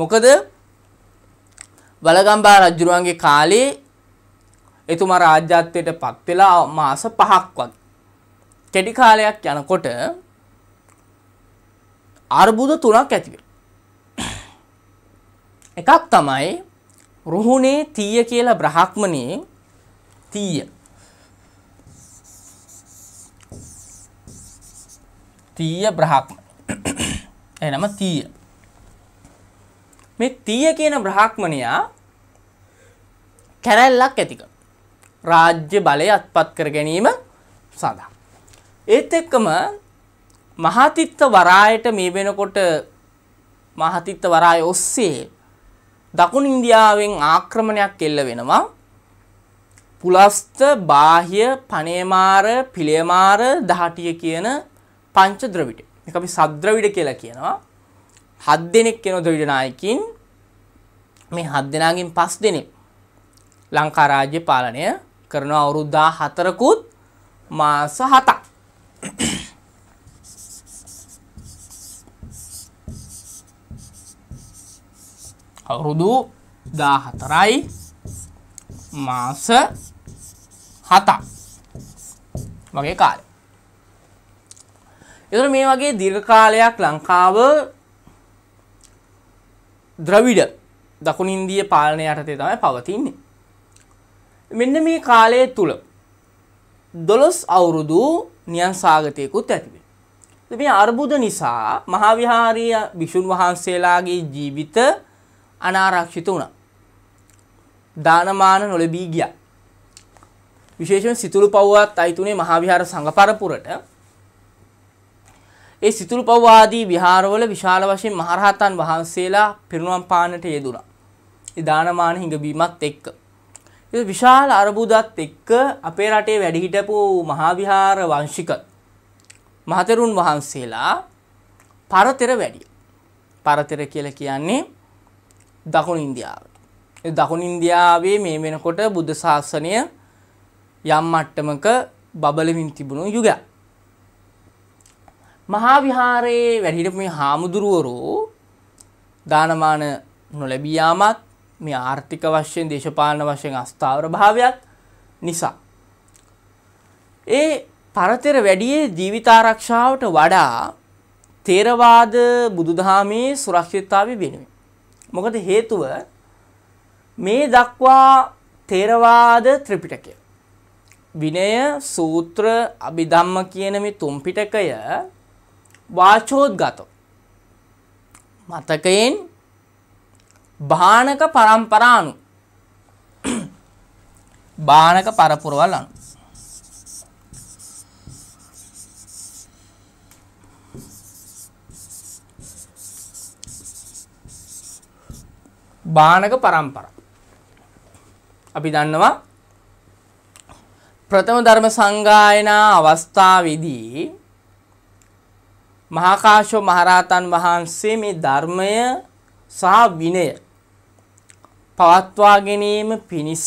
මොකද වලගම්බා රජුරුවන්ගේ කාලේ එතුමා රාජ්‍යත්වයට පත් වෙලා මාස 5ක් වගේ කෙටි කාලයක් යනකොට අර්බුද තුනක් ඇති එකක් තමයි රුහුණේ තීය කියලා බ්‍රහ්මණේ තීය තීය බ්‍රහ්ම එනම තීය මේ තීය කියන බ්‍රහ්මණයා කැරැල්ලක් ඇතික රාජ්‍ය බලය අත්පත් කර ගැනීම සඳහා ඒත් එක්කම මහතිත්ත වරායට මේ වෙනකොට මහතිත්ත වරාය ඔස්සේ දකුණු ඉන්දියාවෙන් ආක්‍රමණයක් එල්ල වෙනවා. පුලස්ත, බාහ්‍ය, පනේමාර, පිලේමාර, දහටිය කියන පංච ද්‍රවිඩ. මේක අපි සද්ද්‍රවිඩ කියලා කියනවා. හත් දෙනෙක් එන දොවිඩ නායකින් මේ හත් දෙනාගෙන් පස් දෙනෙක් ලංකා රාජ්‍ය පාලනය කරන අවුරුද්දා හතරකුත් මාස හතක් අවුරුදු දාහතරයි මාස හතා වගේ කාලය එතුර මේ වගේ දිර්ඝ කාලයක් ලංකාව ද්‍රවිඩ දකුණ ඉන්දිය පාලනය යටතේ තමයි පවතින්නේ. මෙන්න මේ කාලය තුළ දොළොස් අවුරුදු නියන් සාගතයකුත් ඇතිවේ. මේ අර්බුද නිසා මහාවිහාරීය භිෂුන් වහන්සේලාගේ ජීවිත අනාරක්ෂිත වුණා. දානමාන නොලැබී ගියා. විශේෂයෙන් සිතුළු පව්වත් අයිතුනේ මහාවිහාර සංඝ පරපුරට ඒ සිතුල් පව් ආදී විහාරවල විශාල වශයෙන් මහරහතන් වහන්සේලා පිරිනුවම් පානට යෙදුණා. ඒ දානමාන හිඟබීමත් එක්ක. ඒ විශාල අරබුදත් එක්ක අපේ රටේ වැඩ හිටපු මහා විහාර වංශික මහතෙරුන් වහන්සේලා පරතර වැඩි. පරතර කියලා කියන්නේ දකුණු ඉන්දියාව. ඒ දකුණු ඉන්දියාවේ මේ වෙනකොට බුද්ධ ශාසනය යම් මට්ටමක බබලමින් තිබුණු යුගයක්. මහා විහාරයේ වැඩිහිටපු මේ හාමුදුරුවරු දානමාන නොලැබී යාමත් මේ ආර්ථික වශයෙන් දේශපාලන වශයෙන් අස්ථාවර භාවයක් නිසා ඒ පරතර වැඩියේ ජීවිතාරක්ෂාවට වඩා තේරවාද බුදුදහමේ සුරක්ෂිතතාවය වෙනුවෙන් මොකද හේතුව මේ දක්වා තේරවාද ත්‍රිපිටකය විනය සූත්‍ර අභිධම්ම කියන මේ තුන් පිටකය වාචෝද්ගත. මතකයෙන් භානක පරම්පරානු භානක පරපුරවල් අනු. භානක පරම්පර. අපි දන්නවා ප්‍රථම ධර්ම සංගායනා අවස්ථාවේදී මහාකාශ්‍යප මහරහතන් වහන්සේ මේ ධර්මය සහ විනය පවත්වා ගැනීම පිණිස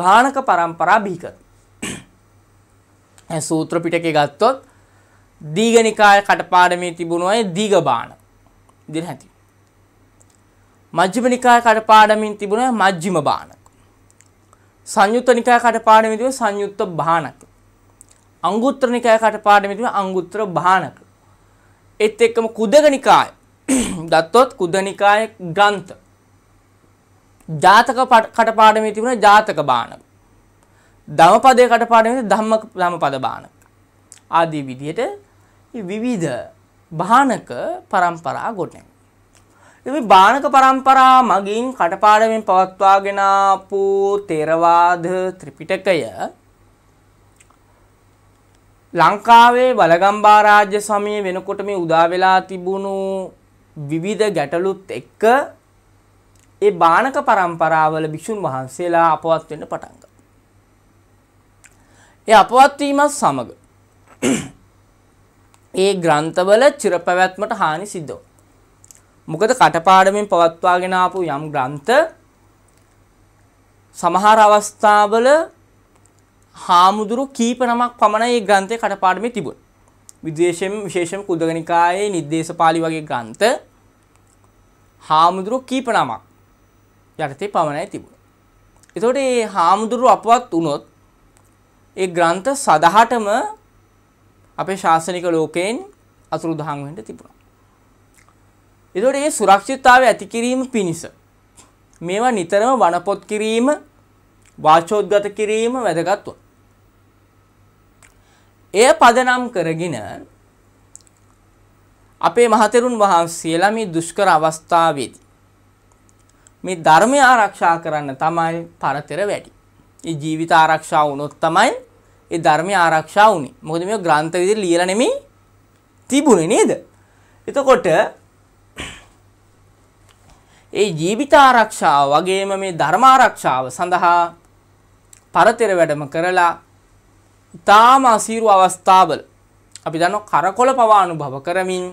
භාණක પરම්පරා බිහි කරනවා. සූත්‍ර පිටකේ ගත්තොත් දීඝනිකාය කටපාඩමේ තිබුණු අය දීඝ බාණ විදිහට හැටි. මජ්ක්‍ධිම නිකාය කටපාඩමින් තිබුණා මජ්ක්‍ධිම බාණක. සංයුත්ත නිකාය කටපාඩමින් තිබුණා සංයුත්ත බාණක. අංගුත්තර නිකාය කටපාඩම තිබෙන අංගුත්තර භාණක. ඒත් එක්කම කුදක නිකාය. ගත්තොත් කුද නිකාය ග්‍රන්ථ. ජාතක කටපාඩමේ තිබෙන ජාතක භාණක. ධම්මපදයේ කටපාඩමේ ධම්ම ධම්මපද භාණක. ආදී විදිහට විවිධ භාණක પરම්පරා ගොඩනැගෙනවා. මේ බාණක પરම්පරා මගින් කටපාඩමින් පවත්වාගෙන ආපු තේරවාද ත්‍රිපිටකය ලංකාවේ බලගම්බා රාජ්‍ය සමය වෙනකොට මේ උදා වෙලා තිබුණු විවිධ ගැටලුත් එක්ක ඒ බානක පරම්පරාවල භික්ෂුන් වහන්සේලා අපවත් වෙන්න පටන් ගත්තා. ඒ අපවත් වීමත් සමග ඒ ග්‍රන්ථවල චිරපැවැත්මට හානි සිද්ධ වුණා. මොකද කටපාඩමින් පවත්වාගෙන ආපු යම් ග්‍රන්ථ සමහර අවස්ථාවල හාමුදුරු කීප නමක් පමණ ඒ ග්‍රන්ථය කටපාඩමේ තිබුණ. විදේශයෙන් විශේෂම කුද්දගනිකායේ නිද්දේශපාලි වගේ ග්‍රන්ථ හාමුදුරු කීප නමක් යටතේ පමණයි තිබුණ. එතකොට ඒ හාමුදුරු අපවත් වුණොත් ඒ ග්‍රන්ථ සදහටම අපේ ශාසනික ලෝකයෙන් අතුරුදහන් වෙන්න තිබුණා. එතකොට මේ සුරක්ෂිතතාවය ඇති කිරීම පිණිස මේවා නිතරම වනපොත් කිරීම වාචෝද්ගත කිරීම වැදගත් වුණා. එය පදනම් කරගෙන අපේ මහතෙරුන් වහන්සේලා මේ දුෂ්කර අවස්ථාවේදී මේ ධර්මය ආරක්ෂා කරන්න තමයි පරතර වැඩි. ඒ ජීවිත ආරක්ෂා වුණොත් තමයි ඒ ධර්මය ආරක්ෂා වුනේ. මොකද මේ ග්‍රන්ථ විදිහට ලියලා නෙමෙයි තිබුණේ නේද? එතකොට ඒ ජීවිත ආරක්ෂාව වගේම මේ ධර්ම ආරක්ෂාව සඳහා පරතර වැඩම කරලා ඉතාම අසීරු අවස්ථාවල අපි දන්න කරකොල පවා අනුභව කරමින්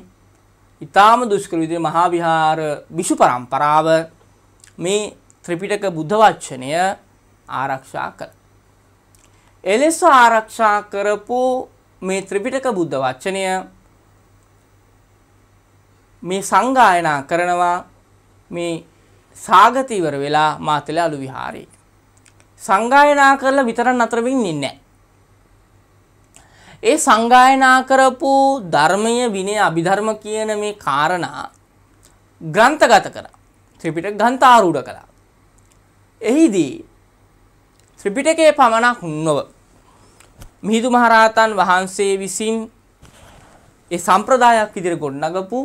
ඉතාම දුෂ්කර විදිහේ මහා විහාර විසු පරම්පරාව මේ ත්‍රිපිටක බුද්ධ වචනය ආරක්ෂා කළා. එලෙස ආරක්ෂා කරපු මේ ත්‍රිපිටක බුද්ධ වචනය මේ සංගායනා කරනවා මේ සාගත ඉවර වෙලා මාතලේ අලු විහාරයේ. සංගායනා කරලා විතරක් නතර වෙන්නේ නැහැ. ඒ සංගායනා කරපු ධර්මය විනය අභිධර්ම කියන මේ කාරණා ග්‍රන්ථගත කරා. ත්‍රිපිටක ග්‍රන්ථාරූඪ කළා. එහිදී ත්‍රිපිටකයේ පමණක් නොව මිහිඳු මහරහතන් වහන්සේ විසින් ඒ සම්ප්‍රදායක් විදිහට ගොඩනගපු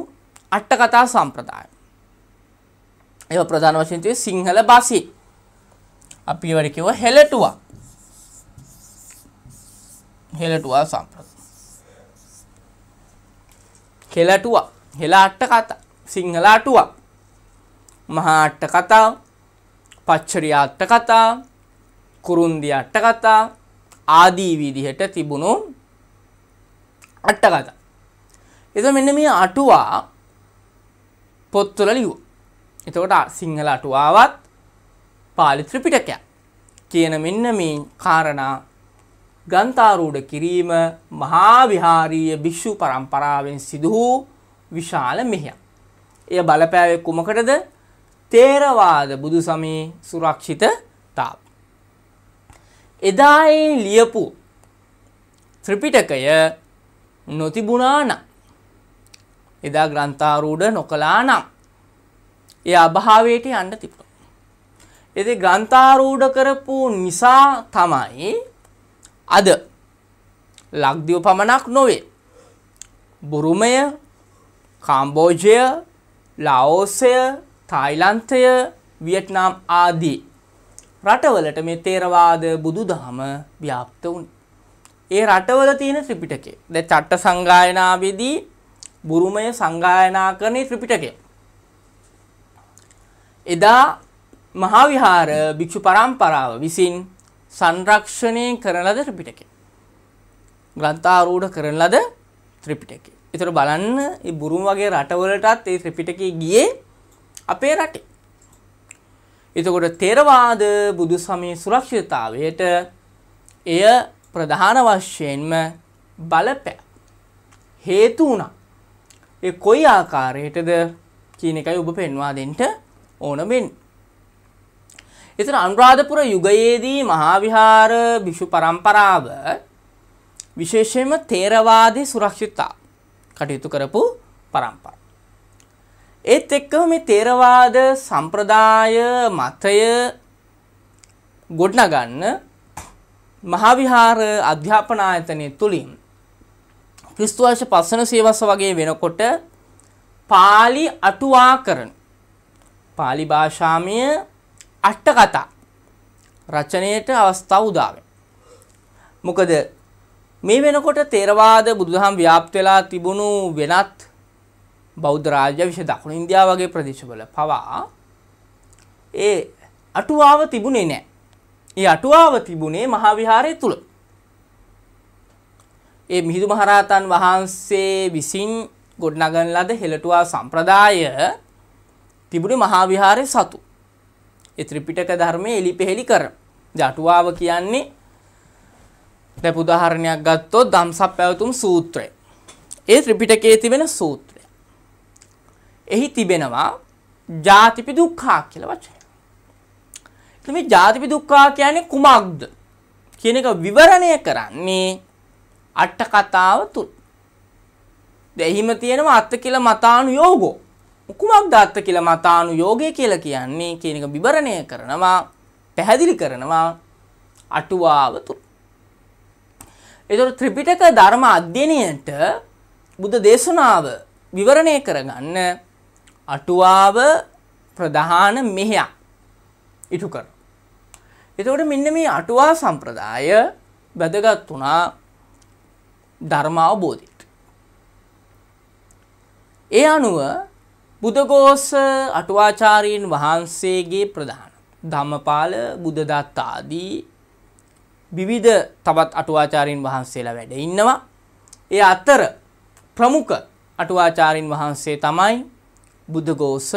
අට කතා සම්ප්‍රදාය. ඒව ප්‍රධාන වශයෙන් සිංහල බාසී. අපි ඒවට කිව්ව හෙලටුවක්. හෙලටුවා සම්ප්‍රති. කෙලටුවක් හෙලාට්ට කතා සිංහලාටුවක් මහාට්ට කතාව පච්චරියාට්ට කතා කුරුන්දියට්ට කතා ආදී විදිහට තිබුණු අට්ට කතා. එත මෙන්න මේ අටුවා පොත්තුල ලිව්. එතකොට සිංහල අටුවාවත් පාලි ත්‍රිපිටකයක් කියන මෙන්න මේ කාරණා ගන්තාරූඪ කිරීම මහා විහාරීය භික්ෂු පරම්පරාවෙන් සිදු වූ විශාල මෙහෙයක්. එය බලපෑවේ කුමකටද? තේරවාද බුදු සමයේ සුරක්ෂිතතාව. එදා ඒ ලියපු ත්‍රිපිටකය නොතිබුණා නම් එදා ග්‍රන්ථාරූඪ නොකළා නම් ඒ අභාවයට යන්න තිබුණා. ඉතින් ග්‍රන්ථාරූඪ කරපු නිසා තමයි අද ලක්දිව පමණක් නොවේ. බුරුමය කාම්බෝජය ලාඕසය තායිලන්තය වියට්නාම් ආදී. රටවලට මේ තේරවාද බුදු දහම ව්‍යාප්ත වුන්. ඒ රටවල තියෙන ත්‍රිපිටකේ ද චට්ට සංගායනාවේදී බුරුමය සංගායනා කරනේ ත්‍රිපිටකේ. එදා මහාවිහාර භික්‍ෂු පරම්පරාව විසින් සංරක්ෂණයෙන් කරන ලද ත්‍රිපිටකය. ග්‍රන්ථාරූඪ කරන ලද ත්‍රිපිටකය. ඒතර බලන්න මේ බුරුම වගේ රටවලටත් මේ ත්‍රිපිටකය ගියේ අපේ රටේ. එතකොට තෙරවාද බුදු සමය සුරක්ෂිතතාවයට එය ප්‍රධාන වශයෙන්ම බලපෑ හේතු වුණා. ඒ කොයි ආකාරයටද කියන එකයි ඔබ පෙන්වා දෙන්න ඕන වෙන්නේ. එතන අනුරාධපුර යුගයේදී මහා විහාර භික්ෂු පරම්පරාව විශේෂයෙන්ම තේරවාදී සුරක්ෂිතතා කටයුතු කරපු පරම්පරාව. ඒත් එක්කම මේ තේරවාද සම්ප්‍රදාය මතය ගොඩනගන්න මහා විහාර අධ්‍යාපන ආයතනය තුලින් ක්‍රිස්තු වර්ෂ 500 වගේ වෙනකොට පාලි අටුවා කරන පාලි භාෂාමය අට්ටකතා රචනයට අවස්ථාව උදාවේ. මොකද මේ වෙනකොට තේරවාද බුදුදහම් ව්‍යාප්ත වෙලා තිබුණු වෙනත් බෞද්ධ රාජ්‍ය විශේෂ දකුණු ඉන්දියාව වගේ ප්‍රදේශවල පවා ඒ අටුවාව තිබුණේ නැහැ. ඒ අටුවාව තිබුණේ මහා විහාරය තුල. ඒ මිහිඳු මහරහතන් වහන්සේ විසින් ගොඩනගන ලද හෙළටුවා සම්ප්‍රදාය තිබුණේ මහා විහාරයේ සතු. ඒ ත්‍රිපිටක ධර්මයේ එලිපෙහෙලි කර. ජටුවාව කියන්නේ දැන් උදාහරණයක් ගත්තොත් ධම්සප්පවතුම් සූත්‍රය. ඒ ත්‍රිපිටකයේ තිබෙන සූත්‍රය. එහි තිබෙනවා ජාතිපි දුක්ඛා කියලා වචනය. ඉතින් මේ ජාතිපි දුක්ඛා කියන්නේ කුමක්ද කියන එක විවරණය කරන්නේ අට කතාව තුල. දැන් එහිම තියෙනවා අත්ති කියලා මතානුයෝගෝ කුමක් දත්ත කියලා මතානු යෝගය කියලා කියන්නේ කියන එක විවරණය කරනවා පැහැදිලි කරනවා අටුවාව තුල. ඒතර ත්‍රිපිටක ධර්ම අධ්‍යයනයට බුද්ධ දේශනාව විවරණය කරගන්න අටුවාව ප්‍රධාන මෙහෙයක් ඉටු කරනවා. එතකොට මෙන්න මේ අටුවා සම්ප්‍රදාය වැදගත් වුණා ධර්ම අවබෝධයට. ඒ අනුව බුදගෝස අටුවාචාරීන් වහන්සේගේ ප්‍රධාන ධම්මපාල බුදදත්ත ආදී විවිධ තවත් අටුවාචාරීන් වහන්සේලා වැඩ ඉන්නවා. ඒ අතර ප්‍රමුඛ අටුවාචාරීන් වහන්සේ තමයි බුදගෝස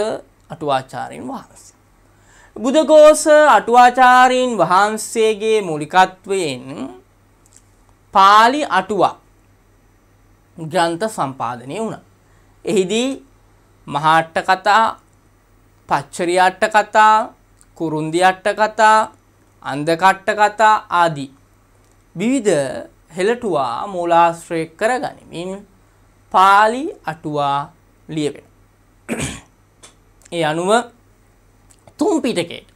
අටුවාචාරීන් වහන්සේ. බුදගෝස අටුවාචාරීන් වහන්සේගේ මූලිකත්වයෙන් පාලි අටුවක් ග්‍රන්ථ සම්පාදනය වුණා. එහිදී මහාට්ට කතා පච්චරියාට්ට කතා කුරුන්දියට්ට කතා අන්දකට්ට කතා ආදී. විවිධ හෙලටුවා මූලාශ්‍රය කර ගනිමින් පාලි අටුවා ලියවෙන. ඒ අනුව තුම් පිටකේට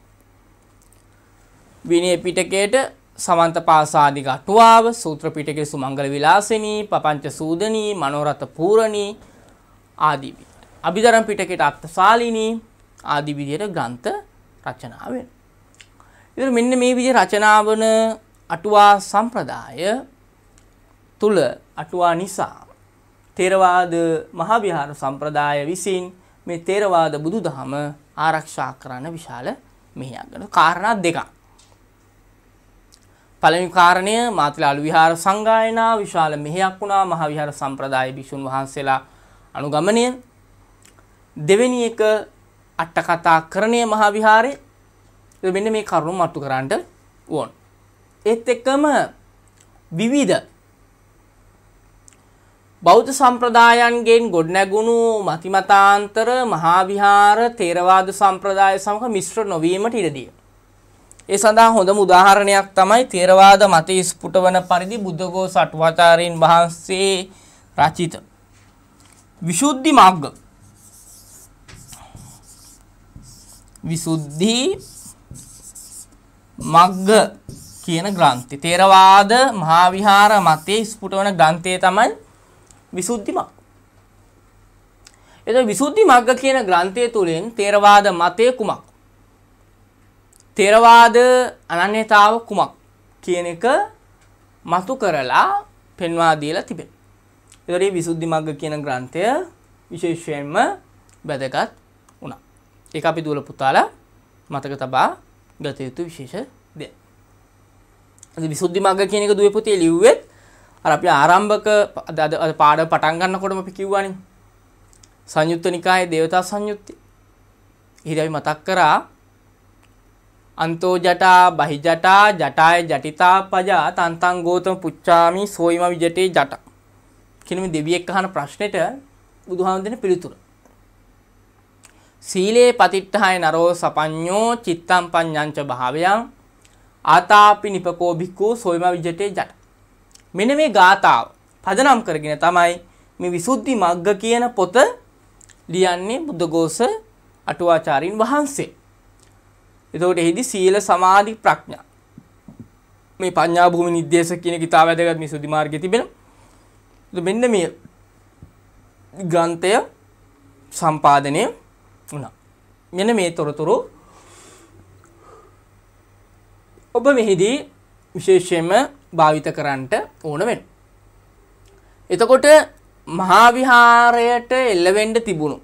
විනය පිටකේට සමන්ත පාසාදික අටුවාව සූත්‍ර පිටකේ සුමංගල විලාසිනී පපංච සූදනී මනෝරත පූරණී ආදීවී. අභිධරම් පිටකයට අර්ථශාලිනී ආදී විදියට ග්‍රන්ථ රචනා වෙනවා. ඉතින් මෙන්න මේ විදිහේ රචනා වන අටුවා සම්ප්‍රදාය තුල අටුවා නිසා තේරවාද මහාවිහාර සම්ප්‍රදාය විසින් මේ තේරවාද බුදුදහම ආරක්ෂා කරන විශාල මෙහෙයක් ගන්න. කාරණා දෙකක්. පළවෙනි කාරණය මාතලාලු විහාර සංගායනා විශාල මෙහෙයක් වුණා මහාවිහාර සම්ප්‍රදාය භික්ෂුන් වහන්සේලා අනුගමනය දෙවෙනි එක අට කතා කරණය මහා විහාරයේ මෙන්න මේ කරුණු මතු කරන්නට ඕන. ඒත් එක්කම විවිධ බෞද්ධ සම්ප්‍රදායන්ගෙන් ගොඩනැගුණු මතිමතාන්තර මහා විහාර තේරවාද සම්ප්‍රදාය සමග මිශ්‍ර නොවීමට ඉඩදී. ඒ සඳහා හොඳම උදාහරණයක් තමයි තේරවාද මතය ස්පුටවන පරිදි බුද්ධඝෝස අටුවාචාරීන් වහන්සේ රචිත විසුද්ධි මාර්ග විසුද්ධි මග්ග කියන ග්‍රන්ථය. තේරවාද මහා විහාර මතේ ස්පුට වන ග්‍රන්ථය තමයි විසුද්ධි මග්ග. එතකොට විසුද්ධි මග්ග කියන ග්‍රන්ථය තුලින් තේරවාද මතය කුමක්? තේරවාද අනන්‍යතාව කුමක් කියන එක මතු කරලා පෙන්වා දීලා තිබෙනවා. ඒතරේ විසුද්ධි මග්ග කියන ග්‍රන්ථය විශේෂයෙන්ම වැදගත් එක අපි දුවල පුතාලා මතක තබා ගත යුතු විශේෂ දෙය. විසුද්ධි මග කියන එක දුවේ පුතේ ලිව්වෙත් අර අපි ආරම්භක අද පාඩ පටන් ගන්නකොටම අපි කිව්වනේ සංයුත්ත නිකායේ දේවතා සංයුක්ති. ඉතින් අපි මතක් කරා අන්තෝ ජටා බහි ජටා ජටාය ජටිතා පජා තන්තං ගෝතම පුච්චාමි සෝයිම විජටේ ජට. කියන මේ දෙවියෙක් අහන ප්‍රශ්නෙට බුදුහාමුදුරනේ පිළිතුර. සීලේ පතිට්ඨාය නරෝ සපඤ්ඤෝ චිත්තම් පඤ්ඤංච භාවයං ආතාපි නිපකෝ භික්ඛු සෝයම විජිතේ ජට මෙන්න මේ ගාතාව පදනම් කරගෙන තමයි මේ විසුද්ධි මග්ග කියන පොත ලියන්නේ බුද්ධඝෝෂ අටුවාචාරින් වහන්සේ. එතකොට එහිදී සීල සමාධි ප්‍රඥා මේ පඤ්ඤා භූමි නිर्देश කියන කිතාව වැදගත් මේ සුදි මාර්ගයේ තිබෙනවා. මෙන්න මේ ග්‍රන්ථය සම්පාදනය වුණා. මෙන්න මේ තොරතුරු ඔබ මෙහිදී විශේෂයෙන්ම භාවිත කරන්නට ඕන වෙන. එතකොට මහාවිහාරයට එල්ලවෙන්ඩ තිබුණු.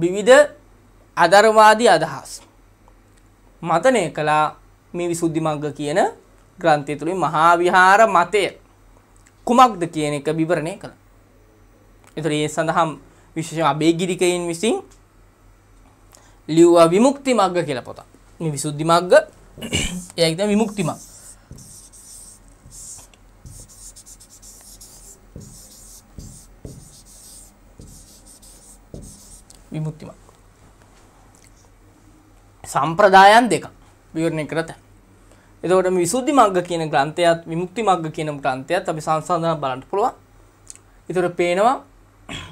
විවිධ අදරවාදී අදහස්. මතනය කලා මේ විසුද්ධිමග්ග කියන ග්‍රන්ථය තුළින් මහාවිහාර මතය කුමක්ද කියන එක විවරණය කළ. එතුර ඒ සඳහම් විශේෂයෙන් අබේගිරිකයින් විසින් ලිව්වා විමුක්ති මග්ග කියලා පොතක්. මේ විසුද්ධි මග්ග ඒයි තමයි විමුක්ති මග්ග. විමුක්ති මග්ග. සම්ප්‍රදායන් දෙක විවරණය කරත. එතකොට මේ විසුද්ධි මග්ග කියන ග්‍රන්ථයත් විමුක්ති මග්ග කියන ග්‍රන්ථයත් අපි සංසන්දන බලන්න පුළුවන්. ඒතර පේනවා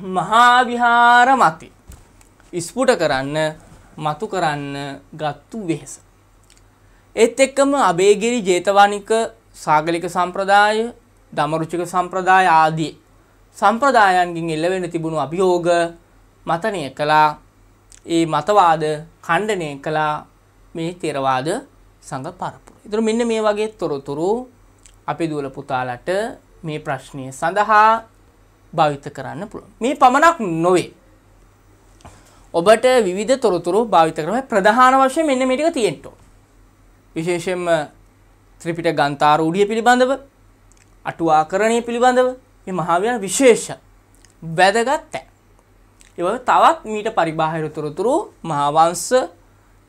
මහා විහාර මති ස්පුට කරන්න මතු කරන්න ගත්තු වෙහෙස. ඒත් එක්කම අබේගිරි ජේතවනික සාගලික සම්ප්‍රදාය දමරුචික සම්ප්‍රදාය ආදී සම්ප්‍රදායන්ගින් එල්ලවෙන තිබුණු අභියෝග මතනය කළා ඒ මතවාද කණ්ඩනය කළා මේ තෙරවාද සඟ පරපුර. ඉතුර මෙන්න මේ වගේ තොරතුරු අපි දුවල පුතාලට මේ ප්‍රශ්නය සඳහා භාවිත කරන්න පුළුවන්. මේ පමණක් නොවේ. ඔබට විවිධ තොරතුරු භාවිත කරම ප්‍රධාන වශයෙන් මෙන්න මේ ටික තියෙන්න ඕන. විශේෂයෙන්ම ත්‍රිපිටක ගන්තාර උඩිය පිළිබඳව අටුවාකරණය පිළිබඳව මේ මහාවිහාර විශේෂ වැදගත් තැන්. ඒ තවත් මීට පරිබාහිර තොරතුරු මහාවංශ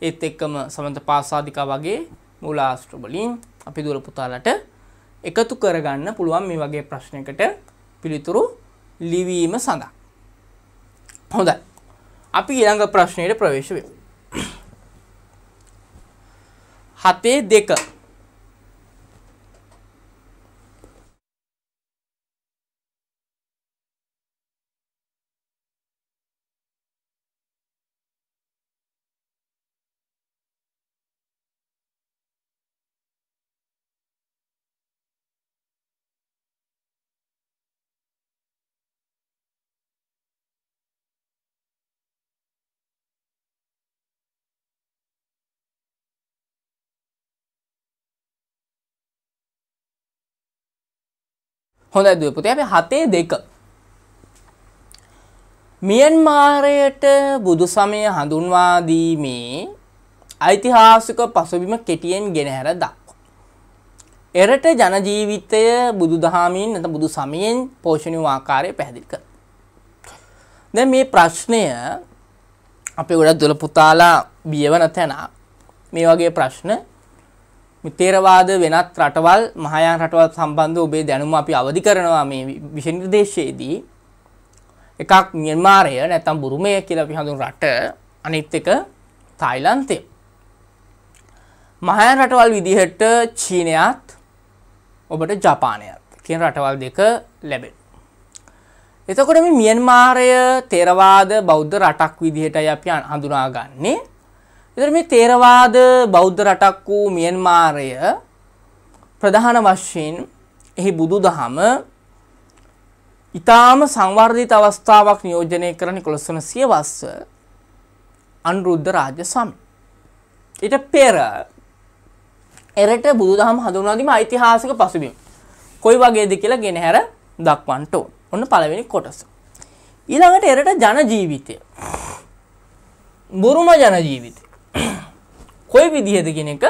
ඒත් එක්කම සමන්ත පාසාදිකා වගේ මූලාශ්‍ර වලින් අපි දුර පුතාලට එකතු කරගන්න පුළුවන් මේ වගේ ප්‍රශ්නයකට පිළිතුරු ලිවීම සඳහා. හොඳයි. අපි ඊළඟ ප්‍රශ්නයට ප්‍රවේශ වෙමු. හතේ දෙක හොඳ දුව පුතේ අපි හතේ දෙක මියන්මාරයට බුදු සමය හඳුන්වා දීමේ ඓතිහාසික පසුබිම කෙටියෙන් ගෙනහැර දක්වා. එරට ජන ජීවිතය බුදුදහමින් නැත්නම් බුදු සමයෙන් පෝෂණය වූ ආකාරය පැහැදිලි කර. දැන් මේ ප්‍රශ්නය අපේ ගොඩක් දොළ පුතාලා බියවන තැන මේ වගේ ප්‍රශ්න තේරවාද වෙනත් රටවල් මහායාන රටවල් සම්බන්ධ ඔබේ දැනුම අපි අවධි කරනවා මේ විෂනිර්දේශයේදී එකක් මියන්මාරය නැත්තම් බුරුමය කියලා අපි හඳුන් රට අනිත් එක තායිලන්තය මහායාන රටවල් විදිහට චීනයත් ඔබට ජපානයත් කියන රටවල් දෙක ලැබෙන එතකොට මේ මියන්මාරය තේරවාද බෞද්ධ රටක් විදිහටයි අපි හඳුනාගන්නේ එතකොට මේ තේරවාද බෞද්ධ රටක් වූ මියන්මාරය ප්‍රධාන වශයෙන් එහි බුදුදහම ඊටාම සංවර්ධිත අවස්ථාවක් නියෝජනය කර 1900 වස්ස අනුරුද්ධ රාජ්‍ය සමය. ඊට පෙර එරට බුදුදහම හඳුන්වාදීම ඓතිහාසික පසුබිම් කොයි වගේද කියලා ගෙනහැර දක්වන්නට ඕන. ඔන්න පළවෙනි කොටස. ඊළඟට එරට ජන ජීවිතය. බුරුම ජන ජීවිතය. කොයි විදිහද කියන එක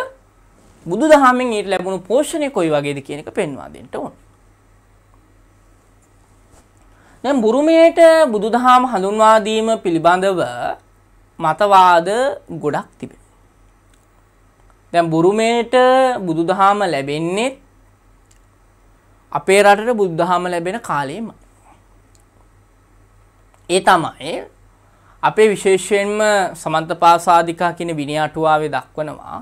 බුදු දහමෙන් ඊට ලැබුණු පෝෂණය කොයි වගේද කියන එක පෙන්වා දෙන්න ඕන. දැන් බුරුමයට බුදු දහම හඳුන්වා දීම පිළිබඳව මතවාද ගොඩක් තිබෙනවා. දැන් බුරුමයට බුදු දහම ලැබෙන්නේ අපේ රටට බුදු දහම ලැබෙන කාලෙම. ඒ තමයි අපේ විශේෂයෙන්ම සමන්තපාසාදිකා කියන විනය අටුවාවේ දක්වනවා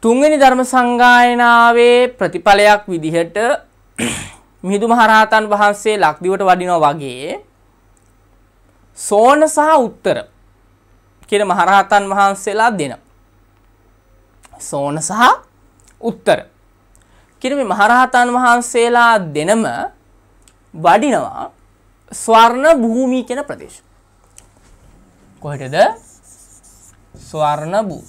තුන්වෙනි ධර්ම සංගායනාවේ ප්‍රතිඵලයක් විදිහට මිහිඳු මහරහතන් වහන්සේ ලක්දිවට වඩිනවා වගේ සෝන සහ උත්තර කියන මහරහතන් වහන්සේලා දෙන සෝන සහ උත්තර කියන මේ මහරහතන් වහන්සේලා දෙනම වඩිනවා ස්වර්ණ භූමි කියන ප්‍රදේශ. කොහෙටද? ස්වර්ණ භූ.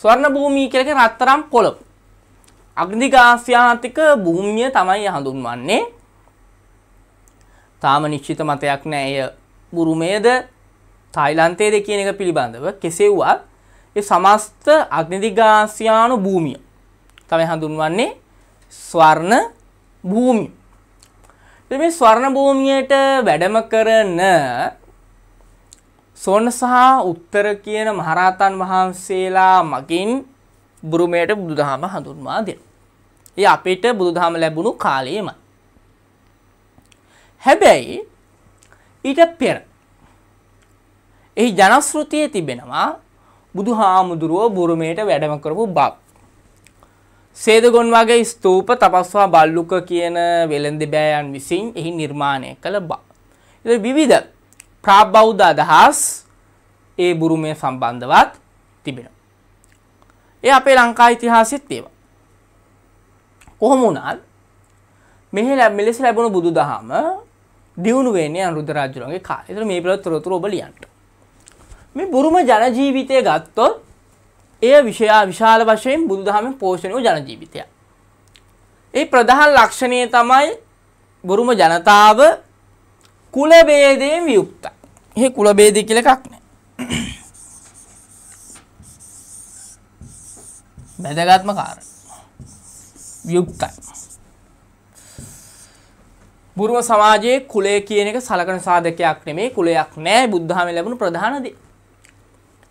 ස්වර්ණ භූමි කියලා කියන්නේ රත්තරන් පොළොව. අග්නිකාසියාතික භූමිය තමයි හඳුන්වන්නේ. තාම නිශ්චිත මතයක් නැහැ. එය බුරුමේද, තායිලන්තයේද කියන එක පිළිබඳව කෙසේ වුවත් ඒ සමස්ත අග්නිදිගාසියානු භූමිය තමයි හඳුන්වන්නේ ස්වර්ණ භූමිය. ඉතින් මේ ස්වර්ණ භූමියට වැඩම කරන සොන්න සහ උත්තර කියන මහරහතන් වහන්සේලා මගින් බුරුමයට බුදුදහම හඳුන්වා දෙනවා. ඒ අපිට බුදුදහම ලැබුණු කාලයේමයි. හැබැයි ඊට පෙර එහි ජනශ්‍රුතියේ තිබෙනවා බුදු හාමුදුරුවෝ බුරුමයට වැඩම කරපු බක්. සේදගොන් වගේ ස්තූප තපස්වා බල්ලුක කියන වෙළඳබෑයන් විසින් එහි නිර්මාණය කළ බා. විවිධ ප්‍රාබෞද්ධ අදහස් ඒ බුරුමය සම්බන්ධවත් තිබෙන. ඒ අපේ ලංකා ඉතිහාසිත් ඒව. කොහොම වුණත් මෙහි ලැබ මෙලෙස ලැබුණු බුදු දහම දියුණුවෙන්නේ අනුරුද්ධ රාජුරුවන්ගේ කාලේ. ඒතර මේ පිළිබඳ තොරතුරු ඔබ ලියන්න. මේ බුරුම ජනජීවිතය ගත්තොත් එය විෂයා විශාල වශයෙන් බුදුදහම පෝෂණය වූ ජනජීවිතයක්. ඒ ප්‍රධාන ලක්ෂණය තමයි බුරුම ජනතාව කුලබේදයෙන් වියුක්තයි. ඒ කුලබේදය කියලා එකක් නෑ. වැදගත්ම කාරණා. වියුක්තයි. බුරුම සමාජයේ කුලය කියන එක සලකන සාධකයක් නෙමේ කුලයක් නෑ බුද්ධාමය ලැබුණු ප්‍රධාන දේ.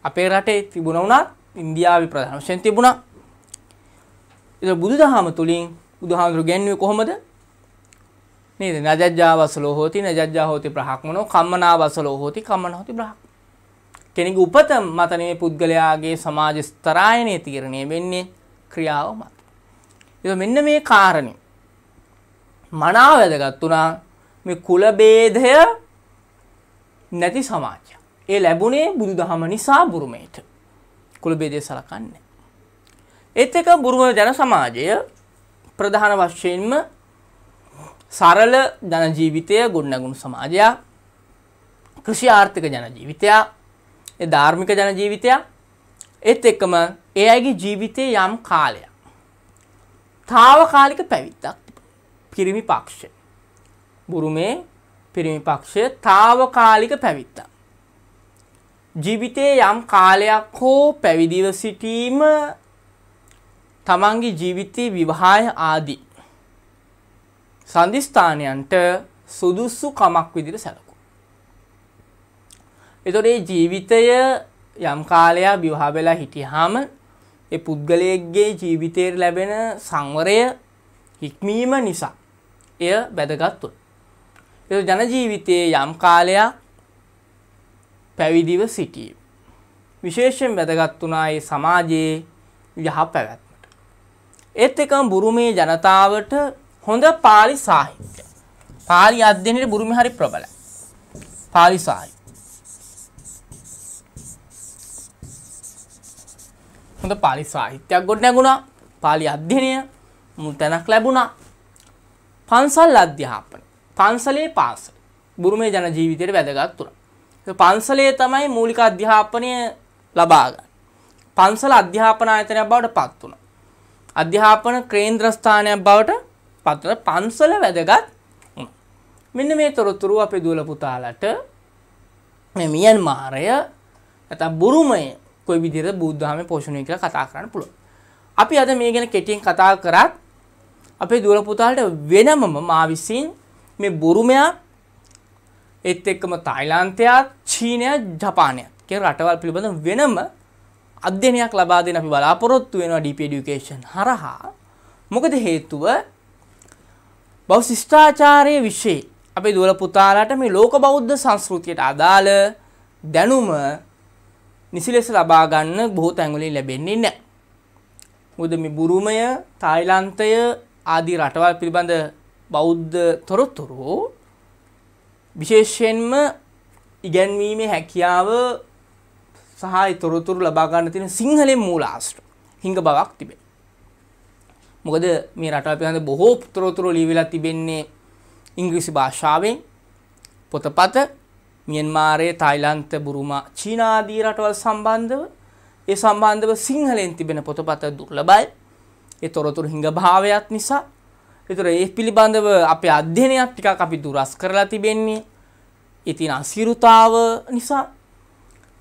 අපේ රටේ තිබුණ වුණත් ඉන්දියාවේ ප්‍රධාන වශයෙන් තිබුණා. ඒක බුදුදහම තුලින් බුදුහාමුදුරු ගැන්වුවේ කොහොමද? නේද? නජජ්ජා වසලෝ හෝති නජජ්ජා හෝති බ්‍රහ්මනෝ කම්මනා වසලෝ හෝති කම්මනා හෝති බ්‍රහ්ම. කෙනෙකුගේ උපත මත නෙමෙයි පුද්ගලයාගේ සමාජ ස්තරායනයේ තීරණය වෙන්නේ ක්‍රියාව මත. ඒක මෙන්න මේ කාරණේ. මනාව වැදගත් වුණා මේ කුල ભેදය නැති සමාජ. ඒ ලැබුණේ බුදු දහම නිසා බුරුමේට කුළ බේදය සලකන්න. එත් එක බුරුම ජන සමාජය ප්‍රධාන වශයෙන්ම සරල ජනජීවිතය ගොඩනගුණු සමාජයක් කෘෂි ආර්ථික ජනජීවිතයා ඒ ධාර්මික ජනජීවිතයක් එත් එක්කම ඒ අයගේ ජීවිතය යම් කාලයක් තාවකාලික පැවිත්තක් පිරිමි පක්ෂ බුරුමේ පිරිමි පක්ෂය තාවකාලික පැවිත්තා ජීවිතයේ යම් කාලයක් හෝ පැවිදිව සිටීම තමන්ගේ ජීවිතයේ විවාහය ආදී සන්ධිස්ථානයන්ට සුදුස්සු කමක් විදිහට සැලකු. එතකොට මේ ජීවිතය යම් කාලයක් විවාහ වෙලා හිටියාම ඒ පුද්ගලයෙක්ගේ ජීවිතයේ ලැබෙන සංවරය හික්මීම නිසා එය වැදගත් වුණා. ඒ ජන ජීවිතයේ යම් කාලයක් පැවිදිව සිටීම. විශේෂයෙන් වැදගත් වුණායි සමාජයේ යහ පැවැත්මට. ඒත් එකම බුරුමේ ජනතාවට හොඳ පාලි සාහිත්‍ය. පාලි අධ්‍යයනයේ බුරුමේ හරි ප්‍රබලයි. පාලි සාහිත්‍ය. හොඳ පාලි සාහිත්‍යයක් ගොඩ නැගුණා. පාලි අධ්‍යයනය මුල් තැනක් ලැබුණා. පන්සල් අධ්‍යාපනය. පන්සලේ පාසල. බුරුමේ ජන ජීවිතයට වැදගත් වුණා. පන්සලේ තමයි මූලික අධ්‍යාපනය ලබා ගන්න. පන්සල අධ්‍යාපන ආයතනයක් බවට පත් වුණා. අධ්‍යාපන කේන්ද්‍ර ස්ථානයක් බවට පත් වුණා. පන්සල වැදගත් වුණා. මෙන්න මේ තොරතුරු අපේ දුවල පුතාලට මේ මියන්මාරය නැත්නම් බුරුමය කොයි විදිහට බුද්ධ ධර්මයේ පෝෂණය කියලා කතා කරන්න පුළුවන්. අපි අද මේ ගැන කෙටියෙන් කතා කරත් අපේ දුවල පුතාලට වෙනමම මා විසින් මේ බුරුමයක් ඒත් එක්කම තායිලාන්තයත් චීනයත් ජපානයත් කිය රටවල් පිළිබඳ වෙනම අධ්‍යනයක් ලබා දෙන අපි බලාපොරොත්තු වෙනවා ඩිප ඩියුකේෂන් හරහා මොකද හේතුව බෞ ශිෂ්ඨාචාරය විශ්ේ අපේ දුවල පුතාලාට මේ ලෝක බෞද්ධ සංස්කෘතියට අදාළ දැනුම නිසිලෙස ලබා ගන්න බොහෝ තැන්වලින් ලැබෙන්නේ නැහැ. මොකද මේ බුරුමය, තායිලන්තය ආදී රටවල් පිළිබඳ බෞද්ධ තොරතුරු විශේෂයෙන්ම ඉගැන්වීමේ හැකියාව සහ තොරතුරු ලබා ගන්න තියෙන සිංහලෙන් මූලාශ්‍ර හිඟ බවක් තිබේ. මොකද මේ රටාව පිළිබඳ බොහෝ තොරතුරු ලියවිලා තිබෙන්නේ ඉංග්‍රීසි භාෂාවෙන් පොතපත මියන්මාරයේ තායිලන්ත බුරුමා චීන ආදී රටවල් සම්බන්ධව ඒ සම්බන්ධව සිංහලෙන් තිබෙන පොතපත දුර්ලභයි. ඒ තොරතුරු හිඟ භාවයත් නිසා එතුර ඒ පිළිබඳව අපේ අධ්‍යනයක් ටිකක් අපි දුරස් කරලා තිබෙන්නේ ඉතින් අසිරුතාව නිසා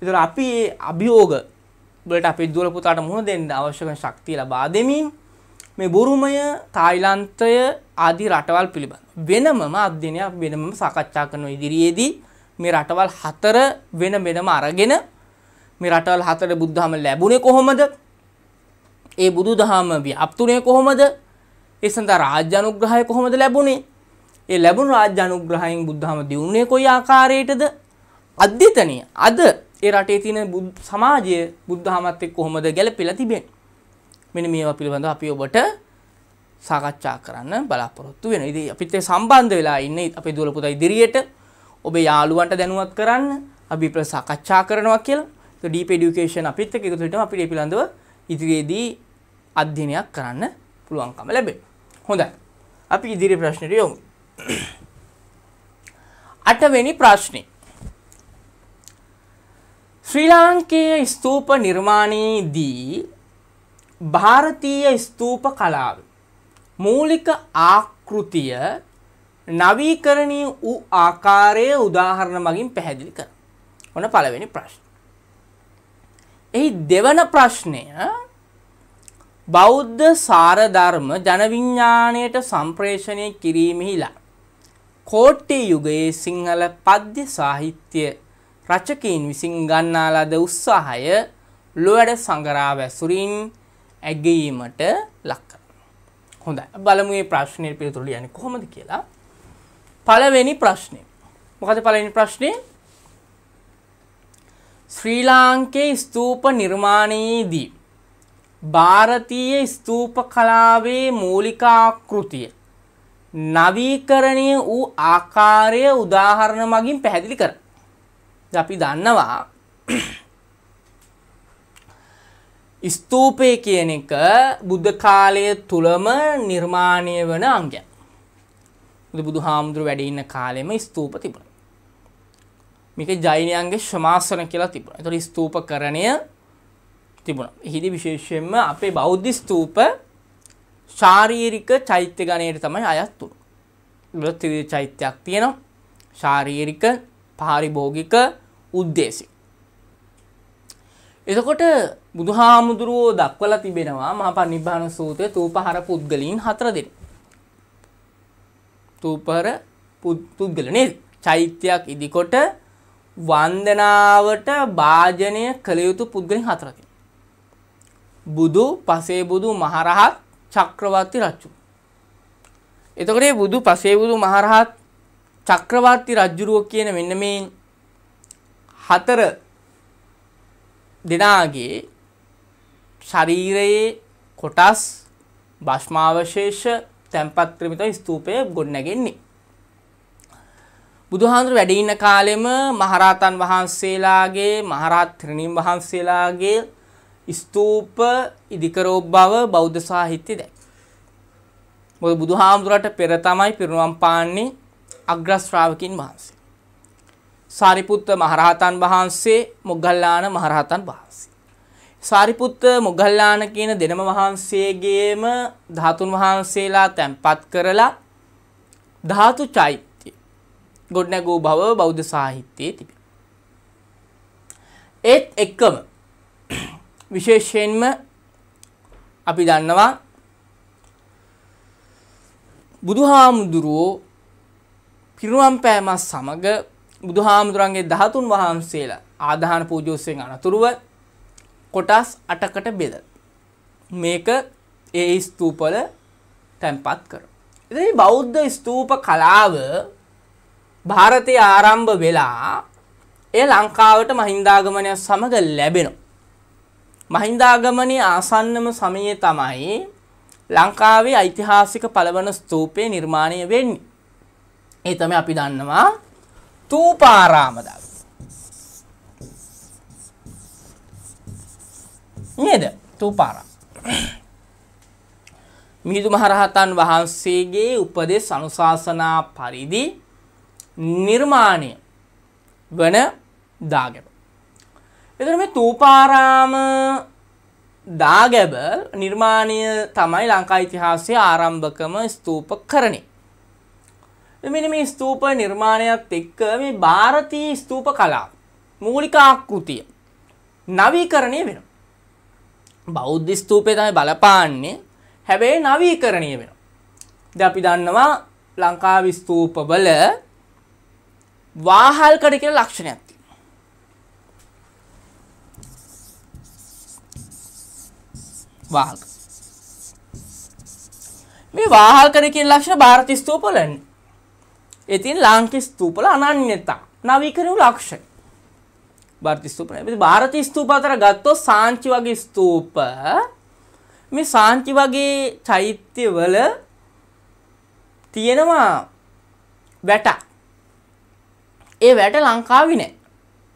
එතුර අපි ඒ අභියෝග බලට අපි දුවලපුතාට මුහුණ දෙන්න අවශ්‍යක ශක්තිය ලබා දෙමින් මේ බොරුමය තායිලන්තය ආදී රටවල් පිළිබඳ වෙනමම අධ්‍යනයක් වෙනම සාකච්ඡා කරන ඉදිරියේදී මේ රටවල් හතර වෙන වෙනම අරගෙන මේ රටවල් හතර බුද්ධහම ලැබුණේ කොහොමද ඒ බුදු දහම ව්‍යාප්තුනේ කොහොමද ඒ සඳහා රාජ්‍ය අනුග්‍රහය කොහොමද ලැබුණේ? ඒ ලැබුණු රාජ්‍ය අනුග්‍රහයෙන් බුද්ධහම දියුණුවේ කොයි ආකාරයකටද? අද්විතනීය. අද ඒ රටේ තියෙන සමාජය බුද්ධහමත් එක්ක කොහොමද ගැලපිලා තිබෙන්නේ? මෙන්න මේවා පිළිබඳව අපි ඔබට සාකච්ඡා කරන්න බලාපොරොත්තු වෙනවා. ඉතින් අපිත් ඒ සම්බන්ධ වෙලා ඉන්නේ අපේ දුවල පුතා ඉදිරියට ඔබේ යාළුවන්ට දැනුවත් කරන්න අපි ප්‍ර සාකච්ඡා කරනවා කියලා. ඒක ඩීප් এডুকেෂන් අපිත් එක්ක එකතු වෙනවා අපිට ඒ පිළිබඳව ඉදිරියේදී අධ්‍යයනයක් කරන්න පුළුවන්කම ලැබෙනවා. හොඳයි. අපි ඉදිරි ප්‍රශ්නයට යමු. අටවෙනි ප්‍රශ්නේ. ශ්‍රී ලාංකේය ස්තූප නිර්මාණයේදී ಭಾರತೀಯ ස්තූප කලාව මූලික ආකෘතිය නවීකරණීය වූ ආකාරයේ උදාහරණ මගින් පැහැදිලි කරනවා. ඔන්න පළවෙනි ප්‍රශ්න. එහි දෙවන ප්‍රශ්නය බෞද්ධ සාරධර්ම ජනවිඤ්ඥාණයට සම්ප්‍රේෂණය කිරීමහිලා. කෝට්ටි යුගයේ සිංහල පද්‍ය සාහිත්‍ය රචකීන් විසින් ගන්නාලද උත්සාහය ලොවැඩ සඟරා වැසුරින් ඇගීමට ලක්ක. හොඳ බලමුේ ප්‍රශ්නය පිළිතුරලි යන කොහොමද කියලා. පලවෙනි ප්‍රශ්නය. මොකද පලනි ප්‍රශ්නය ශ්‍රී ලාංකේ ස්තූප නිර්මාණයේදී ಭಾರತೀಯ ස්තූප කලාවේ මූලිකාකෘතිය නවීකරණය වූ ආකාරය උදාහරණ මගින් පැහැදිලි කර. අපි දන්නවා ස්තූපය කියන එක බුද්ධ කාලය තුළම නිර්මාණය වන අංගයක්. බුදු හාමුදුරු වැඩඉන්න කාලෙම ස්තූප තිබුණ. මේක ජෛනයන්ගේ ශ්‍රමාසන කියලා තිබුණ. එතොට ස්තූප කරණය තිබුණා. එහිදී විශේෂයෙන්ම අපේ බෞද්ධ ස්තූප ශාරීරික චෛත්‍ය ගණයට තමයි අයත් වුනේ. විවිධ චෛත්‍යයක් තියෙනවා. ශාරීරික, පාරිභෝගික, උද්දේශික. එතකොට බුදුහාමුදුරුවෝ දක්වලා තිබෙනවා මහපරිනිබ්බාන සූත්‍රයේ තූපහර පුද්ගලයන් හතර දෙනෙක්. තූපහර පුද්ගල නේද? චෛත්‍යයක් ඉදිකොට වන්දනාවට වාජනය කළ යුතු පුද්ගලයන් හතර දෙනෙක්. බුදු පසේ බුදු මහරහත් චක්‍රවර්ති රජු. එතකොට මේ බුදු පසේ බුදු මහරහත් චක්‍රවර්ති රජුරුව කියන මෙන්න මේ හතර දෙනාගේ ශරීරයේ කොටස් භෂ්මාවශේෂ තැන්පත් ක්‍රමිත ස්තූපය ගොඩනැගෙන්නේ. බුදුහාඳුර වැඩ ඉන්න කාලෙම මහරහතන් වහන්සේලාගේ මහරහත් ත්‍රිණින් වහන්සේලාගේ ස්තූප ඉදිකරෝ බව බෞද්ධ සාහිත්‍ය දැක්. මොද බුදු හාමුදුරට පෙර තමයි පිරුණුවම් පාන්නේ අග්‍රශ්‍රාවකින් වහන්සේ. සාරිපුත්ත මහරහතන් වහන්සේ මොග්ගල්ලාන මහරහතන් වහන්සේ. සාරිපුත්ත මොගල්ලාන කියන දෙනම වහන්සේගේම ධාතුන් වහන්සේලා තැන්පත් කරලා ධාතු චෛත්‍ය ගොඩනැගූ බව බෞද්ධ සාහිත්‍යයේ තිබේ. ඒත් එක්කම විශේෂයෙන්ම අපි දන්නවා බුදුහාමුදුරුවෝ පිරුවම් පෑමත් සමග බුදුහාමුදුරන්ගේ දහතුන් වහන්සේලා ආධාන පූජෝස්සයෙන් අනතුරුව කොටස් අටකට බෙද. මේක ඒ ස්තූපල තැන්පත් කර. එති බෞද්ධ ස්තූප කලාව භාරතය ආරම්භ වෙලා ඒ ලංකාවට මහින්දාගමනයක් සමඟ ලැබෙනවා. මහින්දාගමනයේ ආසන්නම සමයේ තමයි ලංකාවේ ඓතිහාසික පළවන ස්තූපය නිර්මාණය වෙන්නේ. ඒ තමයි අපි දන්නවා තූපාරාම දව. නේද? තූපාරාම. මිහිඳු මහරහතන් වහන්සේගේ උපදෙස් අනුශාසනා පරිදි නිර්මාණය වන දාගැබ. එතකොට මේ තූපාරාම දාගැබ නිර්මාණය තමයි ලංකා ඉතිහාසයේ ආරම්භකම ස්තූපකරණේ. මෙන්න මේ ස්තූප නිර්මාණයත් එක්ක මේ ಭಾರತೀಯ ස්තූප කලාව මූලික ආකෘතිය නවීකරණය වෙනවා. බෞද්ධ ස්තූපේ තමයි බලපාන්නේ. හැබැයි නවීකරණය වෙනවා. දැන් අපි දන්නවා ලංකාවේ ස්තූපවල වාහල්කඩ කියලා ලක්ෂණයක් වාහක. මේ වාහල්කර කියන ලක්ෂණ ಭಾರತ ස්තූපවල ඉතින් ලාංකික ස්තූපවල අනන්‍යතා නවීකරණු ලක්ෂණ ಭಾರತ ස්තූප නේ. ಭಾರತ ස්තූප අතර ගත්තොත් සාංචි වගේ ස්තූප මේ සාංචි වගේ චෛත්‍යවල තියෙනවා වැට. ඒ වැට ලංකාවේ නෑ.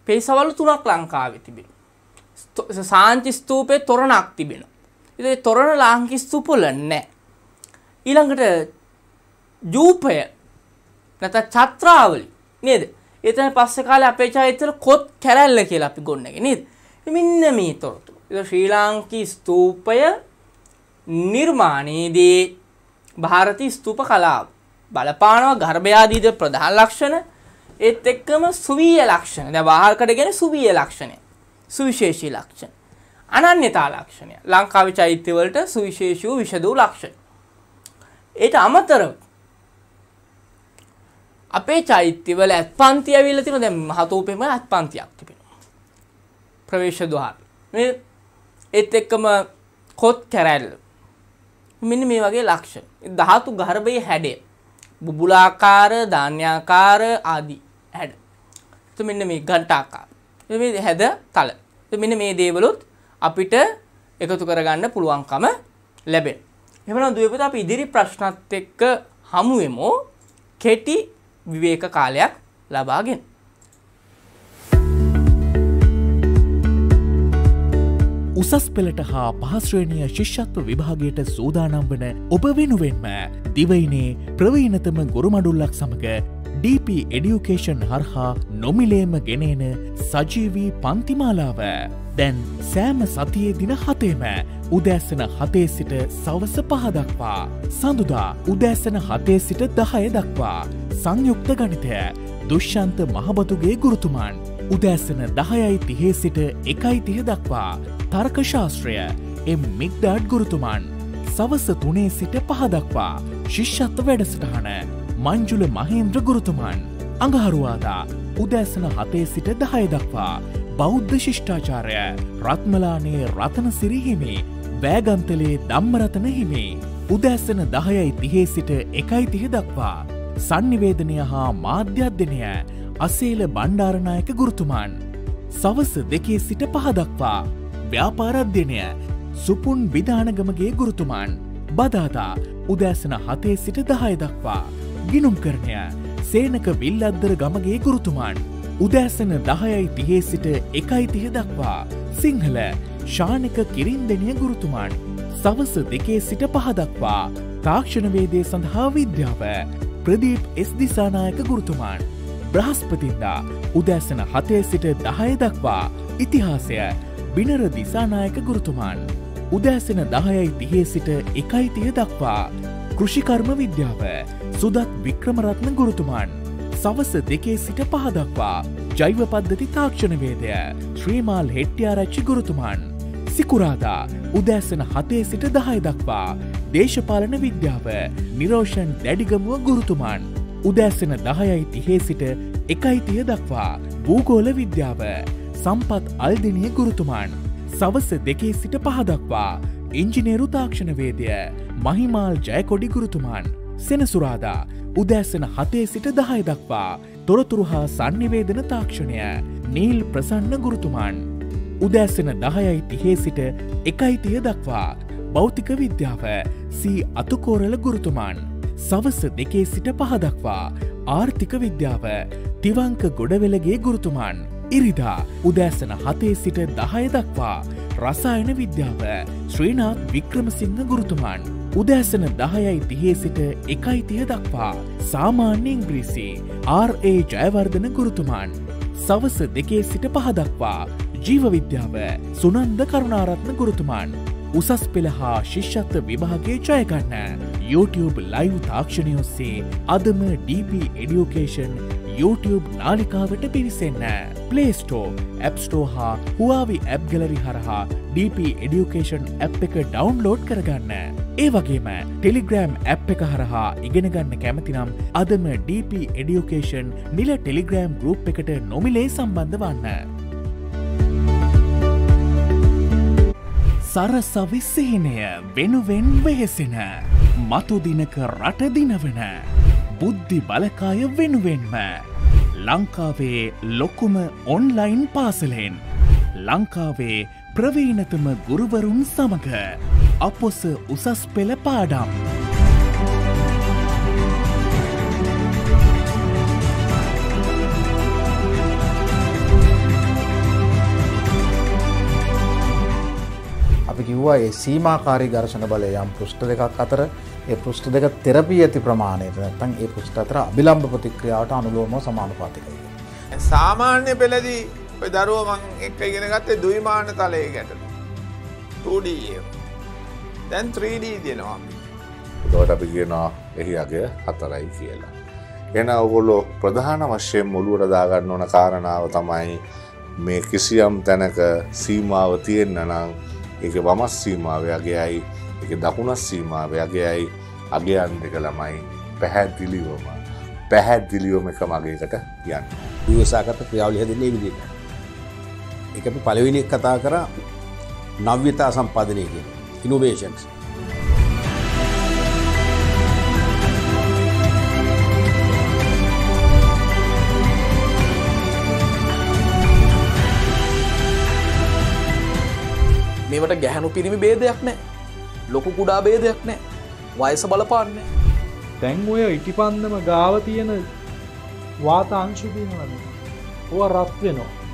පේසවල තුනක් ලංකාවේ තිබෙනවා. සාංචි ස්තූපේ තොරණක් තිබෙනවා. ඉතින් තොරණ ලාංකි සුපුල නැහැ. ඊළඟට ජූපය නැත්නම් චත්‍රාවලි නේද? එතන පස්සේ කාලේ අපේ චෛත්‍යවල කොත් කැරැල්ල කියලා අපි ගොන්න එක නේද? මෙන්න මේ තොරතුරු. ඉතින් ශ්‍රී ලාංකී ස්තූපය නිර්මාණයේදී ಭಾರತೀಯ ස්තූප කලාව බලපානවා ගර්භයාදීද ප්‍රධාන ලක්ෂණ ඒත් එක්කම සුවීය ලක්ෂණ. දැන් වාහකඩ කියන්නේ සුවීය ලක්ෂණය. සුවිශේෂී ලක්ෂණ. අනන්‍යතා ලක්ෂණය ලංකාවේ චෛත්‍යවලට සුවිශේෂූ විශදූ ලක්ෂණ. ඒට අමතරව අපේ චෛත්‍යවල ඇත් පන්ති ඇවිල්ල තින දැම් හතෝපෙම ඇත් පන්තියක් තිබෙන ප්‍රවේශ දහර මේ එත් එක්කම කොත් කැරැල්ල මෙනි මේ වගේ ලක්ෂ දහතු ගහරබයි හැඩේ බුබුලාකාර ධාන්‍යාකාර ආදී හැඩ මෙන්න මේ ගන්ටාකාර හැද තල මෙන්න මේ දේවලුත් අපිට එකතු කරගන්න පුළුවන්කම ලැබෙන. එහෙමනම් දුවපුත අපි ඉදිරි ප්‍රශ්නත් එක්ක හමු වෙමු. කෙටි විවේක කාලයක් ලබාගෙන උසස් පෙළට හා පහස්ශ්‍රේණිය ශිෂ්‍යත්ව විභාගයට සූදානම් වන ඔබ වෙනුවෙන්ම දිවයිනේ ප්‍රවීනතම ගොරුමඩුල්ලක් සමඟ DP එඩියුකේෂන් හරහා නොමිලේම ගෙනේන සජීවී පන්තිමාලාව දැන් සෑම සතියේ දින හතේම උදෑසන හතේ සිට සවස පහදක්වා. සඳුදා උදෑසන හතේ සිට දහය දක්වා. සංයුක්ත ගණිතය දුෂ්‍යන්ත මහබතුගේ ගුරුතුමාන්. උදෑසන දහයයි තිහේ සිට එකයි තිය දක්වා. තර්කශාස්ත්‍රය එම් මික්ඩාඩ් ගුරුතුමාන්. සවස තුනේ සිට පහදක්වා. ශිෂ්ෂත්ව වැඩසටහන මංජුල මහේන්ද්‍ර ගුරුතුමාන්. අඟහරුවාදා උදෑසන හතේ සිට දහය දක්වා බෞද්ධ ශිෂ්ඨාචාරය රත්මලානේ රතන සිරිහිමි බෑගන්තලේ දම්මරතන හිමි උදැස්සන දහයයි තිහේ සිට එකයි තිහ දක්වා සංනිවේදනය හා මාධ්‍යධ්‍යනය අසේල බණ්ඩාරණයක ගුරුතුමන් සවස දෙකේ සිට පහදක්වා ව්‍යාපාරධ්‍යනය සුපුන් විධානගමගේ ගුරුතුමන් බදාතා උදෑසන හතේ සිට දහය දක්වා ගිනුම් කරණය සේනක විල්ලද්දර ගමගේ ගුරුතුමන් උදෑසන දහයයි තිහේ සිට එකයි තිය දක්වා සිංහල ශානක කිරින්දනිය ගුරුතුමාන් සවස දෙකේ සිට පහදක්වා තාක්ෂණවේදය සඳහා විද්‍යාව ප්‍රදීප් එස් දිසානායක ගුරුතුමාන් බ්‍රහස්පතින්දා උදෑසන හතේ සිට දහය දක්වා ඉතිහාසය බිනර දිසානායක ගුරුතුමාන් උදෑසන දහයයි තිහේ සිට එකයි තිය දක්වා කෘෂිකර්ම විද්‍යාව සුදත් වික්‍රමරත්න ගුරුතුමාන් සවස දෙකේ සිට පහදක්වා ජෛව පද්ධති තාක්ෂණවේදය ශ්‍රීමාල් හෙට්ටියාරච්චි ගුරුතුමන් සිකුරාදා උදෑසන හතේ සිට දහය දක්වා දේශපාලන විද්‍යාව නිරෝෂන් දැඩිගමුව ගුරුතුමන් උදෑසන දහයයි තිහේ සිට එකයිතිය දක්වා භූගෝල විද්‍යාව සම්පත් අල්දිනිය ගුරුතුමන් සවස දෙකේ සිට පහදක්වා ඉංජිනේරු තාක්ෂණවේදය මහිමාල් ජයකොඩි ගුරුතුමන් සෙනසුරාදා උදෑසන හතේ සිට දහය දක්වා තොරතුරු හා සංනිවේදන තාක්ෂණය නීල් ප්‍රසන්න ගුරුතුමාන්. උදෑසන දහයයි තිහේ සිට එකයිතිය දක්වා භෞතික විද්‍යාව සී අතුකෝරල ගුරුතුමාන්. සවස දෙකේ සිට පහදක්වා ආර්ථික විද්‍යාව තිවංක ගොඩවෙලගේ ගුරුතුමාන්. ඉරිදා උදෑසන හතේ සිට දහය දක්වා රසායන විද්‍යාව ශ්‍රීනාත් වික්‍රමසිංහ ගුරුතුමාන්. උදෑසන දහයයි තිහේ සිට එකයි තිය දක්වා සාමාන්‍ය ඉංග්‍රීසි RA ජයවර්ධන ගුරුතුමාන් සවස දෙකේ සිට පහදක්වා ජීවවිද්‍යාව සුනන්ද කරුණාරත්න ගුරුතුමාන් උසස් පෙළ හා ශිෂ්‍යත්ව විභාගේ ජයගන්න YouTube ලයිව් තාක්ෂණය ඔස්සේ අදම DP එඩියෝකේෂන් YouTube නාලිකාවට පිවිසන්න පලේස්ටෝ ඇප්ස්ටෝ හා හුවාවි ඇබ් ගලරි හරහා DP එඩියුකේෂන් ඇ් එක ඩවන්ලෝඩ් කරගන්න. ඒ වගේම ටෙලිග්‍රෑම් ඇප් එක හරහා ඉගෙනගන්න කැමතිනම් අදම DP එඩියෝකේෂන් නිල ටෙලිග්‍රෑම් ගරුප් එකට නොමිලේ සම්බන්ධ වන්න. සර සවිස්සහිනය වෙනුවෙන් වෙහෙසෙන මතුදිනක රටදිනවන බුද්ධි බලකාය වෙනුවෙන්ම ලංකාවේ ලොකුම ඔන්ලයින් පාසලෙන් ලංකාවේ ප්‍රවීනතම ගුරුවරුන් සමඟ අපොස උසස් පෙළ පාඩම්. අපි කිව්වා ඒ සීමාකාරී ඝර්ෂණ බලය යම් පෘෂ්ඨ දෙකක් අතර ඒ පෘෂ්ඨ දෙක තෙරපී ඇති ප්‍රමාණයට නැත්නම් ඒ පෘෂ්ඨ අතර අභිලම්භ ප්‍රතික්‍රියාවට අනුලෝමව සමානුපාතිකයි. සාමාන්‍ය පෙළදී ඔය දරුවෝ මං එක්ක ඉගෙන ගත්තේ ද්විමාන තලයේ ගැටලු. 2D එක. දැන් 3D දෙනවා. දොට අපි කියනවා එහි අගය හතරයි කියලා. එන ඔගොල්ලෝ ප්‍රධාන වශයෙන් මුළුවට දාගන්න ඕන කාරණාව තමයි මේ කිසියම් තැනක සීමාව තියෙන්න නම් ඒක වමස් සීමාවයගේයි එක දකුණස් සීමාවයගේයි අගයන් දෙක ළමයි පැහැදිලිවම පැහැදිලියෝම එක මගේකට යන්න. දවසාගත ක්‍රියාවලිහ දෙන්නේ විදිට. එක පලවිනික් කතා කර නව්‍යතා සම්පාදනය කියෙන. innovations. මේවට ගැහැනු පිරිමි බේදයක් නෑ ලොකු කුඩා බේදයක් නෑ වයස බලපාන්න තැන් ඔය ඉටිපන්දම ගාව තියෙන වාත අංශුතිීනවන්න ඕ රත් වෙනවා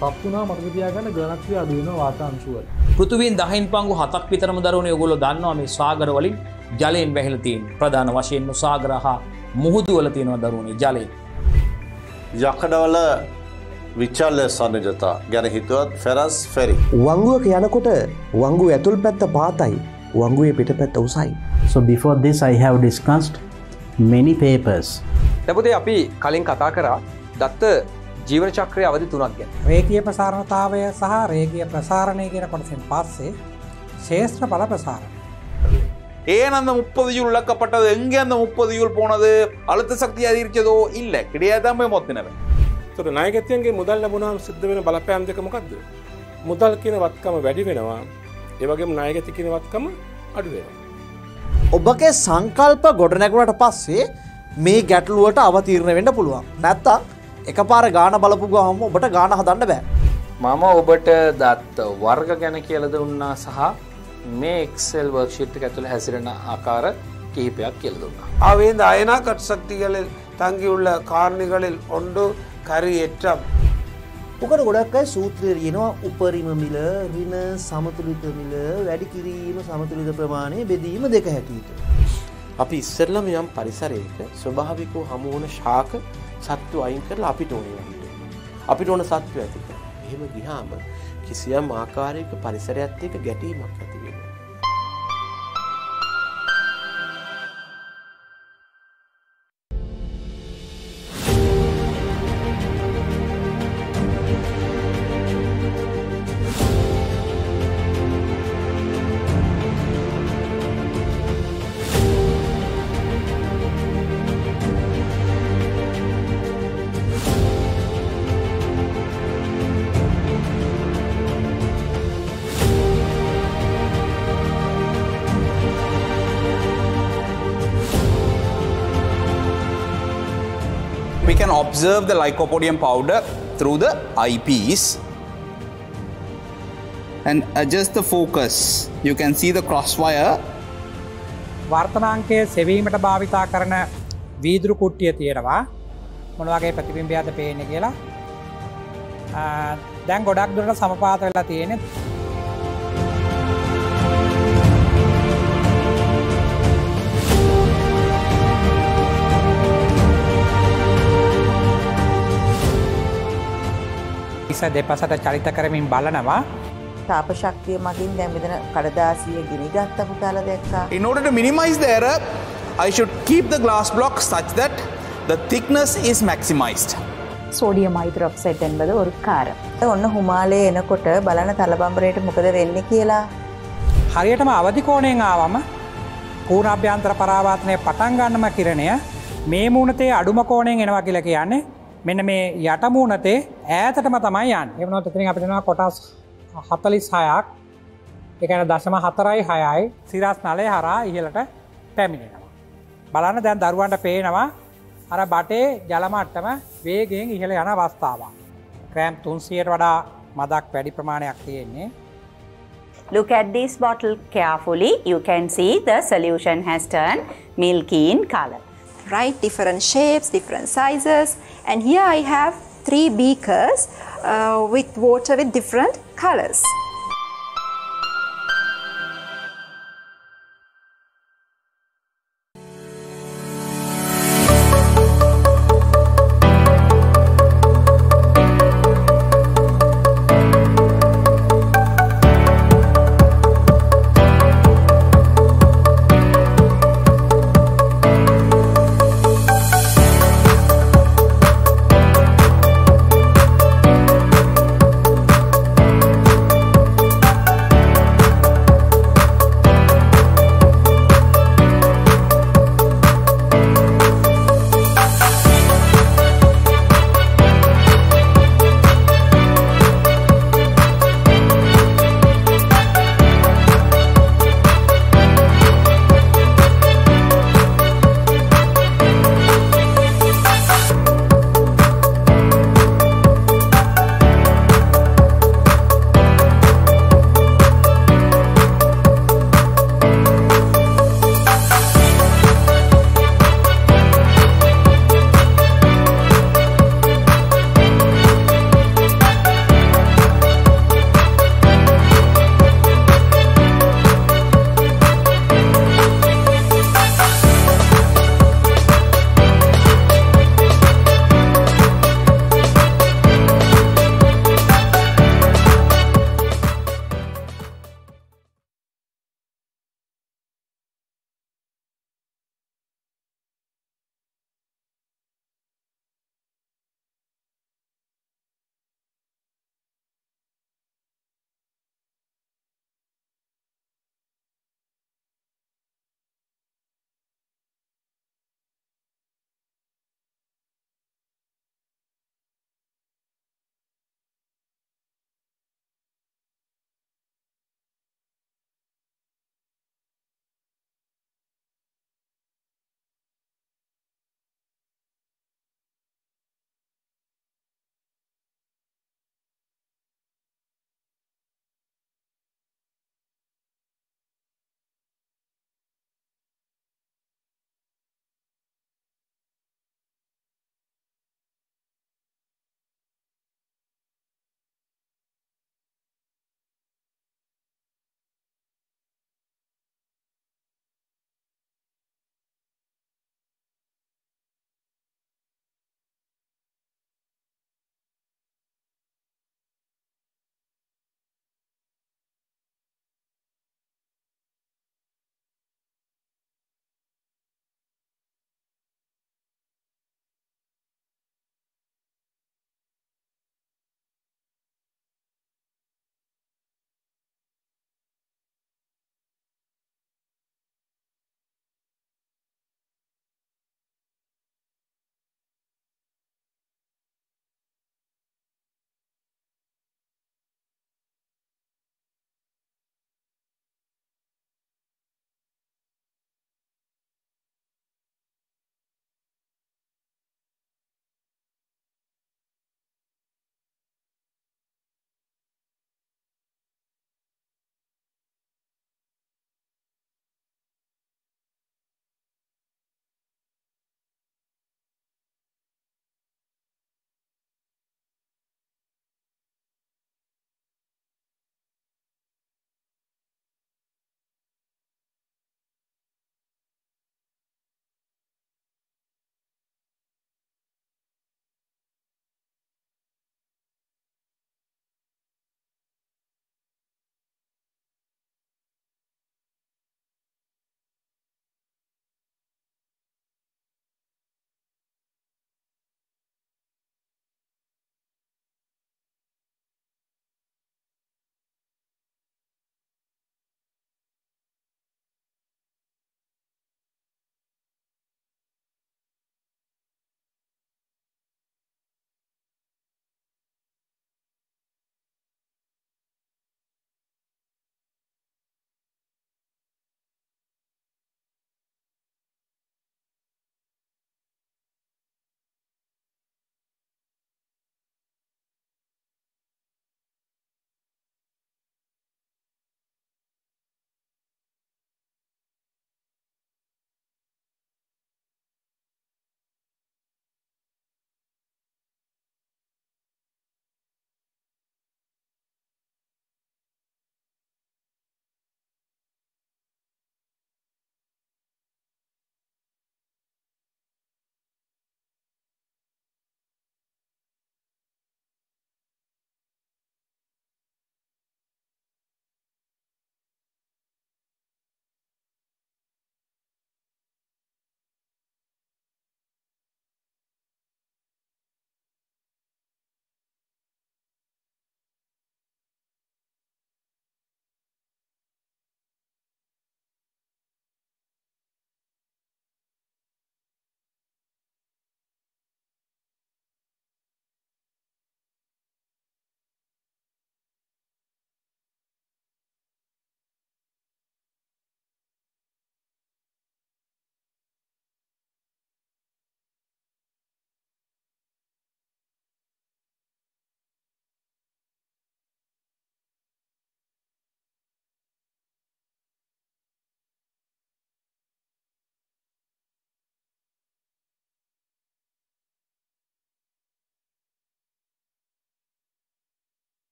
පක්වුණා මතකතියාගන්න ගණක්්‍රිය අදුවන වාතාංශුවල. පෘතුවන් දහහින් පංගු හතක් විතරම දරුණ යොගොල දන්නවා මේ සාගරවලින් ජලයෙන් බැහිලතින් ප්‍රධාන වශයෙන්ම සාගරහා මුහුදුවල තියෙනවා දරුණේ ජලය. යකඩවල විචල්ල සන්නජතා ගැන හිතුවත් ෆෙරස් ෆෙරි. වංගුවක යනකොට වංගු ඇතුල් පැත්ත පාතයි වංගුවේ පිට පැත්ත උසයි. So before this I have discussed many papers. තැපුදේ අපි කලින් කතා කරා දත්ත ජීවන චක්‍රය අවධි තුනක් ගැන රේකිය ප්‍රසාරණතාවය සහ රේගිය ප්‍රසාරණය කියෙන කොටසෙන් පස්සේ ශේෂත්‍ර පල ප්‍රසාරණ. ஏன் முப்பது இழக்கப்பட்டது எங்க அந்த முப்பது யூல் போனது அழுத்த சக்தி அதிகரிச்சதோ இல்ல கிடையாதாமே மொத்தினவை තොට නායගතයන්ගේ මුදල් ලැබුණාම් සිද්ධ වෙන බලපෑම් දෙක මොකක්ද මුදල් කියන වත්කම වැඩි වෙනවා ඒවගේ නායගති කියන වත්කම අඩුවෙන ඔබගේ සංකල්ප ගොඩනැගුණට පස්සේ මේ ගැටලුවට අවතීරණ වෙන්න පුළුවන් නැත්තා එකපාර ගාන බලපු ගහම ඔබට ගාන හදන්න බෑ. මම ඔබට දත් වර්ග ගැන කියල දුන්නා සහ මේ එක්සෙල් වර්ක්ෂිට් ඇතුළ හැසිරෙන ආකාර කිහිපයක් කියල දුන්නා. அவைந்து அயனா கட்சக்திகளில் தங்கியுள்ள காரணிகளில் ஒன்று கரி ஏற்றம் උකට ගොඩක්යි සූත්‍රය යෙනවා උපරිම මිල රින සමතුලිත මිල වැඩි කිරීම සමතුලිත ප්‍රමාණය බෙදීම දෙක හැටියට. අපි ඉස්සරලම යම් පරිසරයක ස්වභාවිකෝ හමුවන ශාක සත්තු අයින් කරලා අපිට ඕනේ වැඩට අපිට ඕන සත්තු ඇතික එහෙම ගිහාම කිසියම් ආකාරයක පරිසරයත් එක්ක ගැටීමක් ඇතිව observe the lycopodium powder through the eyepiece and adjust the focus. You can see the crosswire. වර්තනාංකය සෙවීමට භාවිතා කරන වීදුරු කුට්ටිය තියෙනවා මොනවගේ ප්‍රතිබිම්බයද පේන කියලා දැන් ගොඩක් දුරට සමපාත වෙලා තියෙනෙත් පිරිස දෙපසට චරිත කරමින් බලනවා. තාපශක්තිය මගින් දැමිදන කඩදාසිය ගිනිගත්ත පුතාල දෙක්කා. In order to minimize the error, I should keep the glass block such that the thickness is maximized. සෝඩියම යිතරොක්සයිට් එන්බද ඔරු කාර. ඔන්න හුමාලේ එනකොට බලන තලබම්බරයට මොකද වෙන්න කියලා. හරියටම අවධිකෝණයෙන් ආවම කූරාභ්‍යන්තර පරාවාත්නය පටන්ගන්නම කිරණය මේ මූුණතේ අඩුම කෝණයෙන් එනවා කියල කියන්නේ මෙන්න මේ යටමූනතේ ඈතටම තමයි යන් එමනොත් එතින් අපිටෙනවා කොටස් හතලිස් හයක් එකන දශම හතරයි හයයි සිරස් නලය හරා ඉහලට පැමිණෙනවා. බලන්න දැන් දරුවන්ට පේනවා අර බටේ ජලමට්ටම වේගෙන් ඉහළ යන අවස්ථාවක්. ක්‍රෑම් තුන්සියට වඩා මදක් වැඩි ප්‍රමාණයක් තියෙන්නේ. Look at this bottle carefully. You can see the solution has turned milky in color. Right, different shapes, different sizes. and here I have three beakers uh, with water with different colors.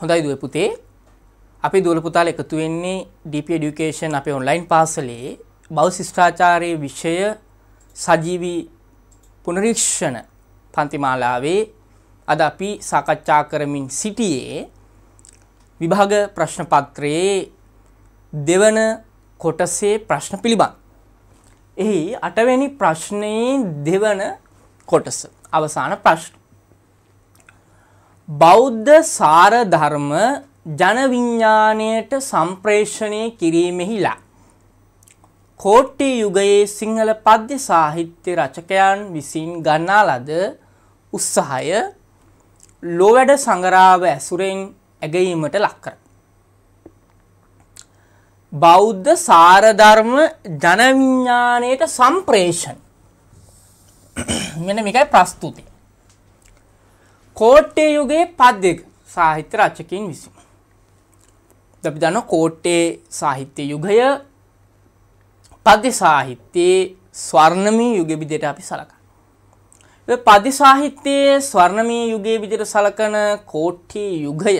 හොඳයි දුව පුතේ අපි දුවල පුතාල එකතු වෙන්නේ DP Education අපේ online පාසලේ බෞද්ධ ශිෂ්ටාචාරයේ විෂය සජීවි පුනරීක්ෂණ පන්තිමාලාවේ අද අපි සාකච්ඡා කරමින් සිටියේ විභාග ප්‍රශ්න පත්‍රයේ දෙවන කොටසේ ප්‍රශ්න පිළිබඳ. එහි අටවැනි ප්‍රශ්නයේ දෙවන කොටස අවසාන ප්‍රශ්න. බෞද්ධ සාර ධර්ම ජනවිඤ්ඤාණයට සම්ප්‍රේෂණය කිරීමෙහිලා කෝට්ටි යුගයේ සිංහල පද්‍ය සාහිත්‍ය රචකයන් විසින් ගන්නා ලද උත්සාහය ලෝවැඩ සංගරාව ඇසුරෙන් ඇගීමට ලක්කර. බෞද්ධ සාරධර්ම ජනවිඤ්ඤාණයට සම්ප්‍රේෂණ මෙන මේකයි ප්‍රස්තුති. කෝට්ටේ යුගයේ පත් දෙක සාහිත්‍ය රචකින් විසින්. අපි දන්න කෝට්ටේ සාහිත්‍ය යුගය පද්‍ය සාහිත්‍යයේ ස්වර්ණමී යුග විදිහට අපි සලකන. පදි සාහිත්‍යයේ ස්වර්ණමී යුගයේ විදිහට සලකන කෝට්ටේ යුගය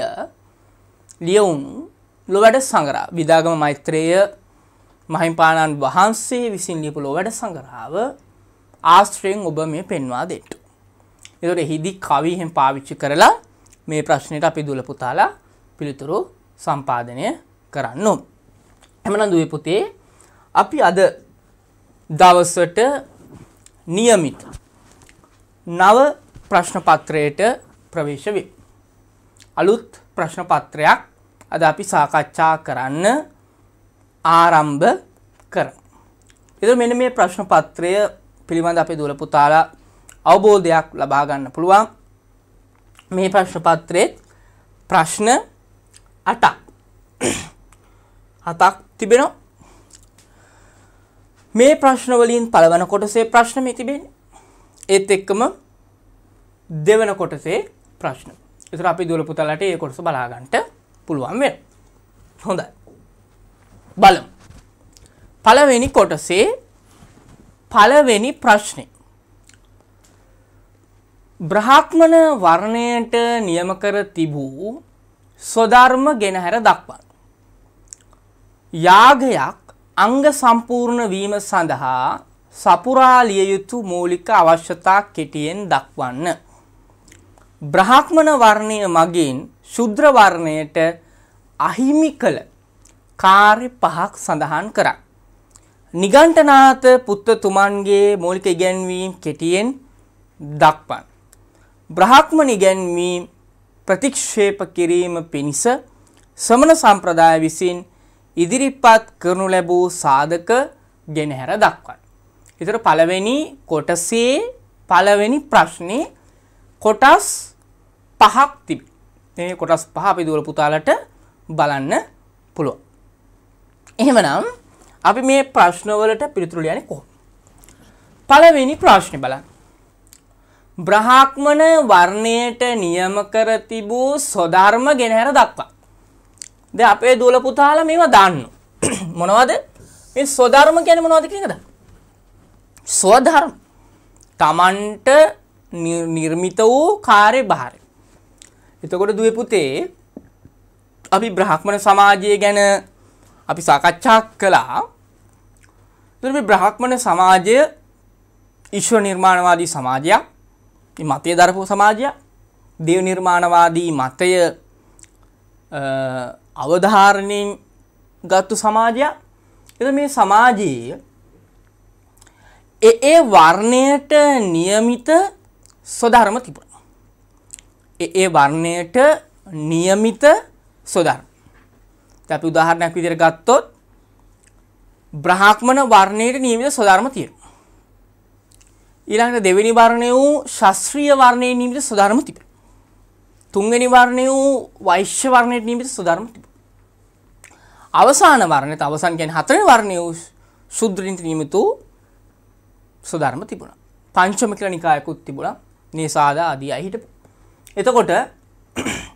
ලියවුණු ලොවැඩ සංගරා විදාගම මෛත්‍රේය මහින්පාණන් වහන්සේ විසින් ලියපු ලොවැඩ සංගරාව ආශ්‍රයෙන් ඔබ මේ පෙන්වා දෙට්ටු. එතකොට හිදි කවි එහෙම පාවිච්චි කරලා මේ ප්‍රශ්නෙට අපි දුල පුතාලා පිළිතුරු සම්පාදනය කරන්න. එමනම් දුවේ පුතේ අපි අද දවසට નિયમિત නව ප්‍රශ්න පත්‍රයට ප්‍රවේශ වේ. අලුත් ප්‍රශ්න පත්‍රයක් අද අපි සාකච්ඡා කරන්න ආරම්භ කරමු. එතකොට මෙන්න මේ ප්‍රශ්න පත්‍රය පිළිබඳ අපේ දුවල පුතාලා අවබෝධයක් ලබාගන්න පුළුවන් මේ ප්‍රශ්නපත්‍රයත් ප්‍රශ්න අටක් හතක් තිබෙනවා මේ ප්‍රශ්නවලින් පළවන කොටසේ ප්‍රශ්න මේ තිබෙන ඒත් එක්කම දෙවන කොටසේ ප්‍රශ්න ඉතුර අපි දුල පුතලට ඒ කොටස බලාගන්ට පුළුවන් වෙන හොඳයි බලමු පළවෙනි කොටසේ පළවෙනි ප්‍රශ්නේ බ්‍රහක්මන වර්ණයට නියම කර තිබූ ස්වධර්ම ගෙනහැර දක්වන්න. යාගයක් අංග සම්පූර්ණ වීම සඳහා සපුරා ලිය යුතු මූලික අවශ්‍යතා කෙටියෙන් දක්වන්න. බ්‍රහක්මන වර්ණය මගින් ශුද්‍ර වර්ණයට අහිමි කළ කාර්ය පහක් සඳහන් කරා. නිගණ්ඨනාථ පුත්තුමන්ගේ මූලික ඉගැන්වීම් කෙටියෙන් දක්වන්න. බ්‍රහක්මණ ඉගැන්වීම් ප්‍රතික්ෂේප කිරීම පිණිස සමන සම්ප්‍රදාය විසින් ඉදිරිපත් කරනු ලැබූ සාධක ගෙනහැර දක්වන්. එතර පළවෙනි කොටසේ පළවෙනි ප්‍රශ්නය කොටස් පහක් තිබි. මේ කොටස් පහ අපි දුවල පුතාලට බලන්න පුළුවන්. එහෙමනම් අපි මේ ප්‍රශ්නවලට පිළිතුරු ලියන්නේ කොහොමද? පළවෙනි ප්‍රශ්නේ බලන්න. බ්‍රහාක්මන වර්ණයට නියම කර තිබූ සොධර්ම ගෙනහැර දක්වා. ද අපේ දූල පුතාල මේවා දන්න. මොනවද මේ සොධර්ම කියන මොනවද කියකද. සෝධර්ම තමන්ට නිර්මිත වූ කාරය භාරය. එතකොට දුවපුතේ අපි බ්‍රහක්මන සමාජය ගැන අපි සාකච්ඡාක් කළා තු බ්‍රහක්මන සමාජය ඉශ්ව නිර්මාණවාදී සමාජයක් මතය දරපු සමාජයක් දේව නිර්මාණවාදී මතය අවධාරණයෙන් ගත්තු සමාජයක් එද මේ සමාජයේ ඒ වර්ණයට නියමිත සොධර්ම තිබුණා. ඒ වර්ණයට නියමිත සොධර්ම. අපි උදාහරණයක් විදිහට ගත්තොත් බ්‍රාහ්මණ වර්ණයට නියමිත සොධර්ම තියෙනවා. ඊළඟට දෙවෙනි වර්ණය වූ ශාස්ත්‍රීය වර්ණයෙන් නිමිත සුධර්ම තිබේ. තුන්වෙනි වර්ණය වූ වෛශ්‍ය වර්ණයට නිමිත සුධර්ම තිබේ. අවසාන වර්ණයට අවසන් කියන්නේ හතරවෙනි වර්ණය වූ ශුද්‍රින්ත නිමිත වූ සුධර්ම තිබුණා. පංචම කියලා නිකායකුත් තිබුණා. නේසාද ආදී අය හිටපු. එතකොට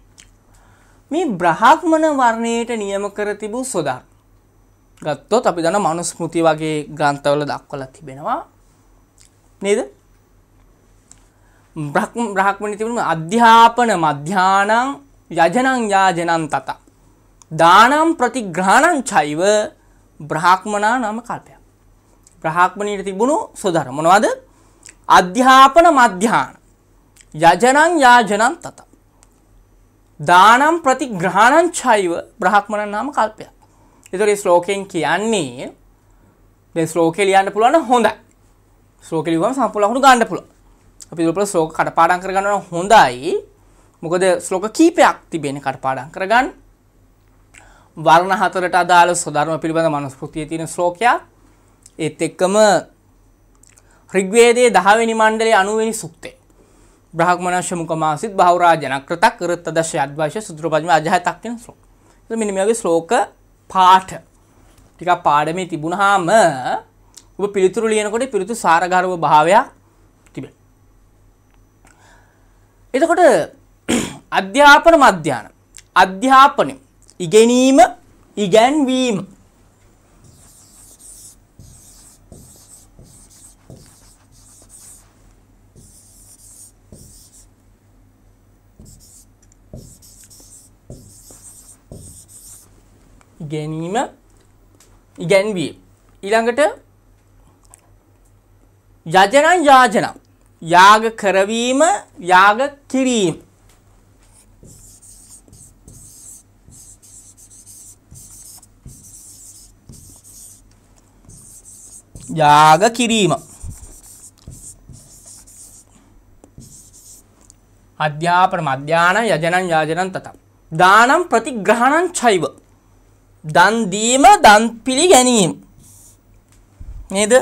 මේ බ්‍රහ්මණ වර්ණයට නියම කර තිබූ සොදා ගත්තොත් අපි දන්න මනුස්මෘති වගේ ග්‍රන්ථවල දක්වලා තිබෙනවා නේද බ්‍රහ්ම බ්‍රහ්මණි තිබුණ අධ්‍යාපන මධ්‍යානං යජනං යාජනං තත දානම් ප්‍රතිග්‍රහණං චෛව බ්‍රහ්මණා නාම කල්පය බ්‍රහ්මණීට තිබුණු සොදර මොනවද අධ්‍යාපන මධ්‍යාන යජනං යාජනං තත දානම් ප්‍රතිග්‍රහණං චෛව බ්‍රහ්මණා නාම කල්පය ඒතර මේ ශ්ලෝකයෙන් කියන්නේ මේ ශ්ලෝකේ ලියන්න පුළුවන් හොඳයි ශෝකලිවම සම්පූර්ණකුණු ගන්න පුළුවන්. අපි දුපල ශෝක කටපාඩම් කරගන්න හොඳයි. මොකද ශ්ලෝක කීපයක් තිබෙන කටපාඩම් කරගන්න. වර්ණ හතරට අදාළ සොධර්ම පිළිබඳ මනුස්මෘතියේ තියෙන ශ්ලෝකයක්. ඒත් එක්කම ඍග්වේදයේ 10 වෙනි මණ්ඩලයේ 90 වෙනි සූක්තය. බ්‍රහ්මනාශ මුකමාසිත බහුරා ජනක්‍රත කරත් තදශ අද්වෛශ සුද්‍රපජ්ම අජහතක් කියන ශ්ලෝක. මෙන්න මේ වගේ ශ්ලෝක පාඨ ටිකක් පාඩමේ තිබුණාම ඔබ පිළිතුරු ලියනකොට පිළිතුරු සාරගර්ව භාවයක් තිබේ. එතකොට අධ්‍යාපන මධ්‍යාන අධ්‍යාපනය ඉගෙනීම ඉගැන්වීම ඉගැනීම ඉගැන්වීම ඊළඟට යජනං යාජනම් යාග කරවීම යාග කිරීම යාග කිරීම අධ්‍යාපන මධ්‍යාන යජනං යාජනන් තතම් දානම් ප්‍රතිග්‍රහණං චෛව දන් දීම දන් පිළි ගැනීම නේද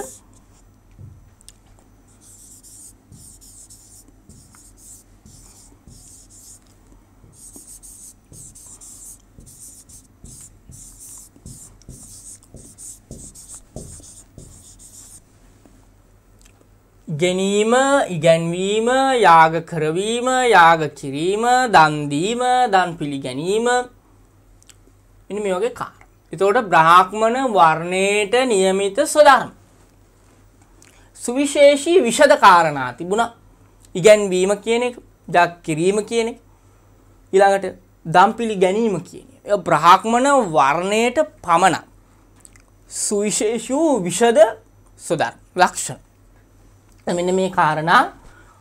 ගැනීම ඉගැන්වීම යාග කරවීම යාග කිරීම දන්දීම දන් පිළිගැනීම එනි මේ වගේ කාර. එතෝට බ්‍රාහ්මණ වර්ණයට නියමිත සොදාන්. සුවිශේෂී විෂද කාරණා තිබුණ ඉගැන්වීම කියන එක දක් කිරීම කියන එක ඉළඟට දම් පිළි ගැනීම කියන. බ්‍රහක්මන වර්ණයට පමණ සුවිශේෂූ විෂද සොදර් ලක්ෂණ. මෙන්න මේ කාරණා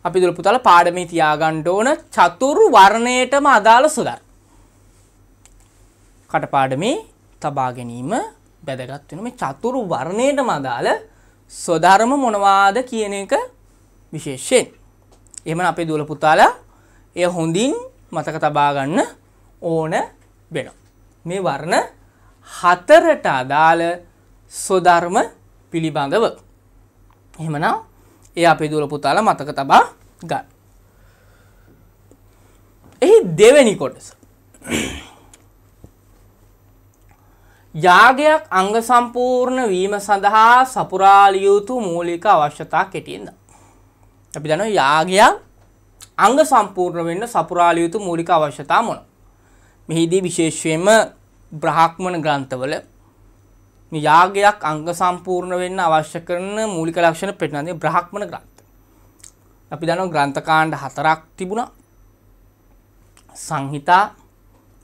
අපි දුල පුතාලා පාඩමේ තියාගන්න ඕන චතුරු වර්ණයටම අදාළ සුළං. කටපාඩමේ තබා ගැනීම වැදගත් වෙන මේ චතුරු වර්ණයටම අදාළ සොධර්ම මොනවාද කියන එක විශේෂයෙන්. එහෙමනම් අපේ දුල පුතාලා එය හොඳින් මතක තබා ගන්න ඕන වෙනවා. මේ වර්ණ හතරට අදාළ සොධර්ම පිළිබඳව. එහෙමනම් ඒ අපේ දුවල පුතාලා මතක තබා ගන්න. එහි දෙවැනි කොටස. යාගයක් අංග සම්පූර්ණ වීම සඳහා සපුරාලිය යුතු මූලික අවශ්‍යතා කෙටියෙන්ද. අපි දන යාගයක් අංග සම්පූර්ණ වෙන්න සපුරාලිය යුතු මූලික අවශ්‍යතා මොන. මෙහිදී විශේෂයෙන්ම බ්‍රහක්මන ග්‍රන්ථවල මේ යාගයක් අංග සම්පූර්ණ වෙන්න අවශ්‍ය කරන මූලික ලක්ෂණ පෙන්නනවා. මේ බ්‍රහ්මණ ග්‍රන්ථ. අපි දන්නවා ග්‍රන්ථ කාණ්ඩ හතරක් තිබුණා. සංහිතා,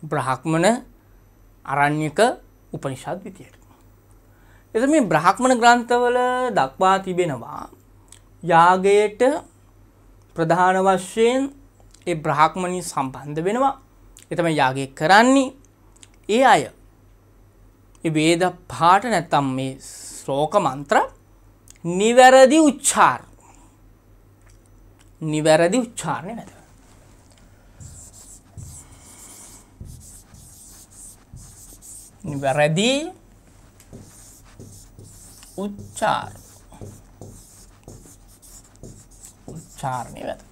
බ්‍රහ්මණ, අරණ්‍යක, උපනිෂද් විදියට. එතකොට මේ බ්‍රහ්මණ ග්‍රන්ථවල දක්වා තිබෙනවා යාගයට ප්‍රධාන වශයෙන් ඒ බ්‍රහ්මණී සම්බන්ධ වෙනවා. ඒ තමයි යාගය කරන්නේ. ඒ අය වේද පාට නැත්තම් මේ ශ්‍රෝක මන්ත්‍ර නිවැරදි උච්චාර නිවැරදි උච්චාරණය නැත. නිවැරදි උච්චාර උච්චාරණය වැත.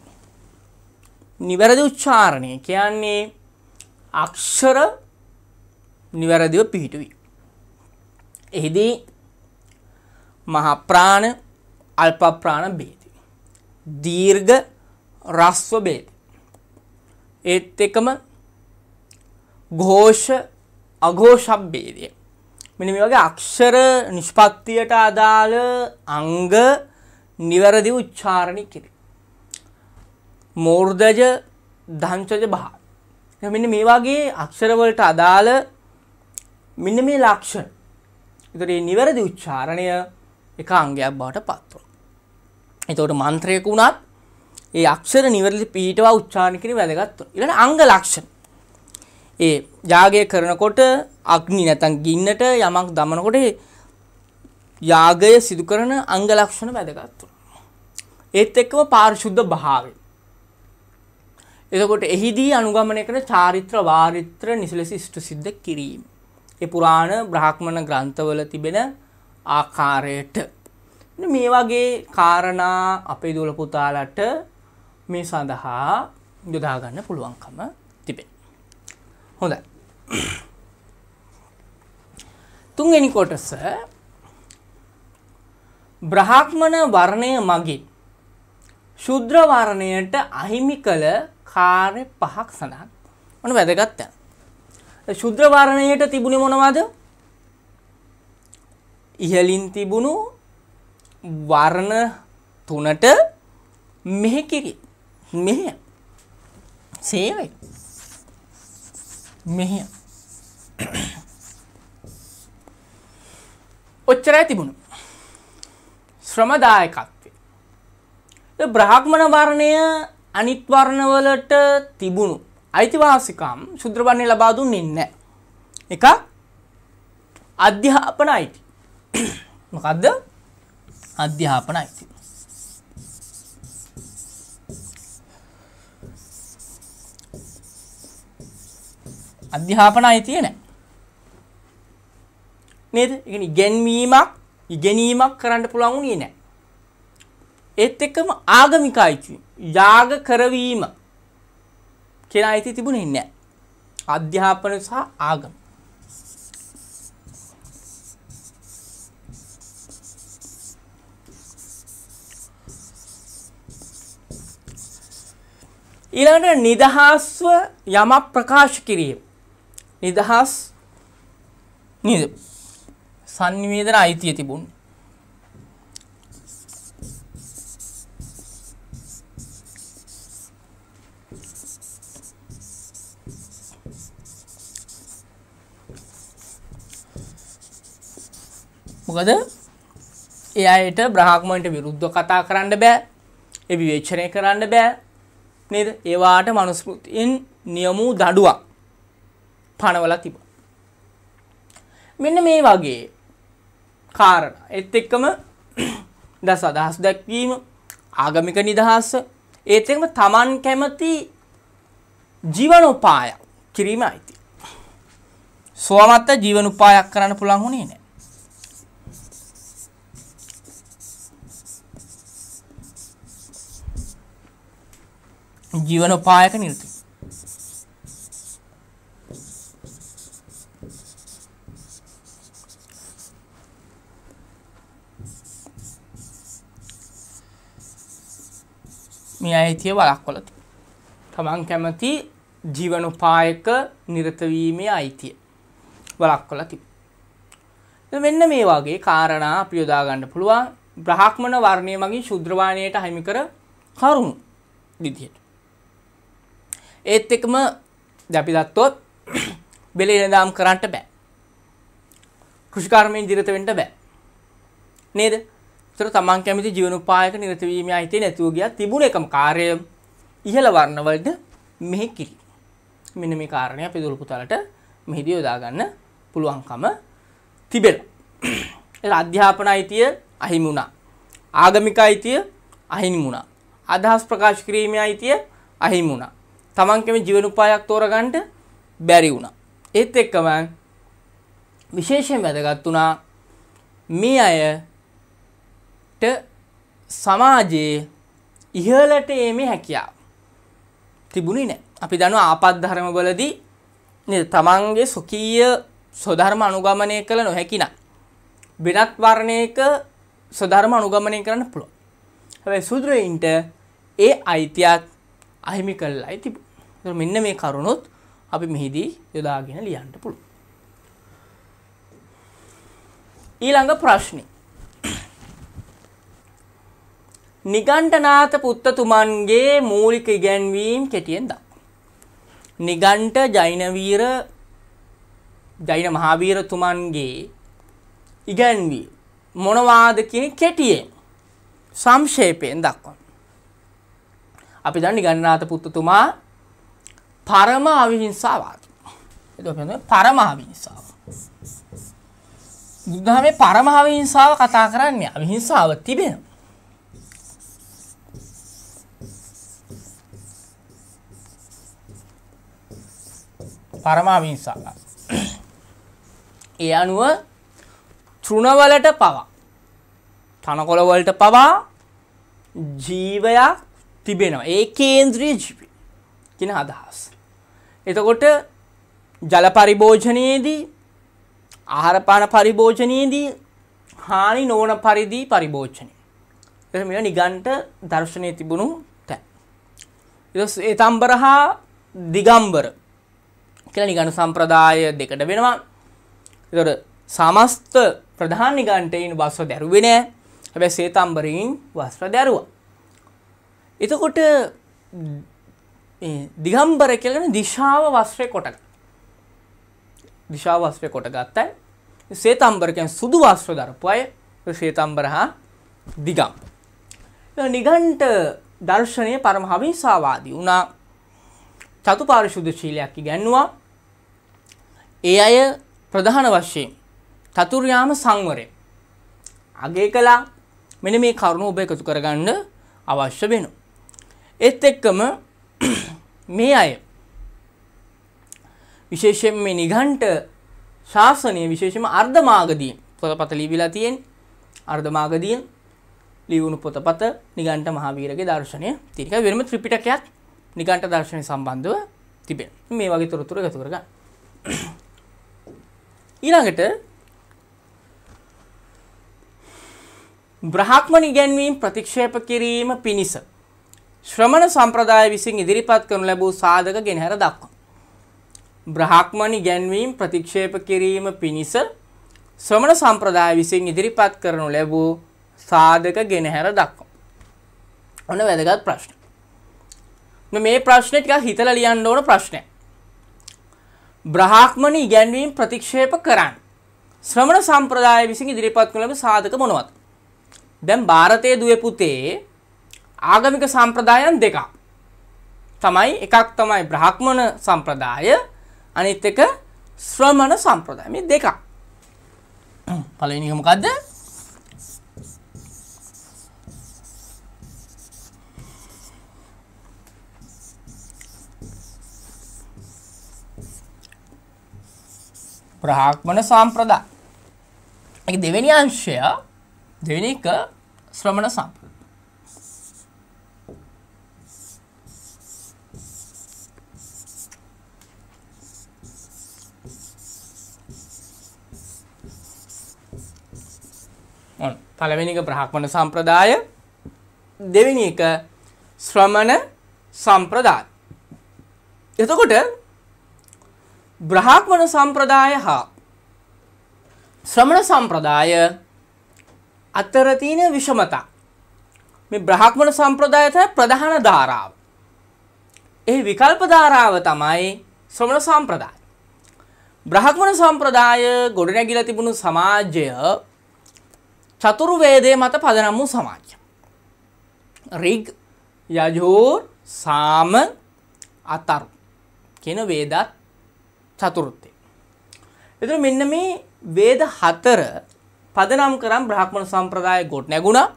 නිවැරදි උච්චාරණය කියන්නේ අක්ෂර නිවැරදිව පිහිටුවී. එහිදී මහා ප්‍රාණ අල්ප ප්‍රාණ ભેද දීර්ඝ රස්ව ભેද ඒත් එකම ഘോഷ අഘോෂ ભેදය මෙන්න මේ වගේ අක්ෂර නිෂ්පත්තියට අදාළ අංග නිවැරදි උච්චාරණය කිරීම මෝර්ධජ දංචජ භා මෙන්න මේ වගේ අක්ෂරවලට අදාළ මෙන්න මේ ලක්ෂණ එතොට නිවැරදි උච්චාරණය එක අංගයක් බවට පත්ව. එතවට මන්ත්‍රයක වුණත් ඒ අක්ෂර නිවැරදි පීටවා උච්චාණකන වැදගත්ව ඉට අංග ලක්ෂණ ඒ ජාගය කරනකොට අග්නි නැතන් ගින්නට යමක් දමනකොට යාගය සිදු කරන අංග ලක්ෂණ වැදගත්තු. ඒත් එක්කම පාර්ශුද්ධ භාවේ. එතකොට එහිදී අනුගමනය කර චාරිත්‍ර වාරිත්‍ර නිසලෙසි ෂ්ට සිද්ධ කිරීම. ඒ පුරාණ බ්‍රාහ්මණ ග්‍රන්ථවල තිබෙන ආකාරයට මේ වගේ කාරණා අපේ දුවල පුතාලට මේ සඳහා යොදාගන්න පුළුවන්කම තිබේ හොඳයි තුන්වෙනි කොටස බ්‍රහ්මණ වර්ණය මගින් ශුද්‍ර වර්ණයට අහිමි කළ කාර්ය පහක් සඳහන්. ඔන්න වැදගත් යන. ශුද්‍ර වර්ණයට තිබුණේ මොනවද? ඉහලින් තිබුණු වර්ණ තුනට මෙහි කිරි මෙහි සේවය මෙහි ඔච්චරයි තිබුණු ශ්‍රමදායකත්වය බ්‍රහ්මණ වර්ණය අනිත් වර්ණවලට තිබුණු අයිතිවාසිකම් ශුද්‍රවන්නේ ලබා දුන්නේ නැහැ. එක අධ්‍යාපන අයිති. මොකද්ද? අධ්‍යාපන අයිති. අධ්‍යාපන අයිතිය නැහැ. නේද? ඒ කියන්නේ ඉගෙනීමක් ඉගෙනීමක් කරන්න පුළුවන් උනේ නැහැ. ඒත් එක්කම ආගමික අයිතිය. යාග කරවීම කියලා අයිති තිබුණේ නැහැ. අධ්‍යාපන සහ ආගම. ඊළඟට නිදහස්ව යමක් ප්‍රකාශ කිරීම. නිදහස් නිද සංවේදන අයිතිය තිබුණා. මොකද ඒ අයට බ්‍රහ්මණයට විරුද්ධ කතා කරන්න බෑ ඒ විවේචනය කරන්න බෑ නේද ඒවාට මනුස්මෘතියෙන් නියමූ දඩුවක් පණවල තිබ මෙන්න මේ වගේ කාරණ එත් එක්කම දස අදහස් දැක්වීම ආගමික නිදහස ඒත් එක්ම තමන් කැමති ජීවනෝපායක් කිරීම අයිති සුවමත්ත ජීවනුපායක් කරන්න පුළන් හුණේ නෑ ජීවනෝපායක නිරත මේ අයිතිය වලක්වලති. තමන් කැමති ජීවනෝපායක නිරතවීමේ අයිතිය වලක්වල තිබ. මෙන්න මේ වගේ කාරණා අපි යොදාගන්න පුළුවන් බ්‍රහක්මන වර්ණය මගින් ශුද්‍රවාණයට හමිකර කරුණු විදිහට. ඒත් එකම දැපි දත්තොත් බෙලි නිදාම් කරන්නට බෑ. කෘෂිකාර්මයෙන් ජීවිත වෙන්න බෑ. නේද? ඒතර තමන් කැමති ජීවනෝපායක නිරත වීමයි ඇති නැතුව ගියා තිබුණ එකම කාර්යය ඉහළ වර්ණවලද මෙහි කිරි. මෙන්න මේ කාරණය අපි දුරු පුතලට මෙහිදී යොදා ගන්න පුළුවන්කම තිබෙනවා. ඒ අධ්‍යාපන අයිතිය අහිමි වුණා. ආගමික අයිතිය අහිමි වුණා. අදහස් ප්‍රකාශ කිරීමේ අයිතිය අහිමි වුණා. තමන් කැමති ජීවන උපායක් තෝරගන්න බැරි වුණා. ඒත් එක්කම විශේෂයෙන් වැදගත් වුණා මේ අයට සමාජයේ ඉහළට ඒමේ හැකියාව තිබුණේ නැහැ. අපි දන්නවා ආපත් ධර්මවලදී නේද තමන්ගේ සොකීය සොධර්ම අනුගමනය කළ නොහැකිනම් වෙනත් වර්ණයක සොධර්ම අනුගමනය කරන්න පුළුවන්. හැබැයි සුදුරයින්ට ඒ අයිතියත් අහිමි කල්ලා තිබ මෙන්න මේ කරුණොත් අපි මෙහිදී යොදාගෙන ලියන්ට පුළු ඊළඟ ප්‍රශ්නි නිගණ්ඨනාත පුත්තතුමන්ගේ මූලික ඉගැන්වීම් කෙටියෙන් දක්. නිගණ්ඨ ජෛනවීර ජෛන මහාවීරතුමන්ගේ ඉගැන්වී මොනවාද කියන කෙටියෙන් සංක්ෂේපයෙන් දක්වන. අපි දන්න නිගණ්ණාත පුත්තුතුමා පරම අවිහිංසාවාදී. එතකොට පෙන්වන්නේ පරම අවිහිංසාව. බුද්ධාමේ පරම අවිහිංසාව කතා කරන්නේ අවිහිංසාව තිබෙනවා. පරම අවිහිංසාව. ඒ අනුව තෘණවලට පවා තනකොළ වලට පවා ජීවයක් තිබෙනවා ඒ කේන්ද්‍රී ජීවි කියන අදහස්. එතකොට ජල පරිභෝජනයේදී ආහාරපාන පරිභෝජනයේදී හානි නොවන පරිදි පරිභෝජනය. එතකොට මේ නිගණ්ඨ දර්ශනයේ තිබුණු තැන්. ඊට ඒතම්බර හා දිගම්බර කියලා නිගණ්ඨ සම්ප්‍රදාය දෙකට වෙනවා. එතකොට සමස්ත ප්‍රධාන නිගණ්ඨයින් වස්ත්‍ර දැරුවේ නෑ. හැබැයි සේතම්බරයෙන් වස්ත්‍ර දැරුවා. එතකොට දිගම්බර කියලන දිශාව වස්ත්‍රය කොටක් දිශාව වස්ත්‍රය කොට ගත්තයි සේතම්බරකයන් සුදු වස්ත්‍ර දරපු අය ශේතම්බර හා දිගම් නිගන්ට දර්ශනය පරමහවිසාවාදී වුණා චතු පාරිශුද්ධ ශීලයක් ඉගැන්නවා ඒ අය ප්‍රධාන වශයෙන් චතුර්යාම සංවරය අගේ කලා මෙන මේ කරුණු ඔබ එකතු කරගන්න අවශ්‍ය වෙනවා එත් එක්කම මේ අය විශේෂයෙන් මේ නිගණ්ඨ ශාසනය විශේෂම අර්ධමාගදීන් පොතපත ලිවිලා තියෙන අර්ධමාගදීන් ලියවුණු පොතපත නිගණ්ඨ මහාවීරගේ දර්ශනය තිරික වෙනම ත්‍රිපිටකයක් නිගණ්ඨ දර්ශනය සම්බන්ධව තිබෙන. මේ වගේ තොරතුරු එකතු කරගන්න. ඊළඟට බ්‍රහ්මණ ඉගැන්වීම් ප්‍රතික්ෂේප කිරීම පිණිස ශ්‍රමණ සම්ප්‍රදාය විසින් ඉදිරිපත් කරනු ලැබූ සාධක ගෙනහැර දක්වමු. බ්‍රහ්මණි ගැන්වීම් ප්‍රතික්ෂේප කිරීම පිණිස ශ්‍රමණ සම්ප්‍රදාය විසින් ඉදිරිපත් කරනු ලැබූ සාධක ගෙනහැර දක්වමු. ඔන්න වැදගත් ප්‍රශ්න. මේ ප්‍රශ්න ටිකක් හිතලා ලියන්න ඕන ප්‍රශ්නයක්. බ්‍රහ්මණි ඉගැන්වීම් ප්‍රතික්ෂේප කරන්න. ශ්‍රමණ සම්ප්‍රදාය විසින් ඉදිරිපත් කරන සාධක මොනවද? දැන් ಭಾರತයේ දුවේ පුතේ ආගමික සම්ප්‍රදායන් දෙකක්. තමයි එකක් තමයි බ්‍රහ්මණ සම්ප්‍රදාය අනිත් එක ශ්‍රමණ සම්ප්‍රදාය. මේ දෙකක්. පළවෙනි එක මොකද්ද? බ්‍රහ්මණ සම්ප්‍රදාය. ඒක දෙවෙනි අංශය දෙවෙනි එක ශ්‍රමණ සම්ප්‍රදාය. පළවෙනි එක බ්‍රහ්මණ සම්ප්‍රදාය දෙවෙනි එක ශ්‍රමණ සම්ප්‍රදාය. එතකොට බ්‍රහ්මණ සම්ප්‍රදාය හා ශ්‍රමණ සම්ප්‍රදාය අතර තියෙන විෂමතා මේ බ්‍රහ්මණ සම්ප්‍රදාය තමයි ප්‍රධාන ධාරාව. ඒ විකල්ප ධාරාව තමයි ශ්‍රමණ සම්ප්‍රදාය. බ්‍රහ්මණ සම්ප්‍රදාය ගොඩනැගිලා තිබුණු සමාජය චතුරුවේදය මත පදනම් වූ සමාජ. රිග් යජූර් සාම අතරු කියන වේදත් චතුරුත්තේ. එතුර මෙන්න මේ වේද හතර පදනම් කරම් බ්‍රහ්මණ සම්ප්‍රදාය ගොඩ නැගුණා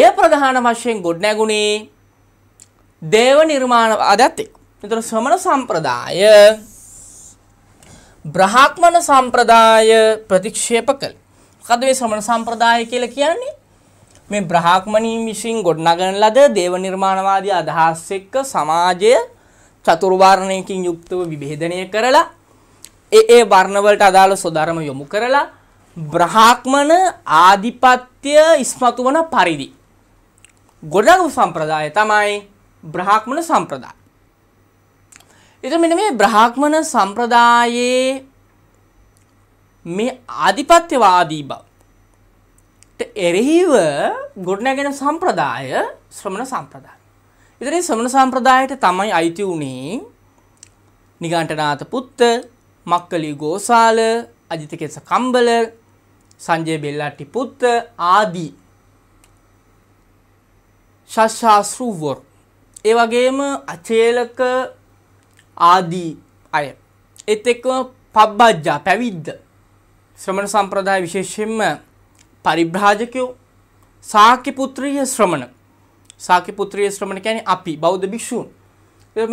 එය ප්‍රධාන වශයෙන් ගොඩ නැගුණේ දේව නිර්මාණ අදත් එක්. එතන ශ්‍රමණ සම්ප්‍රදාය බ්‍රහ්මණ සම්ප්‍රදාය ප්‍රතික්ෂේප කළේ මොකද මේ ශ්‍රමණ සම්ප්‍රදාය කියලා කියන්නේ? මේ බ්‍රහ්මණීන් විසින් ගොඩනගන ලද දේව නිර්මාණවාදී අදහස් එක්ක සමාජය චතුර්වර්ණයකින් යුක්තව විභේදනය කරලා ඒ ඒ වර්ණ වලට අදාළ සොදරම යොමු කරලා බ්‍රහ්මණ ආධිපත්‍ය ඉස්මතු වන පරිදි ගොඩනගු සම්ප්‍රදාය තමයි බ්‍රහ්මණ සම්ප්‍රදාය. ඉතින් මෙන්න මේ බ්‍රහ්මණ සම්ප්‍රදායේ මේ ආධිපත්‍යවාදී බව එරෙහිව ගොඩනැගෙන සම්ප්‍රදාය ශ්‍රමණ සම්ප්‍රදාය. ඉතින් ශ්‍රමණ සම්ප්‍රදායට තමයි අයිති වුණේ නිගණ්ඨනාත පුත්ත, මක්කලි ගෝසාල, අජිත කේස කම්බල, සංජය බෙල්ලට්ටි පුත්ත ආදී ශාස්ත්‍රූවර් ඒ වගේම අචේලක ආදී අය එත් එක්කම පබ්බජ්ජා පැවිද්ද ශ්‍රමණ සම්ප්‍රදාය විශේෂයෙන්ම පරිබ්‍රාජකයෝ සාකිපුත්‍රීය ශ්‍රමණ සාකිපුත්‍රීය ශ්‍රමණ කියන්නේ අපි බෞද්ධ භික්ෂූන්.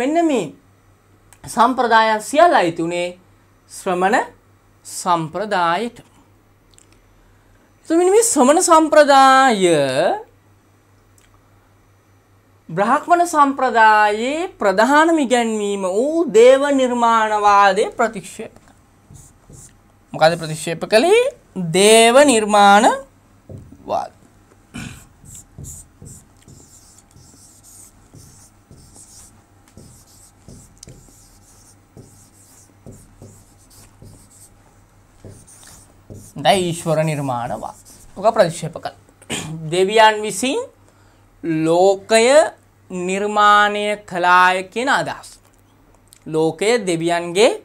මෙන්න මේ සම්ප්‍රදායන් සියල්ල අයිති උනේ ශ්‍රමණ සම්ප්‍රදායට. තුමින් මේ ශ්‍රමණ සම්ප්‍රදාය බ්‍රහ්මණ සම්ප්‍රදායේ ප්‍රධානම ඉගැන්වීම වූ දේව නිර්මාණවාදයේ ප්‍රතික්ෂේප මොකද ප්‍රතික්ෂේප කළේ දේව නිර්මාණ වාද. දැයි ඊශ්වර නිර්මාණවා ඔක ප්‍රතික්ෂේප කළ. දෙවියන් විසින් ලෝකය නිර්මාණය කලාය කියන අදහස්. ලෝකය දෙවියන්ගේ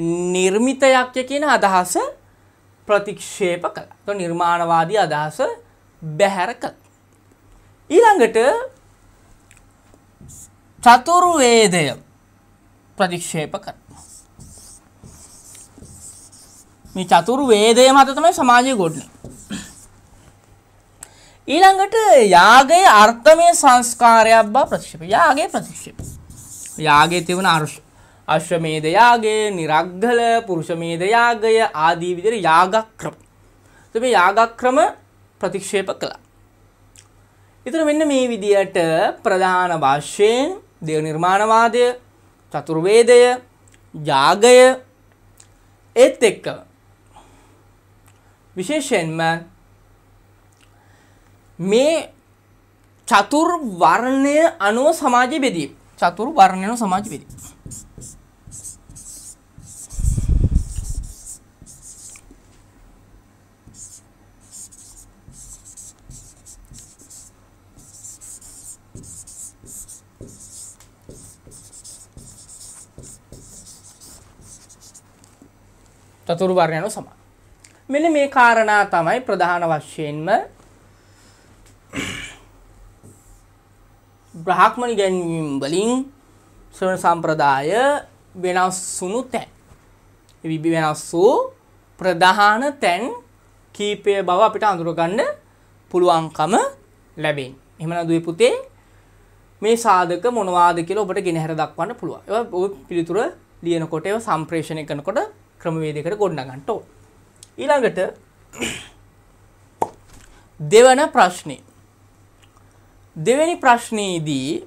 නිර්මිතයක් කියන අදහස ප්‍රතික්ෂේප කළා. તો නිර්මාණවාදී අදහස බැහැර කළා. ඊළඟට චතුරු වේදය ප්‍රතික්ෂේප කරනවා. මේ චතුරු වේදය මත තමයි සමාජය ගොඩනගන්නේ. ඊළඟට යාගයේ අර්ථමය සංස්කාරයක් බව ප්‍රතික්ෂේප. යාගයේ ප්‍රතික්ෂේප. යාගයේ තිබුණ අර්ථ අශ්වමේද යාගය නිරග්ගල පුරුෂමේද යාගය ආදී විදිහට යාගක්‍රම. ඉතින් මේ යාගක්‍රම ප්‍රතික්ෂේප කළා. ඉතින් මෙන්න මේ විදියට ප්‍රධාන වාශ්‍යයෙන් දේව නිර්මාණවාදය, චතුර්වේදය, යාගය ඒත් එක්ක විශේෂයෙන්ම මේ චතුර් වර්ණය අනුව සමාජ බෙදීම. චතුර් වර්ණයන සමාජ බෙදීම. චතුර්වර්ණයනු සමා. මෙන මේ කාරණා තමයි ප්‍රධාන වශයෙන්ම බ්‍රහක්මණ ගැන්වීම් වලින් ශ්‍රවණ සම්ප්‍රදාය වෙනස්සුණු තැන්. විබි වෙනස් වූ ප්‍රධාන තැන් කීපය බව අපිට අඳුරගන්න පුළුවන්කම ලැබෙන්. එහමන දුව පුතේ මේ සාධක මොනවාද කියලා ඔබට ගෙනහැර දක්වන්න පුළුවන්. ඒ පිළිතුර ලියනකොට ඒව සම්ප්‍රේෂණය කරනකොට ක්‍රමවේදයකට ගොඩනගන්න ඕන. ඊළඟට දෙවන ප්‍රශ්නේ. දෙවැනි ප්‍රශ්නයේදී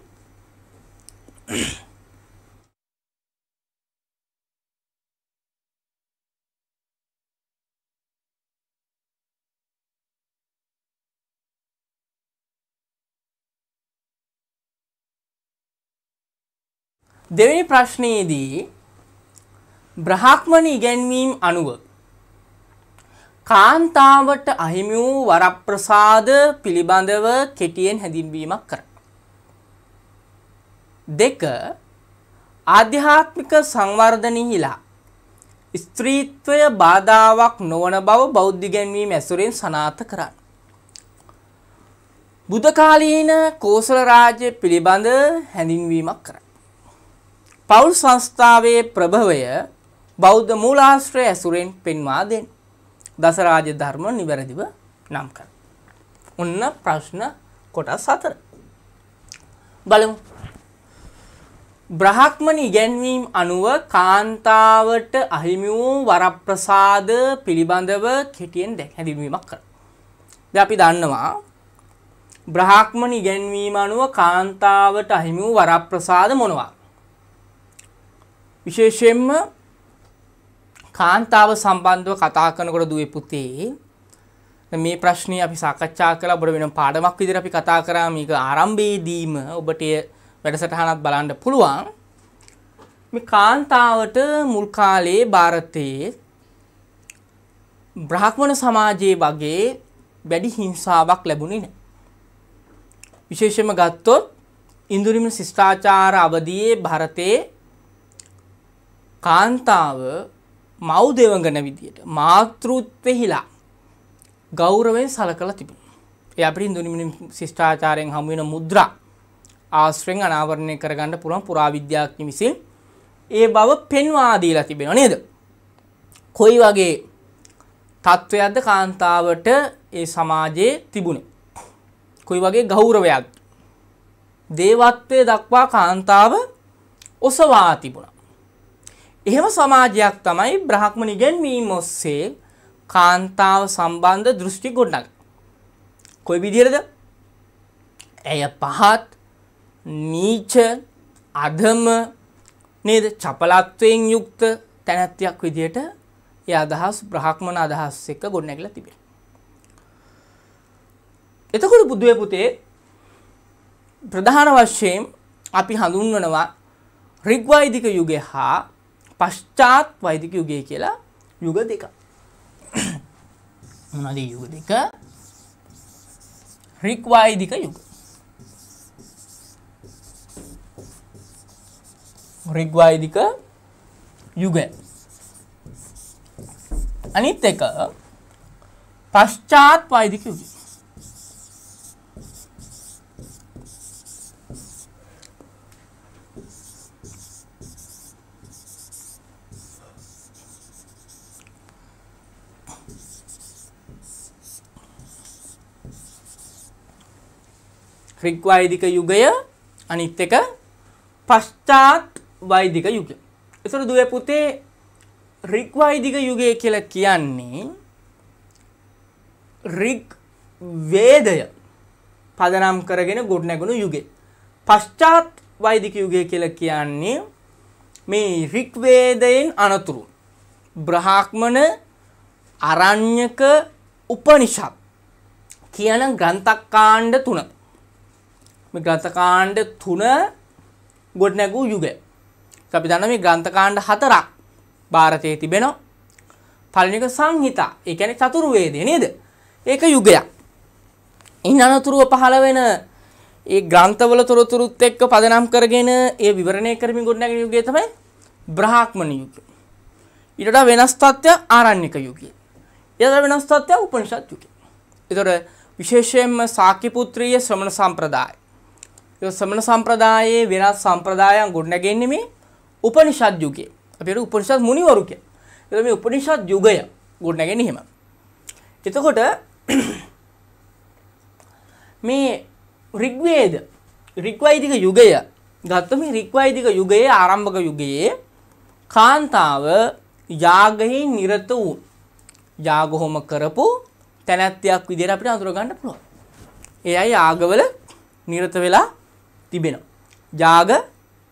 දෙවැනි ප්‍රශ්නයේදී බ්‍රහක්මණ ඉගැන්වීම් අනුව කාන්තාවට අහිමි වූ වරප්‍රසාද පිළිබඳව කෙටියෙන් හැඳින්වීමක් කර. දෙක ආධ්‍යාත්මික සංවර්ධනයහිලා ස්ත්‍රීත්වය බාධාවක් නොවන බව බෞද්ධිගැන්වීම ඇසුරෙන් සනාත කරන්න. බුදකාලීන කෝසල රාජ්‍ය පිළිබඳ හැඳින්වීමක් කර. පවුල් සංස්ථාවේ ප්‍රභවය බෞද්ධ මූලාශ්‍රය ඇසුරෙන් පෙන්වා දෙන්න. දසරාජ ධර්ම නිවැරදිව නම් කර. ඔන්න ප්‍රශ්න කොටස් හතර. බලමු. බ්‍රහක්මන ඉගැන්වීම් අනුව කාන්තාවට අහිමි වූ වරප්‍රසාද පිළිබඳව කෙටියෙන් දැක් හැඳින්වීමක් කර. ද අපි දන්නවා බ්‍රහක්මන ඉගැන්වීම අනුව කාන්තාවට අහිමි වූ වරප්‍රසාද මොනවා. විශේෂයෙන්ම කාන්තාව සම්බන්ධව කතා කරනකොට දුවේ පුතේ මේ ප්‍රශ්නය අපි සාකච්ඡා කළ ඔබට වෙන පාඩමක් විදිර අපි කතා කරා මේක ආරම්භයේදීම ඔබට වැඩසටහනත් බලන්න පුළුවන් මේ කාන්තාවට මුල් කාලේ ಭಾರತයේ බ්‍රාහ්මණ සමාජයේ වගේ වැඩි හිංසාවක් ලැබුණේ නැහැ. විශේෂයෙන්ම ගත්තොත් ඉන්දුරිම ශිෂ්ටාචාර අවධියේ ಭಾರತයේ කාන්තාව මව් දෙවඟන විදියට මාතෘත්වෙහිලා ගෞරවෙන් සලකලා තිබුණ. එය අපිට හින්දු නිමිනි ශිෂ්ටාචාරයෙන් හමු වෙන මුද්‍රා ආශ්‍රයෙන් අනාවරණය කරගන්න පුළුවන් පුරාවිද්‍යාඥ විසින් ඒ බව පෙන්වා දීලා තිබෙනවා නේද? කොයි වගේ තත්ත්වයක්ද කාන්තාවට ඒ සමාජයේ තිබුණේ? කොයි වගේ ගෞරවයක්ද? දේවත්වයේ දක්වා කාන්තාව ඔසවා තිබුණා. එහෙම සමාජයක් තමයි බ්‍රහ්මණ ඉගැන්වීම ඔස්සේ කාන්තාව සම්බන්ධ දෘෂ්ටි ගොඩනග. කොයි විදිහටද? ඇය පහත්, නීච, අධම නේද? චපලත්වයෙන් යුක්ත තැනැත්තියක් විදිහට ඒ අදහස් බ්‍රහ්මණ අදහස් එක්ක ගොඩනැගිලා තිබේ. එතකොට බුදුවේ පුතේ ප්‍රධාන වශයෙන් අපි හඳුන්වනවා රිග්වෛදික යුගය හා පශ්චාත් වෛදික යුගය කියලා යුග දෙක මොනද යුග දෙක රික්වායිදික යුග රිග්වායිදික යුගය අනිත් එක පශ්චාත් වෛදික යුගය ක්‍රික්වයිදික යුගය අනිත් එක පශ්චාත් වෛදික යුගය. එතකොට දුවේ පුතේ රිග්වයිදික යුගය කියලා කියන්නේ රිග් වේදය පදනම් කරගෙන ගොඩනැගුණු යුගය. පශ්චාත් වෛදික යුගය කියලා කියන්නේ මේ රික් වේදයෙන් අනතුරු බ්‍රහාක්මන අරණ්‍යක උපනිෂද් කියන ග්‍රන්ථකාණ්ඩ තුන මේ ග්‍රන්ථකාණ්ඩ තුන ගොඩ නැගූ යුගය. අපි දන්න මේ ග්‍රන්ථකාණ්ඩ හතරක් ಭಾರತයේ තිබෙනවා. පළවෙනි එක සංහිතා. ඒ කියන්නේ චතුර්වේදය නේද? ඒක යුගයක්. ඉන් අනතුරුව පහළ වෙන ඒ ග්‍රන්ථවල තොරතුරුත් එක්ක පදනම් කරගෙන ඒ විවරණය කරමින් ගොඩනැගෙන යුගය තමයි බ්‍රාහ්මණ යුගය. ඊට වඩා වෙනස් තත්ත්වය ආරණ්‍යක යුගය. ඊට වෙනස් තත්ත්වය උපනිෂද් යුගය. ඒතර විශේෂයෙන්ම සාක්‍ය පුත්‍රීය ශ්‍රමණ සම්ප්‍රදාය සමන සම්ප්‍රදායේ වෙනස් සම්ප්‍රදායන් ගොඩනැගෙන්නේ මේ උපනිෂද් යුගයේ. අපේ උපනිෂද් මුනිවරු කිය. ඒක මේ උපනිෂද් යුගය ගොඩනැගෙන්නේ එහෙම. එතකොට මේ ඍග්වේද ඍග්වෛදික යුගය ගත්තොත් මේ ඍග්වෛදික යුගයේ ආරම්භක යුගයේ කාන්තාව යාගයේ නිරත වූ යාග හෝම කරපු තැනැත්තියක් විදිහට අපිට අඳුර ගන්න පුළුවන්. ඒ අය ආගවල නිරත වෙලා තිබෙන. යාග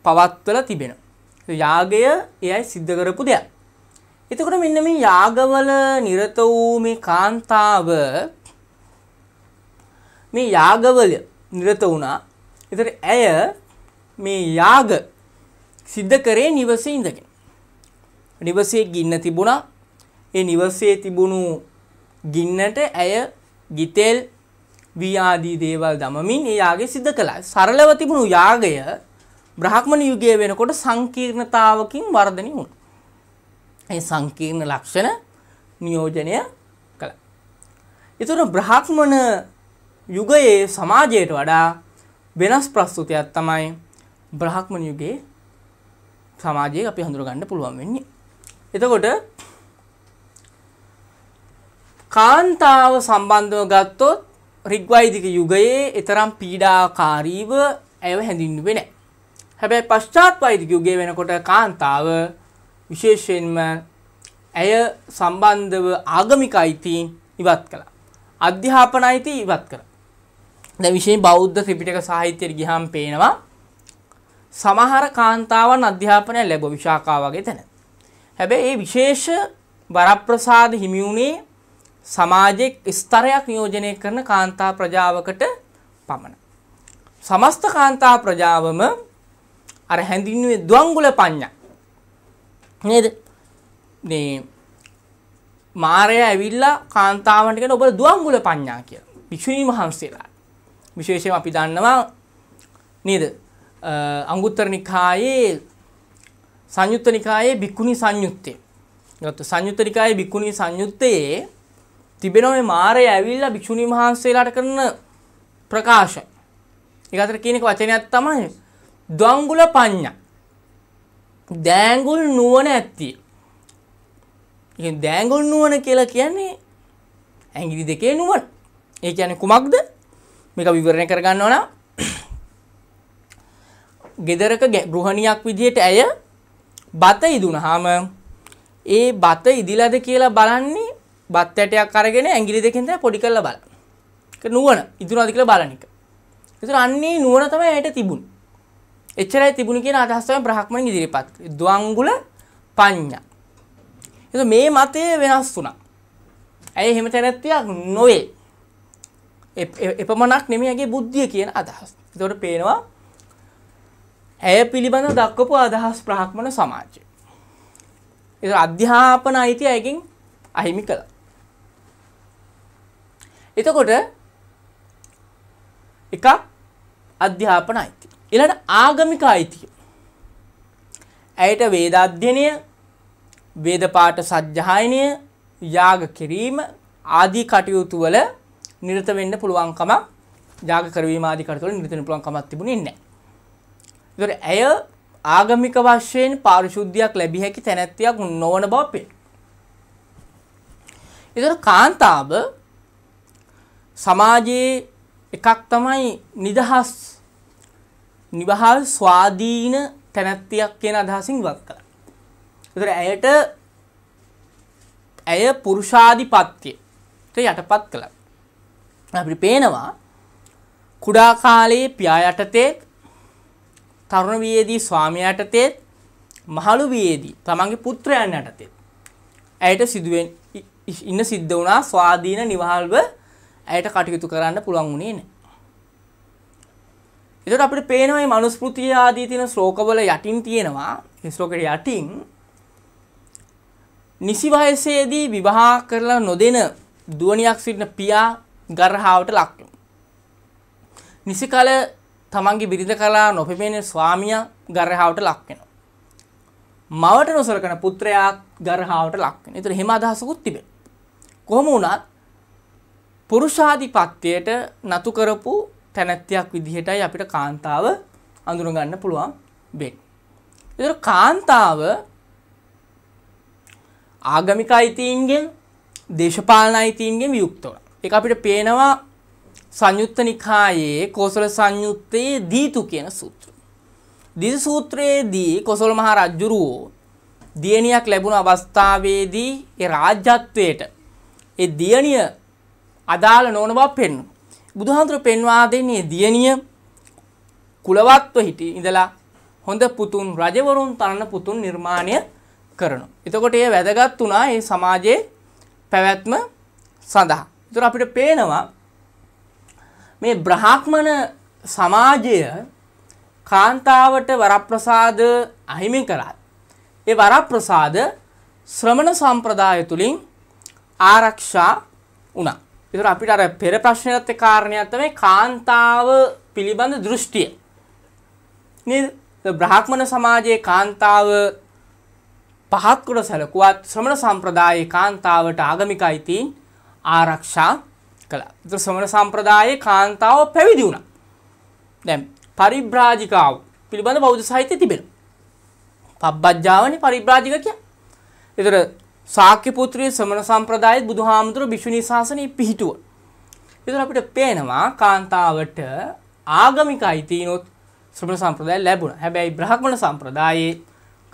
පවත්වල තිබෙන. යාගය එයයි සිද්ධ කරපු දෙයක්. එතකොට මෙන්න මේ යාගවල නිරත වූ මේ කාන්තාව මේ යාගවල නිරත වුණා. ඒතර ඇය මේ යාග සිද්ධ කරේ නිවසේ ඉඳගෙන. නිවසේ ගින්න තිබුණා. ඒ නිවසේ තිබුණු ගින්නට ඇය ගිතෙල් වීආදී දේවල් දමමින් ඒ යාගය සිද්ධ කළා. සරලව තිබුණු යාගය බ්‍රහ්මණ යුගයේ වෙනකොට සංකීර්ණතාවකින් වර්ධනය වුණා. ඒ සංකීර්ණ ලක්ෂණ නියෝජනය කළා. ඒතර බ්‍රහ්මණ යුගයේ සමාජයට වඩා වෙනස් ප්‍රස්තුතියක් තමයි බ්‍රහ්මණ යුගයේ සමාජයේ අපි හඳුනගන්න පුළුවන් වෙන්නේ. එතකොට කාන්තාව සම්බන්ධව ගත්තොත් රිග්වයිදික යුගයේ එතරම් පීඩාකාරීව ඇව හැඳින්නුවේ නැහැ. හැබැයි පශ්චාත් වෛදික යුගයේ වෙනකොට කාන්තාව විශේෂයෙන්ම ඇය සම්බන්ධව ආගමික අයිතීන් ඉවත් කළා. අධ්‍යාපන අයිති ඉවත් කළා. දැන් විශේෂයෙන් බෞද්ධ ත්‍රිපිටක සාහිත්‍යයට ගිහම පේනවා සමහර කාන්තාවන් අධ්‍යාපනය ලැබුව විශාකා වගේ තැන. හැබැයි ඒ විශේෂ වරප්‍රසාද හිමි වුණේ සමාජෙක් ස්තරයක් නියෝජනය කරන කාන්තා ප්‍රජාවකට පමණ. සමස්ත කාන්තා ප්‍රජාවම අර හැඳින්ුවේ දවංගුල පඤ්ඥා. නේද මාරය ඇවිල්ලා කාන්තාවටක ඔබ දුවංගුල පඤ්ඥා කිය භික්‍ෂණී වහන්සේලා. විශේෂයෙන් අපි දන්නවා නේද අංගුත්තර නිකායේ සංයුත්ත නිකායේ බික්කුණි සංයුත්තේ ගත සංයුත්තනිකායේ බික්කුණි සංයුත්තයේ තිබෙනවා මේ මාරය ඇවිල්ලා භික්ෂුණීන් වහන්සේලාට කරන ප්‍රකාශ. ඒක අතර කියන එක වචනයක් තමයි ද්වංගුල පඤ්ඤා. දෑඟුල් නුවණ ඇත්තිය. ඉතින් දෑඟුල් නුවණ කියලා කියන්නේ ඇඟිලි දෙකේ නුවණ. ඒ කියන්නේ කුමක්ද? මේක විවරණය කරගන්න ඕන. ගෙදරක ගෘහණියක් විදිහට ඇය බත ඉදුණාම ඒ බත ඉදිලාද කියලා බලන්නේ බත් ඇටයක් අරගෙන ඇඟිලි දෙකෙන් තමයි පොඩි කරලා බලන්න. ඒක නුවණ ඉදුණාද කියලා බලන එක. ඒතර අන්නේ නුවණ තමයි ඇයට තිබුණේ. එච්චරයි තිබුණේ කියන අදහස තමයි බ්‍රහ්මණන් ඉදිරිපත් කරේ. ද්වංගුල පඤ්ඤා. ඒතර මේ මතය වෙනස් වුණා. ඇය එහෙම තැනැත්තියක් නොවේ. එපමණක් නෙමෙයි ඇගේ බුද්ධිය කියන අදහස. ඒතකොට පේනවා ඇය පිළිබඳව දක්වපු අදහස් බ්‍රහ්මණ සමාජය. ඒ අධ්‍යාපන අයිතිය ඇයකින් අහිමි කළා. එතකොට එකක් අධ්‍යාපන අයිති. ඊළඟ ආගමික අයිතිය. ඇයට වේද අධ්‍යයනය, වේද පාඨ සජ්ජායනය, යාග කිරීම ආදී කටයුතු වල නිරත වෙන්න පුළුවන්කම යාග කරවීම ආදී කටයුතු වල නිරත වෙන්න පුළුවන්කමක් තිබුණේ නැහැ. ඒතර ඇය ආගමික වශයෙන් පාරිශුද්ධියක් ලැබිය හැකි තැනැත්තියක් නොවන බව පෙනේ. ඒතර කාන්තාව සමාජයේ එකක් තමයි නිදහස් නිවහල් ස්වාධීන තැනැත්තියක් කියන අදහසින් ඉවත් කළා. ඒතර ඇයට ඇය පුරුෂාධිපත්‍යයට යටපත් කළා. අපිට පේනවා කුඩා කාලයේ පියා යටතේ තරුණ වියේදී ස්වාමියා යටතේ මහලු වියේදී තමන්ගේ පුත්‍රයන් යටතේ ඇයට සිදුවෙන් ඉන්න සිද්ධ වුණා ස්වාධීන නිවහල්ව ඇයට කටයුතු කරන්න පුළුවන් වුණේ නැහැ. ඒකට අපිට පේනවා මේ මනුස්මෘතිය ආදී තියෙන ශ්ලෝකවල යටින් තියෙනවා මේ ශ්ලෝකේ යටින් නිසි වයසේදී විවාහ කරලා නොදෙන දුවණියක් සිටින පියා ගර්හාවට ලක් වෙනවා. නිසි කල තමන්ගේ බිරිඳ කලා නොපෙමෙන ස්වාමියා ගර්හාවට ලක් වෙනවා. මවට නොසලකන පුත්‍රයා ගර්හාවට ලක් වෙනවා. ඒතර හිම අදහසකුත් තිබෙනවා. කොහොම වුණත් පුරුෂාධිපත්‍යයට නතු කරපු තැනැත්තියක් විදිහටයි අපිට කාන්තාව අඳුරගන්න පුළුවන් බෙන්. එතකොට කාන්තාව ආගමික අයිතීන්ගෙන් දේශපාලන අයිතීන්ගෙන් වියුක්ත වුණා. ඒක අපිට පේනවා සංයුත්ත නිකායේ කෝසල සංයුත්තයේ දීතු කියන සූත්‍රය. දීතු සූත්‍රයේදී කොසල් මහ රජුරුවෝ දියණියක් ලැබුණ අවස්ථාවේදී ඒ රාජ්‍යත්වයට ඒ දියණිය අදාළ නොවන බව පෙන්වනවා. බුදුහාමුදුර පෙන්වා දෙන්නේ දියණිය කුලවත්ව හිටි ඉඳලා හොඳ පුතුන් රජවරුන් තරණ පුතුන් නිර්මාණය කරනවා. එතකොට ඒ වැදගත් වුණා ඒ සමාජයේ පැවැත්ම සඳහා. ඒතර අපිට පේනවා මේ බ්‍රාහ්මණ සමාජය කාන්තාවට වරප්‍රසාද අහිමි කරත් ඒ වරප්‍රසාද ශ්‍රමණ සම්ප්‍රදාය තුලින් ආරක්ෂා වුණා. ඒතර අපිට අර පෙර ප්‍රශ්නෙලත් ඒ කාරණයක් තමයි කාන්තාව පිළිබඳ දෘෂ්ටිය. නේද? බ්‍රාහ්මණ සමාජයේ කාන්තාව පහත් කොට සැලකුවත් ශ්‍රමණ සම්ප්‍රදායේ කාන්තාවට ආගමික අයිතීන් ආරක්ෂා කළා. ඒතර ශ්‍රමණ සම්ප්‍රදායේ කාන්තාව පැවිදි වුණා. දැන් පරිබ්‍රාජිකාව පිළිබඳ බෞද්ධ සාහිත්‍යයේ තිබෙනවා. පබ්බජ්ජාවනේ පරිබ්‍රාජික කියන්නේ. ඒතර සාක්‍යපුත්‍රයේ ශ්‍රමණ සම්ප්‍රදායත් බුදුහාමුදුරුවෝ භික්ෂුණී ශාසනය පිහිටුව. ඒතර අපිට පේනවා කාන්තාවට ආගමික අයිතිනොත් ශ්‍රමණ සම්ප්‍රදාය ලැබුණා. හැබැයි බ්‍රහ්මණ සම්ප්‍රදායේ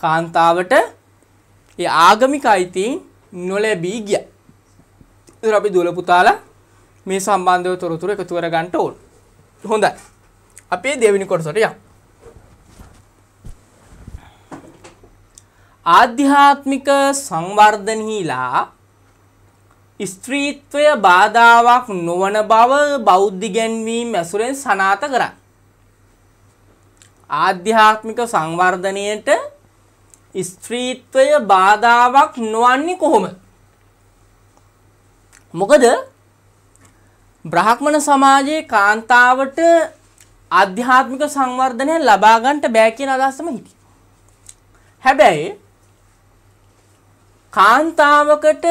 කාන්තාවට ඒ ආගමික අයිතීන් නොලැබී ගියා. ඒතර අපි දුවල පුතාලා මේ සම්බන්ධව තොරතුරු එකතු කරගන්න ඕන. හොඳයි. අපේ දෙවෙනි කොටසට යමු. ආධ්‍යාත්මික සංවර්ධනහිලා ස්ත්‍රීත්වය බාධාවක් නොවන බව බෞද්ධිගැන්වීම් ඇසුරෙන් සනාත කරයි. ආධ්‍යාත්මික සංවර්ධනයට ස්ත්‍රීත්වය බාධාවක් නොවන්නේ කොහොම. මොකද බ්‍රහ්මණ සමාජයේ කාන්තාවට ආධ්‍යාත්මික සංවර්ධනය ලබාගන්ට බෑ කියන අදහසම හිටිය. හැබැයි කාන්තාවකට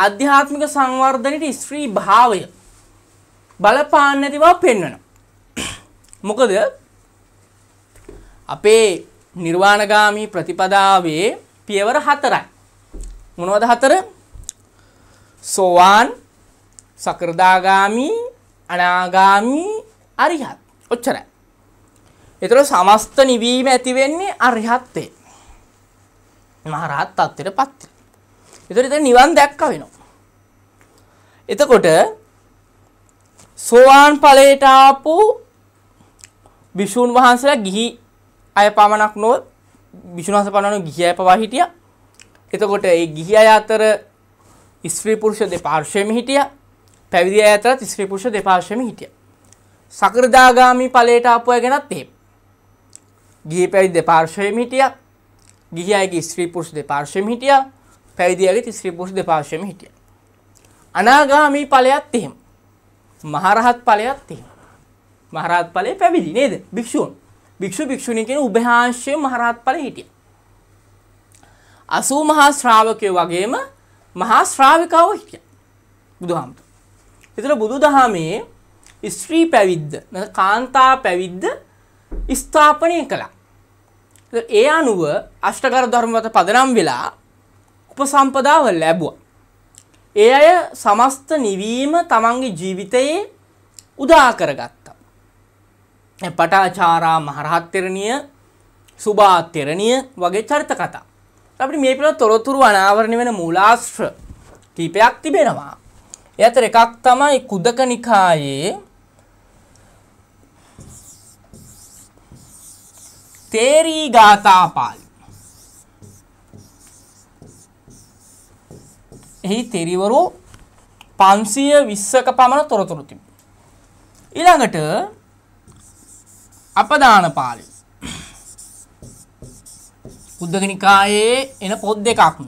ආධ්‍යාත්මික සංවර්ධනයට ස්ත්‍රී භාවය බලපාන්න ඇති බව පෙන්වනවා. මොකද අපේ නිර්වාණගාමී ප්‍රතිපදාවේ පියවර හතරයි. මොනවද හතර? සෝවාන්, සකෘදාගාමි, අනාගාමි, අරිහත්. ඔච්චරයි. ඒතර සමස්ත නිවීම ඇති වෙන්නේ අරිහත්ත්වේ. මහරහත් තත්ත්වයට පත් වෙනවා. ඒතර ඉතින් නිවන් දැක්ක වෙනවා. එතකොට සෝවාන් ඵලයට ආපු විසුණු වහන්සේලා ගිහි අය පමණක් නොව විසුණු වහන්සේ පමණක් ගිහි අය පවා හිටියා. එතකොට ඒ ගිහි අය අතර ස්ත්‍රී පුරුෂ දෙපාර්ශ්වෙම හිටියා. පැවිදි අය අතරත් ස්ත්‍රී පුරුෂ දෙපාර්ශ්වෙම හිටියා. සකෘදාගාමි ඵලයට ආපු අය ගැනත් එහෙම. ගිහි පැවිදි දෙපාර්ශ්වෙම හිටියා. ගිහි අයගේ ස්ත්‍රී පුරුෂ දෙපාර්ශ්වෙම හිටියා පැවිදි අයගේ ස්ත්‍රී පුරුෂ දෙපාර්ශ්වෙම හිටියා අනාගාමී ඵලයත් එහෙම මහරහත් ඵලයත් එහෙම මහරහත් ඵලයේ පැවිදි නේද භික්ෂූන් භික්ෂු භික්ෂුණී කියන උභයාංශයේ මහරහත් ඵලෙ හිටියා අසූ මහා ශ්‍රාවකයෝ වගේම මහා ශ්‍රාවිකාවෝ හිටියා බුදුහාමුදුරුවෝ. ඒතර බුදුදහමේ ස්ත්‍රී පැවිද්ද කාන්තා පැවිද්ද ස්ථාපනය කළා. ඒ අනුව අෂ්ටකර ධර්මවත පදනම් වෙලා උපසම්පදාව ලැබුවා. ඒ අය සමස්ත නිවීම තමන්ගේ ජීවිතයේ උදා කරගත්තා. පටාචාරා මහරහත් තෙරණිය, සුභා තෙරණිය වගේ චරිත කතා. අපිට මේ පිළිබඳ තොරතුරු අනාවරණය වෙන මූලාශ්‍ර කීපයක් තිබෙනවා. ඒ අතර එකක් තමයි කුදක නිකායේ තේරී ගාථා පාලි. එහි තෙරිවරු පන්සිය විස්සක පමණ තොරතුරු තිබ. ඉළඟට අපදාන පාලි. බුද්ධගනිකායේ එන පොත් දෙකක්.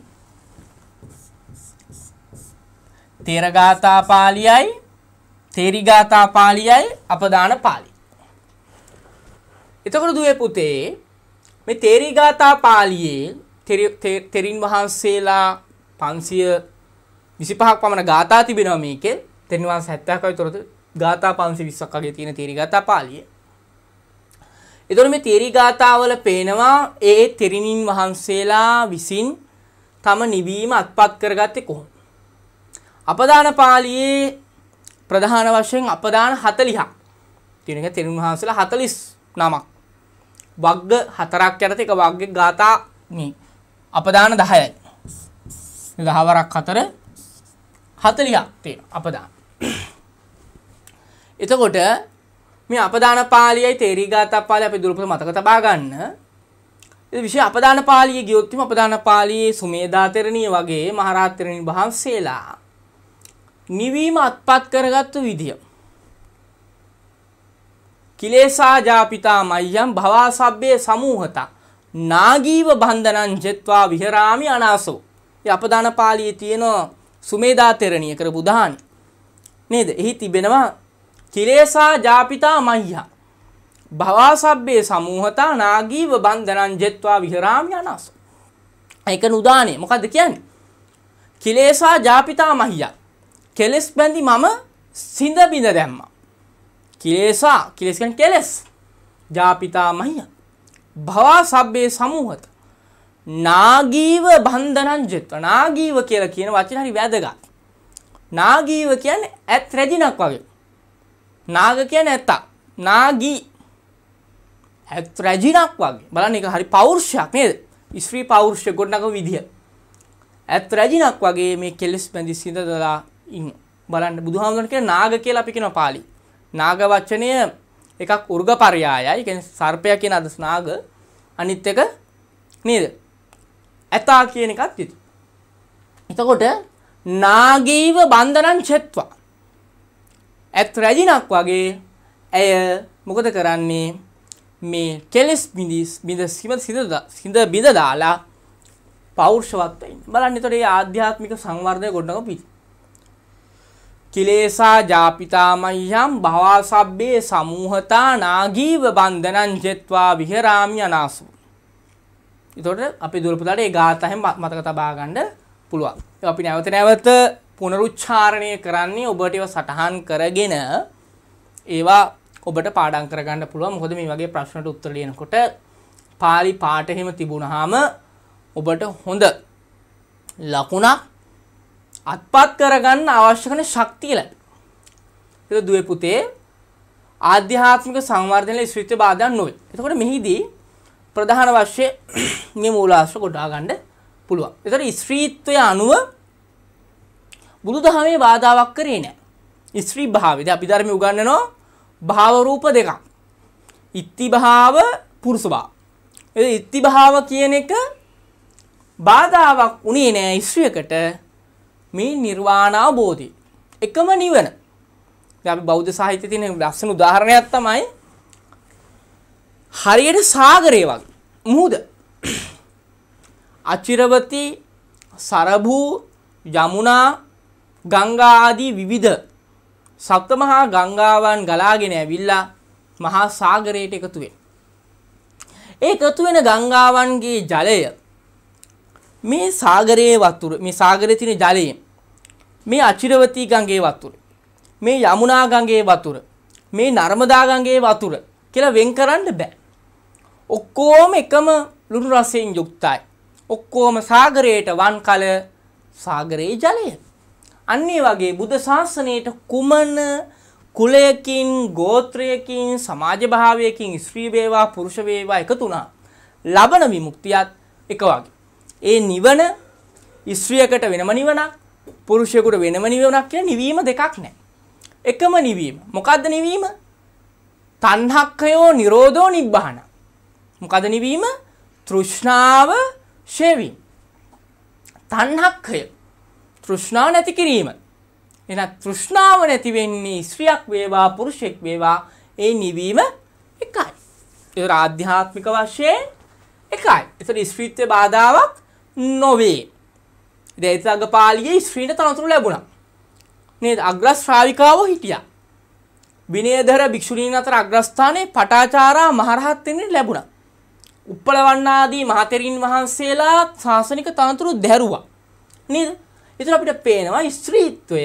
තේරගාථා පාලියයි තේරිගාථා පාලියයි අපදාන පාලි. එතකොට දුවේ පුතේ මේ තේරිගාථා පාළියේ තෙරින් වහන්සේලා 525ක් පමණ ගාථා තිබෙනවා මේකේ. තෙරින් වහන්සේ 70ක් විතර ගාථා 520ක් වගේ තියෙන තේරිගාථා පාළියේ. එතකොට මේ තේරිගාථා වල පේනවා ඒ තෙරිණින් වහන්සේලා විසින් තම නිවීම අත්පත් කරගත්තේ කොහොමද? අපදාන පාළියේ ප්‍රධාන වශයෙන් අපදාන 40ක් තියෙනවා. තෙරිණින් වහන්සේලා 40 නමක්. වග්ග හතරක් යටතේ එක වග්ගේ ගාථා මේ අපදාන 10යි. දහවරක් හතර 40ක් තියෙන අපදාන. එතකොට මේ අපදාන පාළියයි තේරී ගාථා පාළිය අපි දුරුපත මතක තබා ගන්න. ඒ විශේෂ අපදාන පාළියේ ගියොත් එimhe අපදාන පාළියේ සුමේදා තෙරණිය වගේ මහරහත් තෙරණිය වහන්සේලා නිවීම අත්පත් කරගත්තු විදිය කිලේසා ජාපිතා මය්යම් භවාසබ්බේ සමූහතා නාගීව බන්ධනං ජෙත්වා විහරාමි අනාසෝ. ඒ අපදාන පාළියේ තියෙන සුමේදා තෙරණිය කරපු දාහනි. නේද? එහි තිබෙනවා කිලේසා ජාපිතා මය්යා භවාසබ්බේ සමූහතා නාගීව බන්ධනං ජෙත්වා විහරාමි අනාසෝ. ඒක නුදානේ. මොකද්ද කියන්නේ? කිලේසා ජාපිතා මහියා. කෙලස් බැඳි මම සිඳ බිඳ දැම්මා. කිලේසා කිලෙස්කන් කෙලෙස් ජාපිතා මහිය භවා සබ්බේ සමූහත නාගීව බන්ධනංජෙත්ව නාගීව කියලා කියන වචන හරි වැදගත් නාගීව කියන්නේ ඇත් රැජිනක් වගේ නාග කියන්නේ ඇත්තා නාගී ඇත් රැජිනක් වගේ බලන්න එක හරි පෞරුෂයක් නේද ස්ත්‍රී පෞරුෂය ගොඩනගන විදිය ඇත් රැජිනක් වගේ මේ කෙලෙස් බැඳි සිඳදලා ඉන්න බලන්න බුදුහාමුදුරන් කියන නාග කියලා අපි කියනවා පාලි නාග වචනය එකක් උර්ග පරියායයි කියන්නේ සර්පය කියන අදස් නාග අනිත් එක නේද? ඇතා කියන එකත් තිබු. එතකොට නාගීව බන්ධනං චෙත්වා. ඇත් රැජිනක් වගේ ඇය මොකද කරන්නේ? මේ කෙලස් බිඳිස් බිඳ සිඳ සිඳ බිඳ දාලා පෞරුෂවත් වෙන්න. බලන්න එතකොට මේ ආධ්‍යාත්මික සංවර්ධනය ගොඩනගපු පිට. කිලේසා ජාපිතාමයියම් භවාසබ්බේ සමූහතා නාගීව බන්ධනං ජෙත්වා විහරාමි අනාසු. එතකොට අපි දුරපුතාට ඒ ගාතහෙන් මතක තබා ගන්න පුළුවන්. අපි නැවත නැවත පුනරුච්චාරණය කරන්නේ ඔබට ඒවා සටහන් කරගෙන ඒවා ඔබට පාඩම් කරගන්න පුළුවන්. මොකද මේ වගේ ප්‍රශ්නට උත්තර දෙනකොට pāli පාඨ එහෙම තිබුණාම ඔබට හොඳ ලකුණක් අත්පත් කරගන්න අවශ්‍ය කරන ශක්තිය ලැබෙනවා. ඒක දුවේ පුතේ ආධ්‍යාත්මික සංවර්ධනයේ විශේෂිත බාධා නොවේ. එතකොට මෙහිදී ප්‍රධාන වශයෙන් මේ මූලාශ්‍ර ගොඩා ගන්න පුළුවන්. එතකොට ස්ත්‍රීත්වය අනුව බුදුදහමේ බාධාවක් කරේ නැහැ. ස්ත්‍රී භාවයද අපි ධර්මයේ උගන්වනවා භාව රූප දෙකක්. ඉත්ති භාව පුරුෂ භාව. ඒ ඉත්ති භාව කියන එක බාධාවක් උනේ නැහැ ස්ත්‍රියකට මේ නිර්වාණාවබෝධය. එකම නිවන. අපි බෞද්ධ සාහිත්‍යයේ තියෙන ලස්සන උදාහරණයක් තමයි හරියට සාගරය වගේ. මුහුද. අචිරවති, සරභූ, යමුනා, ගංගා ආදී විවිධ සප්තමහා ගංගාවන් ගලාගෙන ඇවිල්ලා මහා සාගරයට එකතු වෙනවා. ඒ එකතු වෙන ගංගාවන්ගේ ජලය මේ සාගරයේ වතුර මේ සාගරයේ තියෙන ජලය මේ අචිරවතී ගඟේ වතුර මේ යමුනා ගඟේ වතුර මේ නර්මදා ගඟේ වතුර කියලා වෙන් කරන්න බෑ ඔක්කොම එකම ලුණු රසයෙන් යුක්තයි ඔක්කොම සාගරයට වන් කල සාගරයේ ජලය අන්නේ වගේ බුද්ධ ශාසනයට කුමන කුලයකින් ගෝත්‍රයකින් සමාජ භාවයකින් ස්ත්‍රී වේවා පුරුෂ වේවා එකතුණා ලබන විමුක්තියත් එක වගේ ඒ නිවන ස්ත්‍රියකට වෙනම නිවනක් පුරුෂයෙකුට වෙනම නිවනක් කියලා නිවීම දෙකක් නැහැ. එකම නිවීම. මොකද්ද නිවීම? තණ්හක්ඛයෝ නිරෝධෝ නිබ්බහන. මොකද නිවීම? තෘෂ්ණාව ෂේවි. තණ්හක්ඛය. තෘෂ්ණාව නැති කිරීම. එන තෘෂ්ණාව නැති වෙන්නේ ස්ත්‍රියක් වේවා පුරුෂයෙක් වේවා ඒ නිවීම එකයි. ඒ ආධ්‍යාත්මික වශයෙන් එකයි. ඒතර ස්ත්‍රීත්වයේ බාධාවක් නොවේ. දෙයිතඟ පාලියේ ස්ත්‍රීට තනතුරු ලැබුණා. නේද? අග්‍රශ්‍රාවිකාව හිටියා. විනයධර භික්ෂුණීන් අතර අග්‍රස්ථානයේ පටාචාරා මහරහත් වෙන්නේ ලැබුණා. උප්පලවන්නාදී මහතෙරින් වහන්සේලා ශාසනික තනතුරු දැරුවා. නේද? ඉතින් අපිට පේනවා ස්ත්‍රීත්වය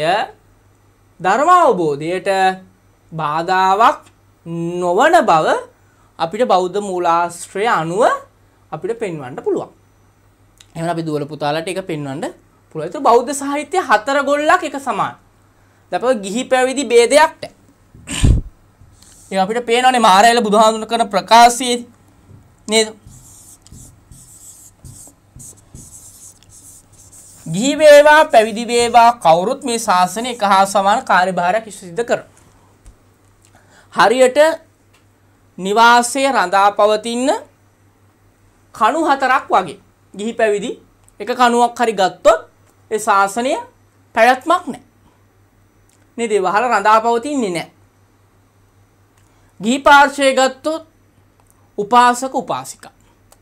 ධර්ම අවබෝධයට බාධාවක් නොවන බව අපිට බෞද්ධ මූලාශ්‍රය අනුව අපිට පෙන්වන්න පුළුවන්. එම අපි දුවල පුතාලට එක පෙන්වන්න පුළුවතු බෞද්ධ සාහිත්‍ය හතර ගොල්ලක් එක සමාන් දැප ගිහි පැවිදි බේදයක්ට ඒ අපිට පේනනේ මාරයල බුදුහාඳුන කරන ප්‍රකාශයේ නේද ගිහි වේවා පැවිදි වේවා කවුරුත් මේ ශාසනය එක හා සමාන කාර්යභාරයක් ඉෂ්ට කර හරියට නිවාසය රඳා පවතින්න කණු හතරක් වගේ ගිහි පැවිදි එක කණුවක් හරි ගත්තොත් ඒ ශාසනය පැවැත්මක් නැහැ. නේද? වහල රඳා පවතින්නේ නැහැ. ගිහි පාර්ශ්වය ගත්තොත් උපාසක උපාසිකා.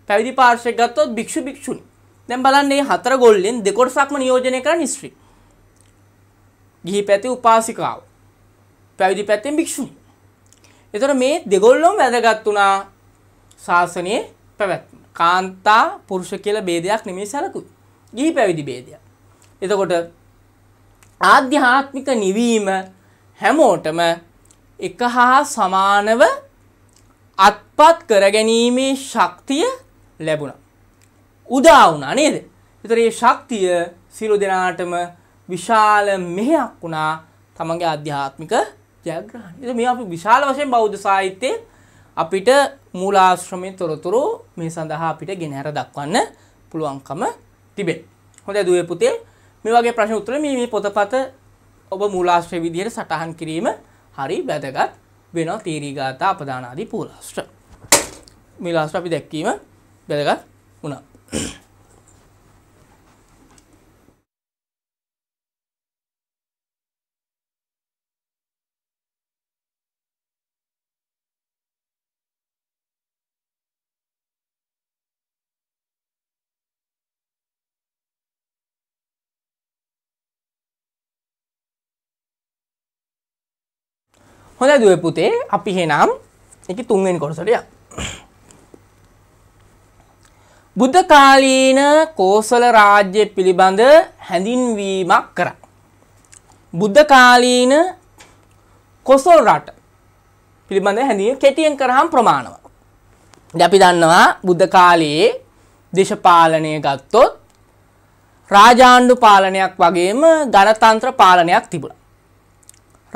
පැවිදි පාර්ශ්වය ගත්තොත් භික්ෂු භික්ෂුණී. දැන් බලන්න මේ හතර ගොල්ලෙන් දෙකොටසක්ම නියෝජනය කරන ස්ත්‍රී. ගිහි පැත්තේ උපාසිකාව. පැවිදි පැත්තෙන් භික්ෂුණී. එතකොට මේ දෙගොල්ලොම වැදගත් වුණා ශාසනයේ පැවැත්ම. කාන්තා පුරුෂ කියලා ભેදයක් නෙමෙයි සැලකුවේ. ගිහි පැවිදි ભેදයක්. එතකොට ආධ්‍යාත්මික නිවීම හැමෝටම එක හා සමානව අත්පත් කරගැනීමේ ශක්තිය ලැබුණා. උදා වුණා නේද? ඒතර මේ ශක්තිය සියලු දෙනාටම විශාල මෙහෙයක් වුණා තමන්ගේ ආධ්‍යාත්මික ජයග්‍රහණය. ඉතින් මේ අපි විශාල වශයෙන් බෞද්ධ සාහිත්‍යයේ අපිට මූලාශ්‍රමය තොරතුරු මේ සඳහා අපිට ගෙනහැර දක්වන්න පුළුවන්කම තිබේ. හොඳ දුවේ පුතේ මේ වගේ ප්‍රශ්න උත්තර මේ මේ පොතපත ඔබ මූලාශ්‍රය විදිහට සටහන් කිරීම හරි වැදගත් වෙනවා තීරීගාතා අපදාන ආදී මූලාශ්‍ර. මූලාශ්‍ර අපි දැක්වීම වැදගත් වුණා. හොඳ දුව පුතේ අපි හෙනම් එක තුන්වෙනි කොටසට යමු. බුද්ධ කාලීන කෝසල රාජ්‍ය පිළිබඳ හැඳින්වීමක් කරා. බුද්ධ කාලීන කොසල් රට පිළිබඳ හැඳින් කෙටියෙන් කරහම් ප්‍රමාණව. අපි දන්නවා බුද්ධ කාලයේ දේශපාලනය ගත්තොත් රාජාණ්ඩු පාලනයක් වගේම ගණතන්ත්‍ර පාලනයක් තිබුණා.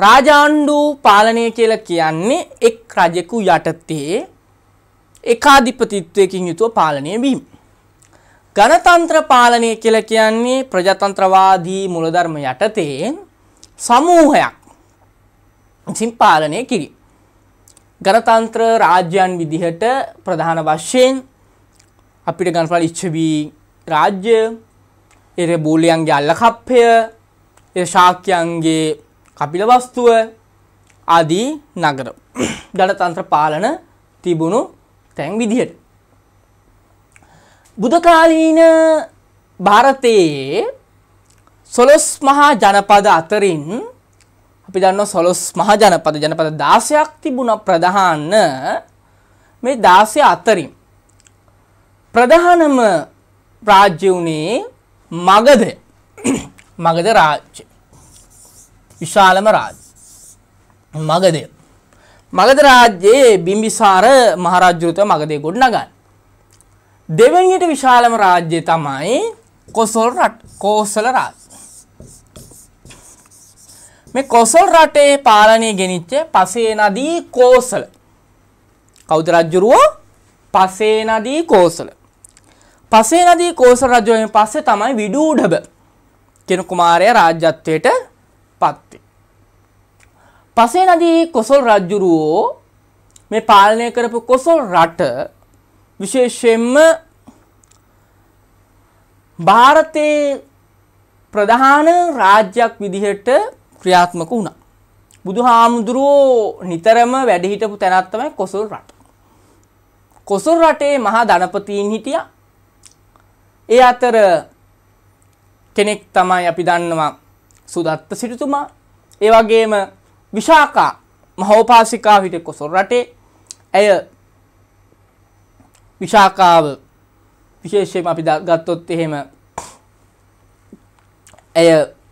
රාජාණ්ඩු පාලනය කියලා කියන්නේ එක් රජෙකු යටතේ එකාධිපතිත්වයකින් යුතුව පාලනය වීම. ගණතන්ත්‍ර පාලනය කියලා කියන්නේ ප්‍රජාතන්ත්‍රවාදී මුලධර්ම යටතේ සමූහයක් විසින් පාලනය කිරීම. ගණතන්ත්‍ර රාජ්‍යයන් විදිහට ප්‍රධාන වශයෙන් අපිට ගන්පල ඉච්චවී රාජ්‍ය එර බූලයන්ගේ අල්ලකප්පය ශාක්‍යයන්ගේ කපිලවස්තුව ආදී නගර ජනතන්ත්‍ර පාලන තිබුණු තැන් විදිහට. බුදකාලීන භාරතයේ සොලොස් මහා ජනපද අතරින් අපි දන්න සොලොස් මහා ජනපද ජනපද දාසයක් තිබුණ ප්‍රධාන්න මේ දාසය අතරින් ප්‍රධානම රාජ්‍ය වුණේ මගධ මගධ රාජ්‍ය විශාලම රාජ්‍ය. මගධය. මගධ රාජ්‍යයේ බිම්බිසාර මහරජුරුත මගධය ගොඩනගන්න. දෙවැනියට විශාලම රාජ්‍යය තමයි කොසල් රට කෝසල රාජ. මේ කොසල් රටේ පාලනය ගෙනිච්ච පසේ නදී කෝසල. කෞද රජ්ජුරුවෝ පසේ නදී කෝසල. පසේ නදී කෝසල රජුවෙන් පස්සේ තමයි විඩූඩබ කෙන කුමාරය රාජ්‍යත්වයට පත්ති. පසේ නදී කොසොල් රජ්ජුරුවෝ මේ පාලනය කරපු කොසොල් රට විශේෂයෙන්ම ಭಾರತයේ ප්‍රධාන රාජ්‍යයක් විදිහට ක්‍රියාත්මක වුණා. බුදුහාමුදුරුවෝ නිතරම වැඩ හිටපු තැනක් තමයි කොසොල් රට. කොසොල් රටේ මහා ධනපතීන් හිටියා. ඒ අතර කෙනෙක් තමයි අපි දන්නවා සුදත්ත සිරිතුමා ඒවගේම විශාකා මහෝපාසිකා හිට කොසොල් රටේ ඇය විශාකාව විශේෂයෙන් අපි ගත්තොත් එහෙම ඇය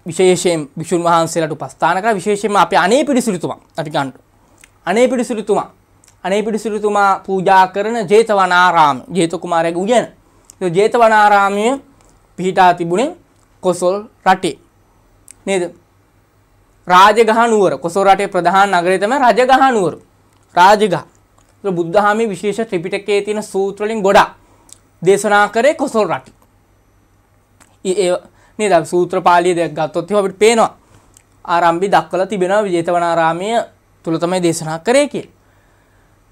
විශේෂයෙන් භිෂුන් වහන්සේලට උපස්ථාන කළා විශේෂයෙන්ම අපි අනේ පිළිසිරිතුමා අපි ගන්නට අනේ පිළිසිරිතුමා අනේ පිළිසිරිතුමා පූජා කරන ජේතවනාරාම ජේත කුමාරයාගේ උයන ජේතවනාරාමයේ පිහිටා තිබුණේ කොසල් රටේ නේද? රාජගහ නුවර කොසෝ රටේ ප්‍රධාන නගරය තමයි රජගහ නුවර. රාජගහ. ඒක බුද්ධහාමී විශේෂ ත්‍රිපිටකයේ තියෙන සූත්‍ර වලින් ගොඩක් දේශනා කරේ කොසල් රට. ඒ නේද සූත්‍ර පාළිය දෙයක් ගත්තොත් එහෙම අපිට පේනවා. ආරම්භි දක්වලා තිබෙනවා විජේතවනාරාමය තුල තමයි දේශනා කරේ කියලා.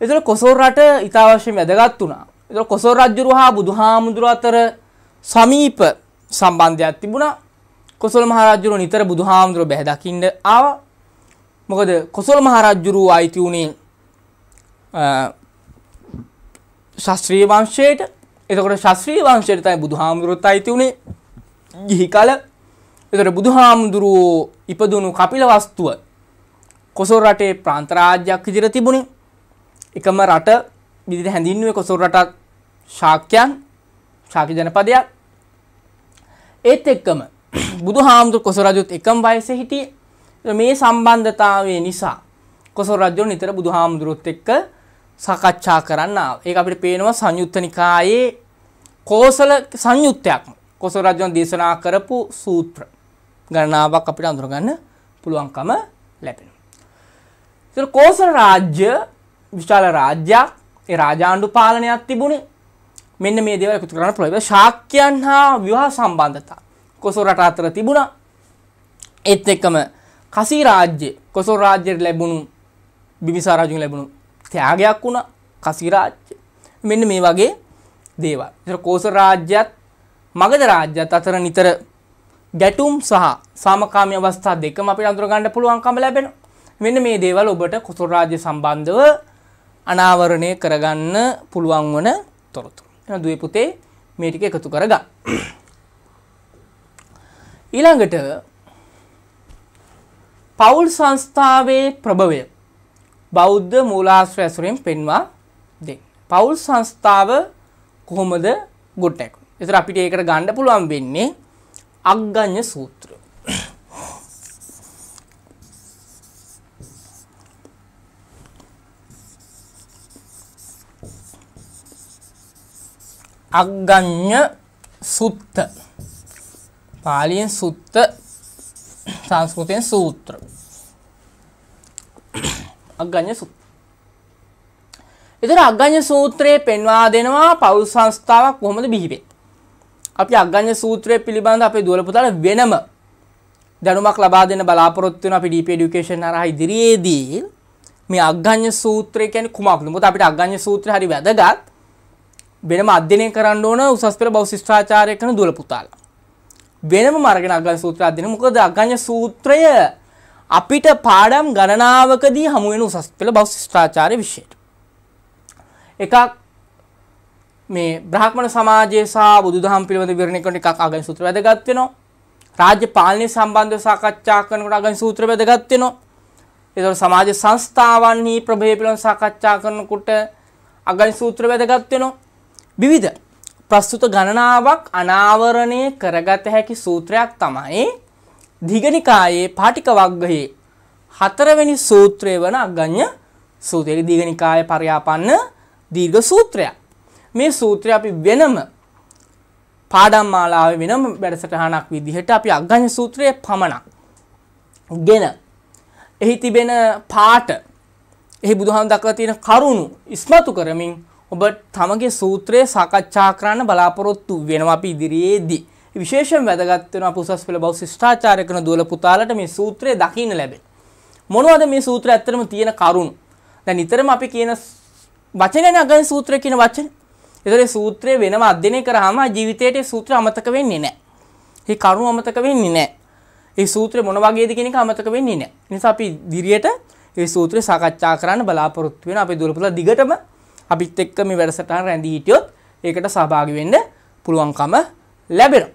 ඒතර කොසල් රට ඊට අවශ්‍යම වැදගත් වුණා. ඒතර කොසල් රජුරුවා බුදුහාමුදුර අතර සමීප සම්බන්ධයක් තිබුණා. කොසල් මහරජුරුව නිතර බුදුහාමුදුරුව බැහැදකින්න ආවා. මොකද කොසල් මහරජුරුව අයිති වුණේ ශාස්ත්‍රීය වංශයට. එතකොට ශාස්ත්‍රීය වංශයට තමයි බුදුහාමුදුරුවත් අයිති වුණේ. ගිහි කල. එතකොට බුදුහාමුදුරුව ඉපදුණු කපිල වස්තුව කොසල් රටේ ප්‍රාන්ත රාජ්‍යයක් විදිහට තිබුණේ. එකම රට විදිහට හැඳින්වුවේ කොසල් රටක් ශාක්‍යයන් ශාක්‍ය ජනපදයක්. ඒත් එක්කම බුදු හාමුදුර කොසරජුත් එකම වයසේ හිටියේ මේ සම්බන්ධතාවය නිසා කොසරජුන් නිතර බුදු හාමුදුරුවොත් එක්ක සාකච්ඡා කරන්න ආව ඒක අපිට පේනවා සංයුත්ත නිකායේ කෝසල සංයුත්තයක් කොසරජුන් දේශනා කරපු සූත්‍ර ගණනාවක් අපිට අඳුරගන්න පුළුවන්කම ලැබෙනවා. ඉතින් කෝසල රාජ්‍ය විශාල රාජ්‍යයක් ඒ රාජාණ්ඩු පාලනයක් තිබුණේ මෙන්න මේ දේවල් එකතු කරන්න පුළුවන්. ශාක්‍යයන් හා විවාහ සම්බන්ධතා කොසොල් රට අතර තිබුණා. ඒත් එක්කම කසී රාජ්‍ය කොසොල් රාජ්‍යයට ලැබුණු බිම්බිසාර රජුන් ලැබුණු ත්‍යාගයක් වුණා කසී රාජ්‍ය. මෙන්න මේ වගේ දේවල්. ඒතර කොසල් රාජ්‍යත් මගධ රාජ්‍යත් අතර නිතර ගැටුම් සහ සාමකාමී අවස්ථා දෙකම අපිට අඳුර ගන්න පුළුවන්කම ලැබෙනවා. මෙන්න මේ දේවල් ඔබට කොසල් රාජ්‍ය සම්බන්ධව අනාවරණය කරගන්න පුළුවන් වන තොරතුරු. එහෙනම් දුවේ පුතේ මේ ටික එකතු කරගන්න. ඊළඟට පවුල් සංස්ථාවේ ප්‍රභවය බෞද්ධ මූලාශ්‍ර ඇසුරෙන් පෙන්වා දෙ. පවුල් සංස්ථාව කොහොමද ගොට්ටැකු. එතර අපිට ඒකට ගණ්ඩ පුළුවන් වෙන්නේ අක්ගඥ සූත්‍ර. අක්ගඥ සුත්ත පාලියෙන් සුත්ත සංස්කෘතයෙන් සූත්‍ර අග්ගඤ්ඤ සූත්‍ර. ඒතර අග්ගඤ්ඤ සූත්‍රයේ පෙන්වා දෙනවා පෞල් සංස්ථාවක් කොහොමද බිහිවෙන්නේ. අපි අග්ගඤ්ඤ සූත්‍රය පිළිබඳ අපේ දුවල පුතාලා වෙනම දැනුමක් ලබා දෙන්න බලාපොරොත්තු වෙන අපි DP education හරහා ඉදිරියේදී මේ අග්ගඤ්ඤ සූත්‍රය කියන්නේ කුමක්ද? මොකද අපිට අග්ගඤ්ඤ සූත්‍රය හරි වැදගත්. වෙනම අධ්‍යයනය කරන්න ඕන උසස් පෙළ බෞද්ධ ශිෂ්ටාචාරය කරන දුවල පුතාලා. වෙනම මරගෙන අග්ගඤ්ඤ සූත්‍රයක් දෙනවා. මොකද අග්ගඤ්ඤ සූත්‍රය අපිට පාඩම් ගණනාවකදී හමු වෙන උසස් පෙළ බෞද්ධ විෂයට. එකක් මේ බ්‍රාහ්මණ සමාජයේ සහ බුදුදහම් පිළිබඳ විවරණය කරන එකක් අග්ගඤ්ඤ සූත්‍රය වැදගත් වෙනවා. රාජ්‍ය පාලනය සම්බන්ධව සාකච්ඡා කරනකොට අග්ගඤ්ඤ සූත්‍රය වැදගත් වෙනවා. ඒතකොට සමාජ සංස්ථාවන්හි ප්‍රභේය පිළිබඳ සාකච්ඡා කරනකොට අග්ගඤ්ඤ සූත්‍රය වැදගත් වෙනවා. විවිධ ප්‍රස්තුත ගණනාවක් අනාවරණය කරගත හැකි සූත්‍රයක් තමයි දිගනිකායේ පාටික වග්ගයේ හතරවෙනි සූත්‍රය වන අග්ගඤ්ඤ සූත්‍රය. දිගනිකායේ පරියාපන්න දීර්ඝ සූත්‍රයක්. මේ සූත්‍රය අපි වෙනම පාඩම් මාලාවේ වෙනම වැඩසටහනක් විදිහට අපි අග්ගඤ්ඤ සූත්‍රයේ පමණක් ගෙන එහි තිබෙන පාට එහි බුදුහාම දක්වලා තියෙන කරුණු ඉස්මතු කරමින් ඔබ තමගේ සූත්‍රය සාකච්ඡා කරන්න බලාපොරොත්තු වෙනවා අපි ඉදිරියේදී. විශේෂයෙන් වැදගත් වෙනවා පුසස් පෙළ බව ශිෂ්ටාචාරය කරන දුවල පුතාලට මේ සූත්‍රය දකින්න ලැබෙන. මොනවද මේ සූත්‍රය ඇත්තටම තියෙන කරුණු? දැන් නිතරම අපි කියන වචනයනේ අගය සූත්‍රය කියන වචනේ. ඒතරේ සූත්‍රය වෙනම අධ්‍යයනය කරාම ජීවිතයට සූත්‍ර අමතක වෙන්නේ නැහැ. ඒ කරුණ අමතක වෙන්නේ නැහැ. ඒ සූත්‍රය මොන වගේද කියන එක අමතක වෙන්නේ නැහැ. නිසා අපි දිරියට ඒ සූත්‍රය සාකච්ඡා කරන්න බලාපොරොත්තු වෙන අපේ දුරපල දිගටම අපිත් එක්ක මේ වැඩසටහන රැඳී හිටියොත් ඒකට සහභාගී වෙන්න පුළුවන්කම ලැබෙනවා.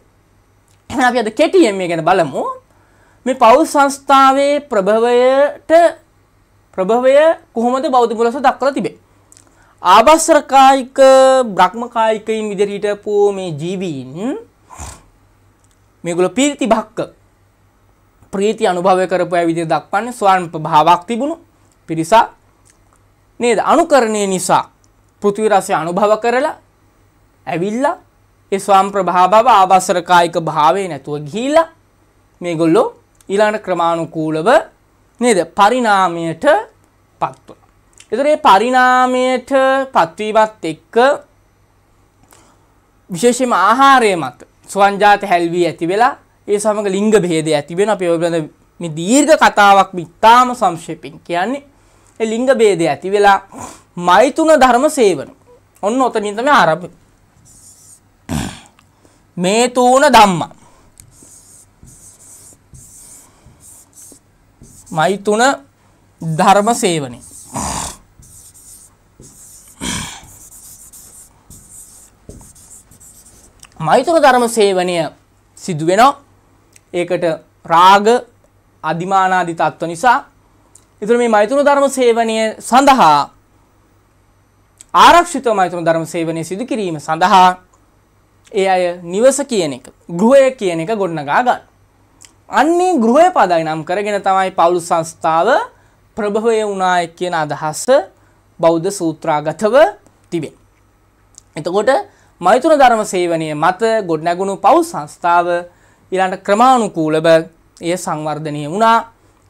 එහෙනම් අපි අද කෙටියෙන් මේ ගැන බලමු. මේ පෞල් සංස්ථාවේ ප්‍රභවයට ප්‍රභවය කොහොමද බෞද්ධ මුලස දක්වලා තිබේ. ආභස්සර කායික බ්‍රහ්ම කායිකයින් විදිහට හිටපු මේ ජීවීන් මේගොල්ලෝ පීති භක්ක ප්‍රීති අනුභවය කරපු අය විදිහට දක්වන්නේ ස්වල්ප භාවයක් තිබුණු පිරිසක් නේද අනුකරණය නිසා පෘථිවි රසය අනුභව කරලා ඇවිල්ලා ඒ ස්වම්ප්‍රභාභව ආවසර කායික භාවයේ නැතුව ගිහිලා මේගොල්ලෝ ඊළඟ ක්‍රමානුකූලව නේද පරිණාමයට පත් වුණා. ඒතර මේ පරිණාමයට පත්වීමත් එක්ක විශේෂයෙන්ම ආහාරය මත ස්වංජාත හැල්වී ඇති වෙලා ඒ සමග ලිංග භේදය ඇති වෙන අපි ඔය බඳ මේ දීර්ඝ කතාවක් මිත්තාම සංක්ෂේපෙන් කියන්නේ ඒ ලිංග භේදය ඇති වෙලා මෛතුන ධර්ම සේවන. ඔන්න ඔතනින් තමයි ආරම්භ. මේ තුන ධම්ම. මෛතුන ධර්ම සේවනේ. මෛතුන ධර්ම සේවනය සිදු වෙනවා. ඒකට රාග අදිමානාදි තත්ත්ව නිසා. ඉතින් මේ මෛතුන ධර්ම සේවනය සඳහා ආරක්ෂිත මෛත්‍රුණ ධර්ම සේවනය සිදු කිරීම සඳහා ඒ අය නිවස කියන එක ගෘහය කියන එක ගොඩනගා ගන්න. අන්නේ ගෘහය පදනම් කරගෙන තමයි පවුලු සංස්ථාව ප්‍රභවය වුණාය කියන අදහස බෞද්ධ සූත්‍රාගතව තිබෙන. එතකොට මෛතුන ධර්ම සේවනය මත ගොඩනැගුණු පවු සංස්ථාව ඉරන්ට ක්‍රමාණුකූලබ එය සංවර්ධනය වුණා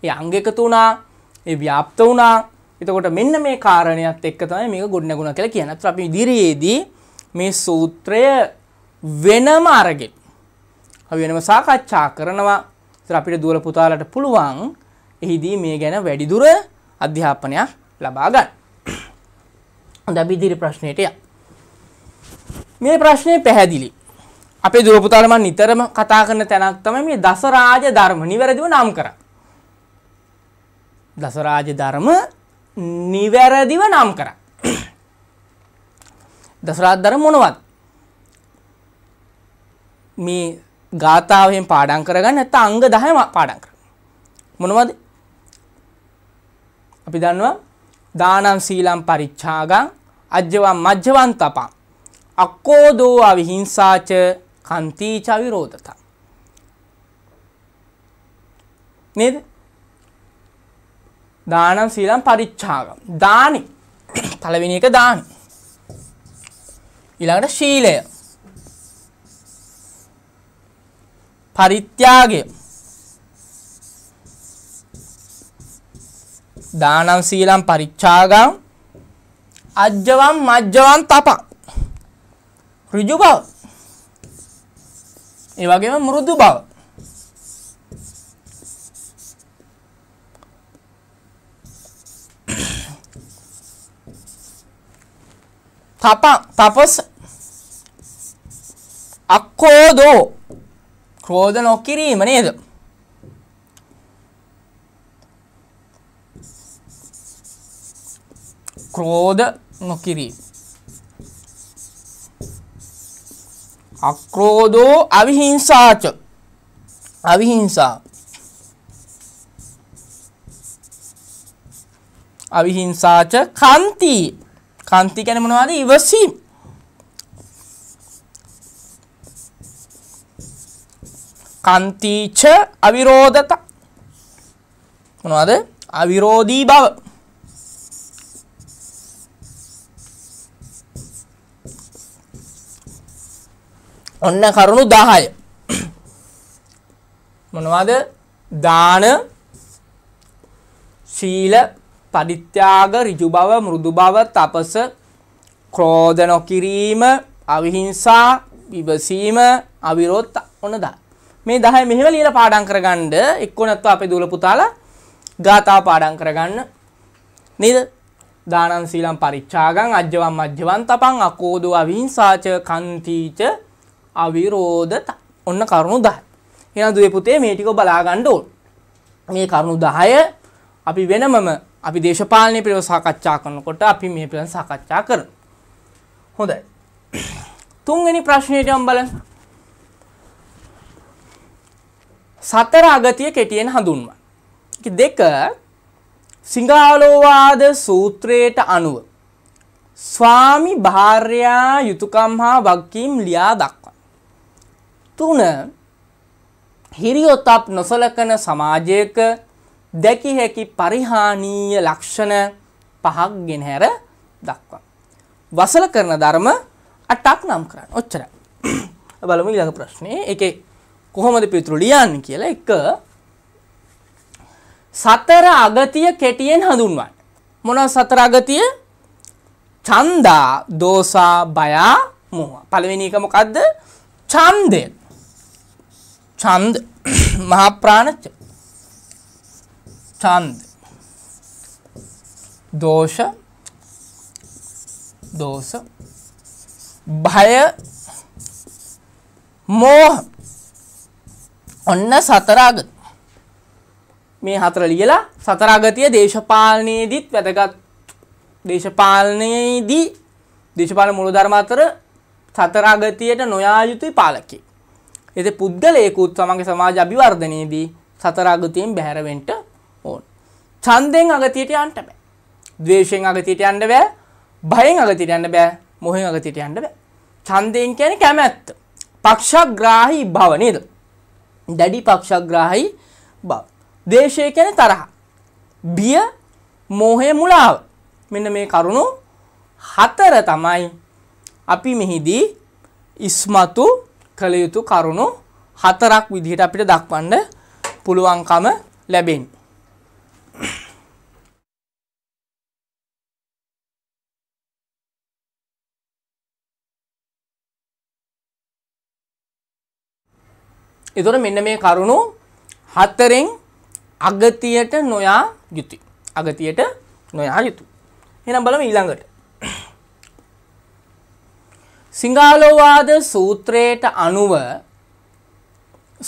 ඒ අංගකතු වුණා ඒ ව්‍යාප්ත වුණා එතකොට මෙන්න මේ කාරණයත් එක්ක තමයි මේක ගොඩනැගුණා කියලා කියන්නේ. අතට අපි ඉදිරියේදී මේ සූත්‍රය වෙනම අරගෙන අපි වෙනම සාකච්ඡා කරනවා. ඉතින් අපිට දුවල පුතාලට පුළුවන් එහිදී මේ ගැන වැඩිදුර අධ්‍යාපනයක් ලබා ගන්න. හොඳ අපි ඉදිරි ප්‍රශ්නයට යමු. මේ ප්‍රශ්නේ පැහැදිලි. අපේ දුව පුතාලා මම නිතරම කතා කරන තැනක් තමයි මේ දසරාජ ධර්ම නිවැරදිව නම් කරන්නේ. දසරාජ ධර්ම නිවැරදිව නම් කරා. දසරාධර මොනවද? මේ ගාථාවෙන් පාඩම් කරගන්න නැත්නම් අංග 10 පාඩම් කරගන්න. මොනවද? අපි දන්නවා දානම් සීලම් පරිච්ඡාගං අජ්ජවම් මජ්ජවං තපං අක්කෝදෝ අවිහිංසාච කන්තිච විරෝධතා. නේද? දානම් සීලම් පරිච්ඡාගම්. දානි. පළවෙනි එක දානි. ඊළඟට ශීලය. පරිත්‍යාගය. දානම් සීලම් පරිච්ඡාගම්. අජ්ජවම් මජ්ජවම් තපක්. ඍජු බව. ඒ වගේම මෘදු බව. තප තපස් අක්කෝදෝ ක්‍රෝධ නොකිරීම නේද ක්‍රෝධ නොකිරීම අක්‍රෝධෝ අවිහිංසාච අවිහිංසා අවිහිංසාච කන්ති කාන්ති කියන්නේ මොනවද? ඉවසීම. කාන්තිච අවිරෝධත මොනවද? අවිරෝධී බව. ඔන්න කරුණු 10. මොනවද? දාන ශීල පරිත්‍යාග ඍජු බව මෘදු බව තපස ක්‍රෝධ නොකිරීම අවිහිංසා විවසීම අවිරෝධ ඔන්න 10 මේ 10 මෙහෙම ලියලා පාඩම් කරගන්න එක්ක නැත්නම් අපේ දුවල පුතාලා ගාථා පාඩම් කරගන්න නේද දානං සීලං පරිච්ඡාගං අජ්ජවං මජ්ජවං තපං අකෝදෝ අවිහිංසාච කන්තිච අවිරෝධත ඔන්න කරුණු 10 එහෙනම් දුවේ පුතේ මේ ටික බලා ගන්න ඕන මේ කරුණු 10 අපි වෙනමම අපි දේශපාලනය පිළිබඳව සාකච්ඡා කරනකොට අපි මේ පිළිබඳව සාකච්ඡා කරමු. හොඳයි. තුන්වෙනි ප්‍රශ්නයට යමු බලන්න. සතර අගතිය කෙටියෙන් හඳුන්වන්න. දෙක සිංහාලෝවාද සූත්‍රයට අනුව ස්වාමි භාර්යා යුතුයකම් හා වගකීම් ලියා දක්වන. තුන හිරියොතප් නොසලකන සමාජයක දැකිය හැකි පරිහානීය ලක්ෂණ පහක් ගෙන හැර දක්වා. වසල කරන ධර්ම අටක් නම් කරන්න. ඔච්චර. බලමු ඊළඟ ප්‍රශ්නේ. ඒකේ කොහොමද පිටුරු ලියන්නේ කියලා එක සතර අගතිය කෙටියෙන් හඳුන්වන්න. මොනවා සතර අගතිය? ඡන්දා, දෝසා, බය, මෝහ. පළවෙනි එක මොකද්ද? ඡන්දය. ඡන්ද මහා ප්‍රාණච ඡන්ද දෝෂ දෝෂ භය මෝහ ඔන්න සතරාගත මේ හතර ලියලා සතරාගතිය දේශපාලනයේදීත් වැදගත් දේශපාලනයේදී දේශපාලන මූලධර්ම අතර සතරාගතියට නොයා යුතුයි පාලකේ. එතෙ පුද්ගලයෙකුත් තමන්ගේ සමාජ අභිවර්ධනයේදී සතරාගතියෙන් බැහැරවෙන්න ඡන්දෙන් අගතියට යන්න බෑ. ද්වේෂයෙන් අගතියට යන්න බෑ. භයෙන් අගතියට යන්න බෑ. මොහෙන් අගතියට යන්න බෑ. ඡන්දයෙන් කියන්නේ කැමැත්ත. පක්ෂග්‍රාහී භව නේද? දැඩි පක්ෂග්‍රාහී බව. ද්වේෂය කියන්නේ තරහ. බිය, මෝහය, මුලාව. මෙන්න මේ කරුණු හතර තමයි අපි මෙහිදී ඉස්මතු කළ යුතු කරුණු හතරක් විදිහට අපිට දක්වන්න පුළුවන්කම ලැබෙන්නේ. එතකොට මෙන්න මේ කරුණු හතරෙන් අගතියට නොයා යුතුය. අගතියට නොයා යුතුය. එහෙනම් බලමු ඊළඟට. සිංහලෝවාද සූත්‍රයට අනුව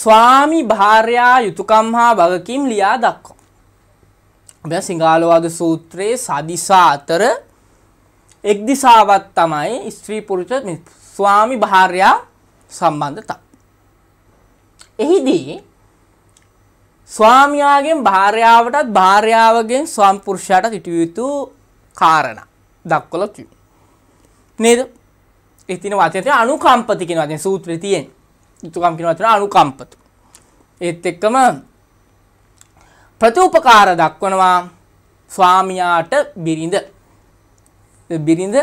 ස්වාමි භාර්යා යුතුයකම් හා වගකීම් ලියා දක්වනවා. මේ සිංහලෝවාද සූත්‍රයේ සදිසා අතර එක් දිසාවක් තමයි ස්ත්‍රී පුරුෂ ස්වාමි භාර්යා සම්බන්ධතා. එහිදී ස්වාමියාගෙන් භාර්යාවටත් භාර්යාවගෙන් ස්වාම්පුරුෂයාට සිටිය යුතු කාරණා දක්වලා තියෙනවා. නේද? ඒ තියෙන වචනේ තියෙන අනුකම්පති කියන වචනේ සූත්‍රයේ තියෙන. යුතුයකම් කියන වචන අනුකම්පතු. ඒත් එක්කම ප්‍රතිඋපකාර දක්වනවා ස්වාමියාට බිරිඳ. බිරිඳ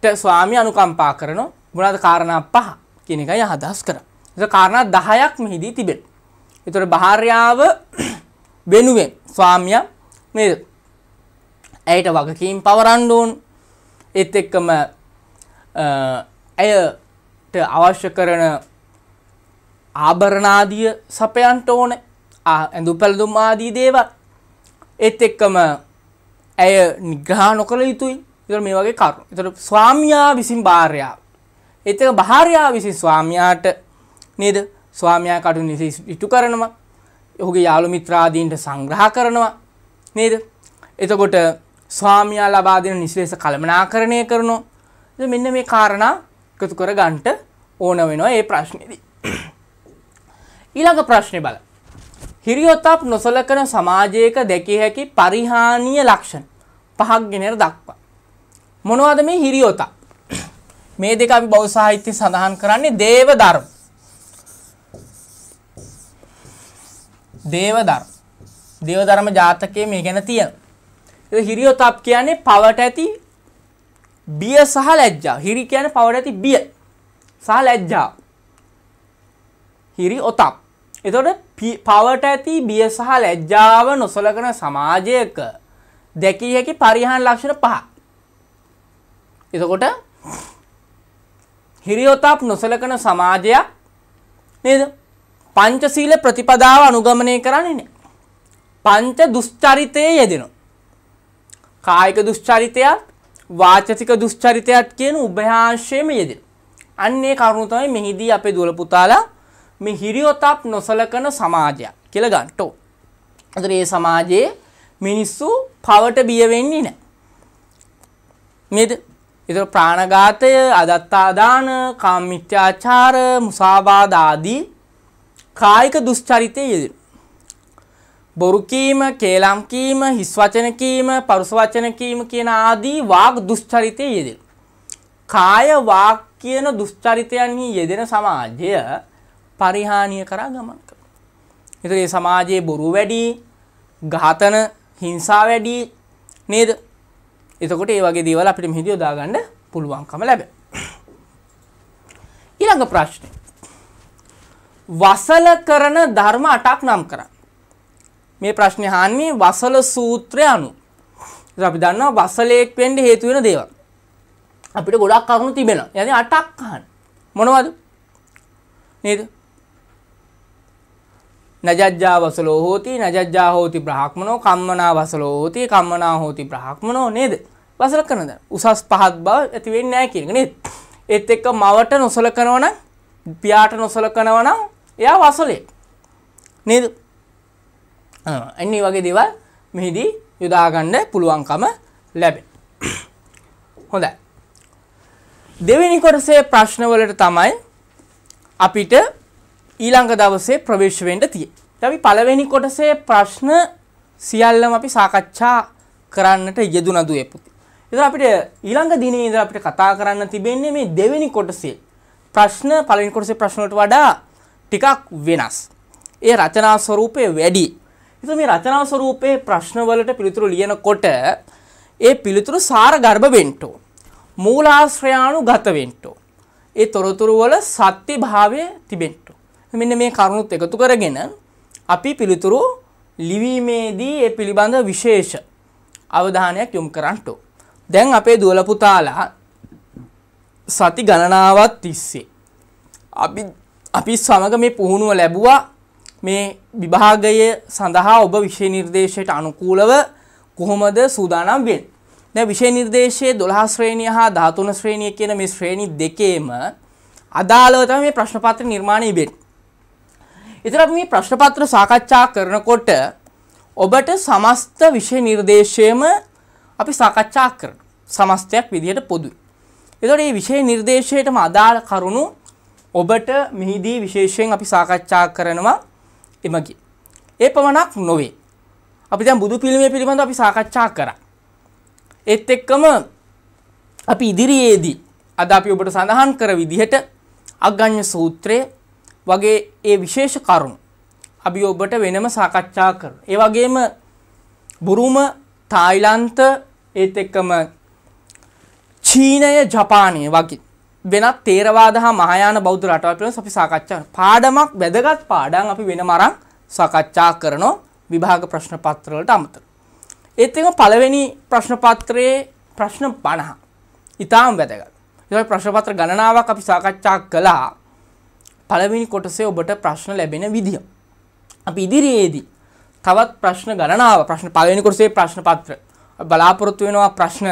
ට ස්වාමි අනුකම්පා කරනවා. මොනවාද කාරණා පහ කියන එකයි අදහස් කරන්නේ. කාරණ දහයක් මෙහිදී තිබෙන. එතුට භාර්යාව වෙනුවෙන් ස්වාමිය මේ ඇයට වගකීම් පවරන්ඩෝන් එත් එක්කම ඇයට අවශ්‍ය කරන ආභරණාදිය සපයන්ට ඕන ඇඳු පැළදුම් ආදී දේවත් එත් එක්කම ඇය නිග්‍රහ නොකළ යුතුයි ඉතර මේ වගේ කරු එතට ස්වාමියා විසින් භාරයා එතක භාරයා විසින් ස්වාමියාට නේද ස්වාමයා කටු නිසි ඉටු කරනවා ඔහුගේ යාළු මිත්‍රාදීන්ට සංග්‍රහ කරනවා නේද එතකොට ස්වාමයා ලබා දෙන නිසිලෙස කළමනාකරණය කරනවා මෙන්න මේ කාරණා එකතු කර ගන්ට ඕන වෙනවා ඒ ප්‍රශ්නයේදී ඊළඟ ප්‍රශ්නය බල හිරියොතප් නොසලකන සමාජයක දැකිය හැකි පරිහානීය ලක්ෂණ පහක් ගෙනර දක්වා මොනවද මේ හිරියොතප් මේ දෙක අපි බෞසාහිත්‍ය සඳහන් කරන්නේ දේව ධර්ම දේවධර්ම. දේවධර්ම ජාතකයේ මේ ගැන තියෙන. ඒ හිරියොතප් කියන්නේ පවට ඇති බිය සහ ලැජ්ජා. හිරි කියන්නේ පවට ඇති බිය සහ ලැජ්ජා. හිරි ඔතප්. එතකොට පවට ඇති බිය සහ ලැජ්ජාව නොසලකන සමාජයක දැකිය හැකි පරිහාන ලක්ෂණ පහ. එතකොට හිරියොතප් නොසලකන සමාජයක් නේද? පංචශීල ප්‍රතිපදාව අනුගමනය කරන්නේ නැහැ. පංච දුස්චරිතයේ යෙදෙනවා. කායික දුස්චරිතයත් වාචසික දුස්චරිතයත් කියන උභයාංශයේම යෙදෙනවා. අන්න ඒ කරුණ තමයි මෙහිදී අපේ දුවල පුතාලා මේ හිරියොතප් නොසලකන සමාජයක් කියලා ගන්නට ඕන. අතන මේ සමාජයේ මිනිස්සු පවට බිය වෙන්නේ නැහැ. නේද? ඒතර ප්‍රාණඝාතය, අදත්තාදාන, කාම මිත්‍යාචාර, මුසාවාද ආදී කායික දුස්චරිතය යෙදෙන. බොරු කීම, කේලම් කීම, හිස් වචන කීම, පරුස වචන කීම කියන ආදී වාග් දුස්චරිතය යෙදෙන. කාය වාක් කියන දුස්චරිතයන්හි යෙදෙන සමාජය පරිහානිය කරා ගමන් කරනවා. ඒතර මේ සමාජයේ බොරු වැඩි, ඝාතන, හිංසා වැඩි නේද? එතකොට මේ වගේ දේවල් අපිට මෙහිදී යොදා ගන්න පුළුවන්කම ලැබෙනවා. ඊළඟ ප්‍රශ්නේ වසල කරන ධර්ම අටක් නම් කරන්න. මේ ප්‍රශ්නේ අහන්නේ වසල සූත්‍රය අනුව. ඉතින් අපි දන්නවා වසලයක් වෙන්න හේතු වෙන දේවල්. අපිට ගොඩක් කරුණු තිබෙනවා. يعني අටක් අහන්න. මොනවද? නේද? නජජ්ජා වසලෝ හෝති නජජ්ජා හෝති බ්‍රහ්මනෝ කම්මනා වසලෝ හෝති කම්මනා හෝති බ්‍රහ්මනෝ නේද? වසල කරන දා. උසස් පහත් බව ඇති වෙන්නේ නැහැ කියන එක නේද? ඒත් එක්ක මවට නොසලකනවා නම් පියාට නොසලකනවා නම් එයා වසලේ නේද එන්නේ වගේ දේවල් මෙහිදී යොදාගන්න පුළුවන්කම ලැබෙන හොඳයි දෙවෙනි කොටසේ ප්‍රශ්නවලට තමයි අපිට ඊළඟ දවසේ ප්‍රවේශ වෙන්න තියෙන්නේ අපි පළවෙනි කොටසේ ප්‍රශ්න සියල්ලම අපි සාකච්ඡා කරන්නට යෙදුණා දුවේ පුතේ. ඉතින් අපිට ඊළඟ දිනේ ඉඳලා අපිට කතා කරන්න තිබෙන්නේ මේ දෙවෙනි කොටසේ ප්‍රශ්න පළවෙනි කොටසේ ප්‍රශ්න වලට වඩා ටිකක් වෙනස්. ඒ රචනා ස්වරූපය වැඩි. ඉතින් මේ රචනා ස්වරූපයේ ප්‍රශ්නවලට පිළිතුරු ලියනකොට ඒ පිළිතුරු සාරගර්භ වෙන්න ඕන. මූලාශ්‍රයානුගත වෙන්න ඕන. ඒ තොරතුරු වල සත්‍ය භාවය තිබෙන්න ඕන. මෙන්න මේ කරුණුත් එකතු කරගෙන අපි පිළිතුරු ලිවීමේදී ඒ පිළිබඳ විශේෂ අවධානයක් යොමු කරන්න දැන් අපේ දුවල පුතාලා සති ගණනාවක් තිස්සේ අපි අපි සමග මේ පුහුණුව ලැබුවා මේ විභාගය සඳහා ඔබ විෂය නිර්දේශයට අනුකූලව කොහොමද සූදානම් වෙන්නේ. දැන් විෂය නිර්දේශයේ 12 ශ්‍රේණිය හා 13 ශ්‍රේණිය කියන මේ ශ්‍රේණි දෙකේම අදාළව තමයි මේ ප්‍රශ්න පත්‍ර නිර්මාණය වෙන්නේ. ඉතින් අපි මේ ප්‍රශ්න පත්‍ර සාකච්ඡා කරනකොට ඔබට සමස්ත විෂය නිර්දේශයම අපි සාකච්ඡා කරන සමස්තයක් විදිහට පොදුයි. එතකොට මේ විෂය නිර්දේශයටම අදාළ කරුණු ඔබට මෙහිදී විශේෂයෙන් අපි සාකච්ඡා කරනවා එමගි. ඒ පමණක් නොවේ. අපි දැන් බුදු පිළිමය පිළිබඳ අපි සාකච්ඡා කරා. ඒත් එක්කම අපි ඉදිරියේදී අද අපි ඔබට සඳහන් කර විදිහට අග්ගඤ්ඤ සූත්‍රය වගේ ඒ විශේෂ කරුණු අපි ඔබට වෙනම සාකච්ඡා කරනවා. ඒ වගේම බුරුම, තායිලන්ත ඒත් එක්කම චීනය, ජපානය වගේ වෙනත් තේරවාද හා මහායාන බෞද්ධ රටවල් පිළිබඳව අපි සාකච්ඡා පාඩමක් වැදගත් පාඩම් අපි වෙනම අරන් සාකච්ඡා කරනවා විභාග ප්‍රශ්න පත්‍ර වලට අමතරව. ඒත් එක පළවෙනි ප්‍රශ්න පත්‍රයේ ප්‍රශ්න 50. ඊටාම් වැදගත්. ඊළඟ ප්‍රශ්න පත්‍ර ගණනාවක් අපි සාකච්ඡා කළා. පළවෙනි කොටසේ ඔබට ප්‍රශ්න ලැබෙන විදිය. අපි ඉදිරියේදී තවත් ප්‍රශ්න ගණනාව ප්‍රශ්න පළවෙනි කොටසේ ප්‍රශ්න පත්‍ර බලාපොරොත්තු වෙනවා ප්‍රශ්න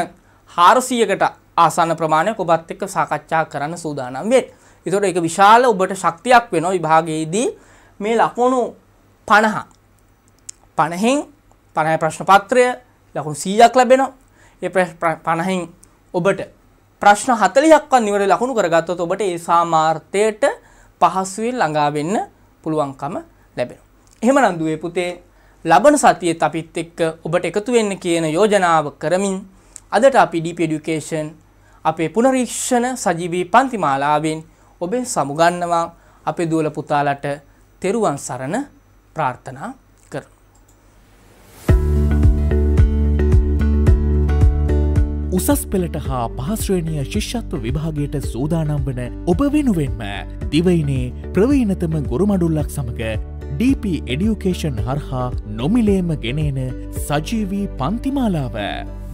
හාරසියකට ආසන්න ප්‍රමාණයක් ඔබත් එක්ක සාකච්ඡා කරන්න සූදානම් වෙත්. එතකොට ඒක විශාල ඔබට ශක්තියක් වෙනවා විභාගයේදී මේ ලකුණු 50 50න් 50 ප්‍රශ්න පත්‍රය ලකුණු 100ක් ලැබෙනවා. ඒ 50න් ඔබට ප්‍රශ්න 40ක්වත් නිවැරදි ලකුණු කරගත්තොත් ඔබට ඒ සාමාර්ථයට පහසුවෙන් ළඟා වෙන්න පුළුවන්කම ලැබෙනවා. එහෙමනම් දුවේ පුතේ ලබන සතියේත් අපිත් එක්ක ඔබට එකතු වෙන්න කියන යෝජනාව කරමින් අදට අපි ඩීප ඩියුකේෂන් අපේ පුනරීක්ෂණ සජීවී පන්තිමාලාවෙන් ඔබෙන් සමුගන්නවා අපේ දුවල පුතාලට තෙරුවන් සරණ ප්‍රාර්ථනා කරන. උසස් පෙළට හා පහස්ශ්‍රේණිය ශිෂ්‍යත්ව විභාගයට සූදානම් වන ඔබ වෙනුවෙන්ම දිවයිනේ ප්‍රවීනතම ගොරුමඩුල්ලක් සමඟ DP එඩියුකේෂන් හරහා නොමිලේම ගෙනේන සජීවී පන්තිමාලාව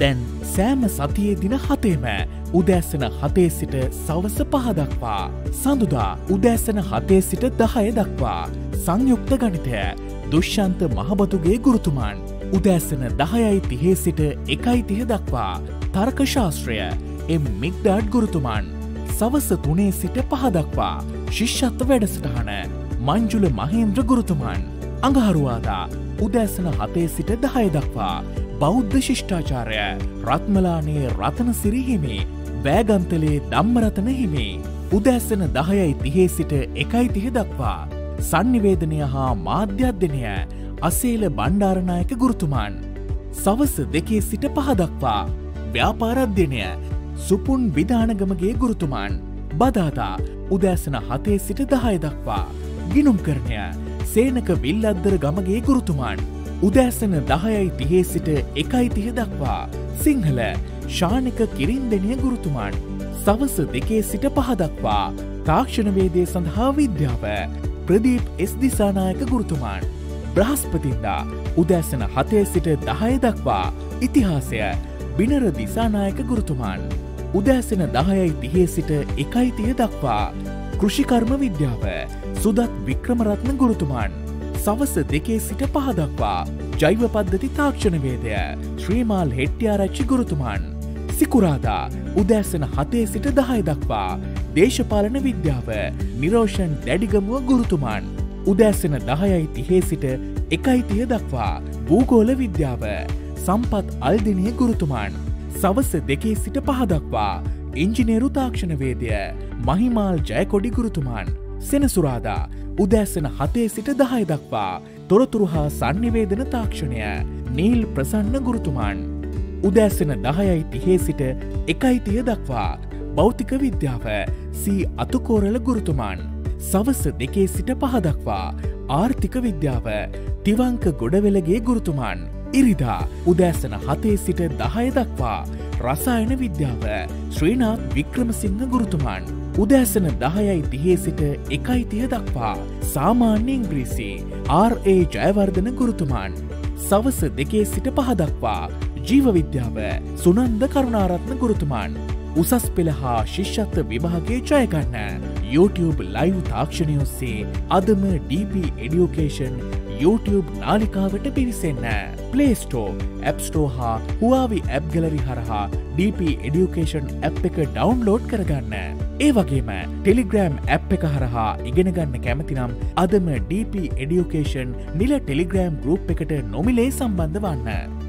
දැන් සෑම සතියේ දින හතේම උදෑසන හතේ සිට සවස පහදක්වා සඳුදා උදෑසන හතේ සිට දහය දක්වා සංයුක්ත ගණිතය දුෂ්‍යන්ත මහබතුගේ ගුරුතුමන් උදෑසන දහයයි තිහේ සිට එකයි තිහ දක්වා තර්කශාස්ත්‍රය එම් මික්ඩාඩ් ගුරුතුමන් සවස තුනේ සිට පහදක්වා ශිෂ්ෂත්ව වැඩසටහන මංජුල මහේන්ද්‍ර ගුරුතුමන් අඟහරුවාදා උදෑසන හතේ සිට දහය දක්වා බෞද්ධ ශිෂ්ඨාචාරය රත්මලානේ රතන සිරිහිමි බෑගන්තලේ දම්මරතන හිමි උදෑසන දහයයි තිහේ සිට එකයි තිහ දක්වා සංනිවේදනය හා මාධ්‍යධ්‍යනය අසේල බණ්ඩාරණයක ගුරුතුමාන් සවස දෙකේ සිට පහදක්වා ව්‍යාපාරධ්‍යනය සුපුන් විධානගමගේ ගුරුතුමාන් බදාදා උදෑසන හතේ සිට දහය දක්වා ගිනුම් කරණය සේනක විල්ලද්දර ගමගේ ගුරුතුමාන් උදෑසන දහයයි තිහේ සිට එකයි තිහ දක්වා සිංහල ශානක කිරින්දනිය ගුරුතුමාන් සවස දෙකේ සිට පහදක්වා තාක්ෂණවේදය සඳහා විද්‍යාව ප්‍රදීප් එස් දිසානායක ගුරුතුමාන් බ්‍රහස්පතින්දා උදෑසන හතේ සිට දහය දක්වා ඉතිහාසය බිනර දිසානායක ගුරුතුමාන් උදෑසන දහයයි තිහේ සිට එකයි තිය දක්වා කෘෂිකර්ම විද්‍යාව සුදත් වික්‍රමරත්න ගුරුතුමන් සවස දෙකේ සිට පහදක්වා ජෛව පද්ධති තාක්ෂණවේදය ශ්‍රීමාල් හෙට්ටියාරච්චි ගුරුතුමන් සිකුරාදා උදෑසන හතේ සිට දහය දක්වා දේශපාලන විද්‍යාව නිරෝෂන් දැඩිගමුව ගුරුතුමන් උදෑසන දහයයි තිහේ සිට එකයිතිය දක්වා භූගෝල විද්‍යාව සම්පත් අල්දිනය ගුරුතුමන් සවස දෙකේ සිට පහදක්වා ඉංජිනේරු තාක්ෂණවේදය මහිමාල් ජයකොඩි ගුරුතුමාන් සෙනසුරාදා උදෑසන හතේ සිට දහය දක්වා තොරතුරු හා සංනිවේදන තාක්ෂණය නීල් ප්‍රසන්න ගුරුතුමාන් උදෑසන දහයයි තිහේ සිට එකයිතිය දක්වා භෞතික විද්‍යාව සී අතුකෝරල ගුරුතුමාන් සවස දෙකේ සිට පහදක්වා ආර්ථික විද්‍යාව තිවංක ගොඩවෙලගේ ගුරුතුමාන් ඉරිදා උදෑසන හතේ සිට දහය දක්වා රසායන විද්‍යාව ශ්‍රීනාත් වික්‍රමසිංහ ගුරුතුමාන් උදෑසන දහයයි තිහේ සිට එකයිතිය දක්වා සාමාන්‍ය ඉංග්‍රීසි RA ජයවර්ධන ගුරුතුමාන් සවස දෙකේ සිට පහදක්වා ජීවවිද්‍යාව සුනන්ද කරුණාරත්න ගුරුතුමාන් උසස් පෙළහා ශිෂ්‍යත්ව විභාගේ ජයගන්න YouTube ලයිව් තාක්ෂණයොස්සේ අදම DP එඩියෝකේෂන් YouTube නාලිකාවට පිවිසන්න පලේස්ටෝ ඇප්ස්ටෝ හා හවාවි ඇප්ගලරි හරහා DP එඩියුකේෂන් ඇ් එක ඩවන්ලෝඩ් කරගන්න. ඒ වගේම ටෙලිග්‍රෑම් ඇප් එක හරහා ඉගෙනගන්න කැමතිනම් අදම DP එඩියුකේෂන් නිල ටෙලිග්‍රෑම් ගරුප් එකට නොමිලේ සම්බන්ධ වන්න.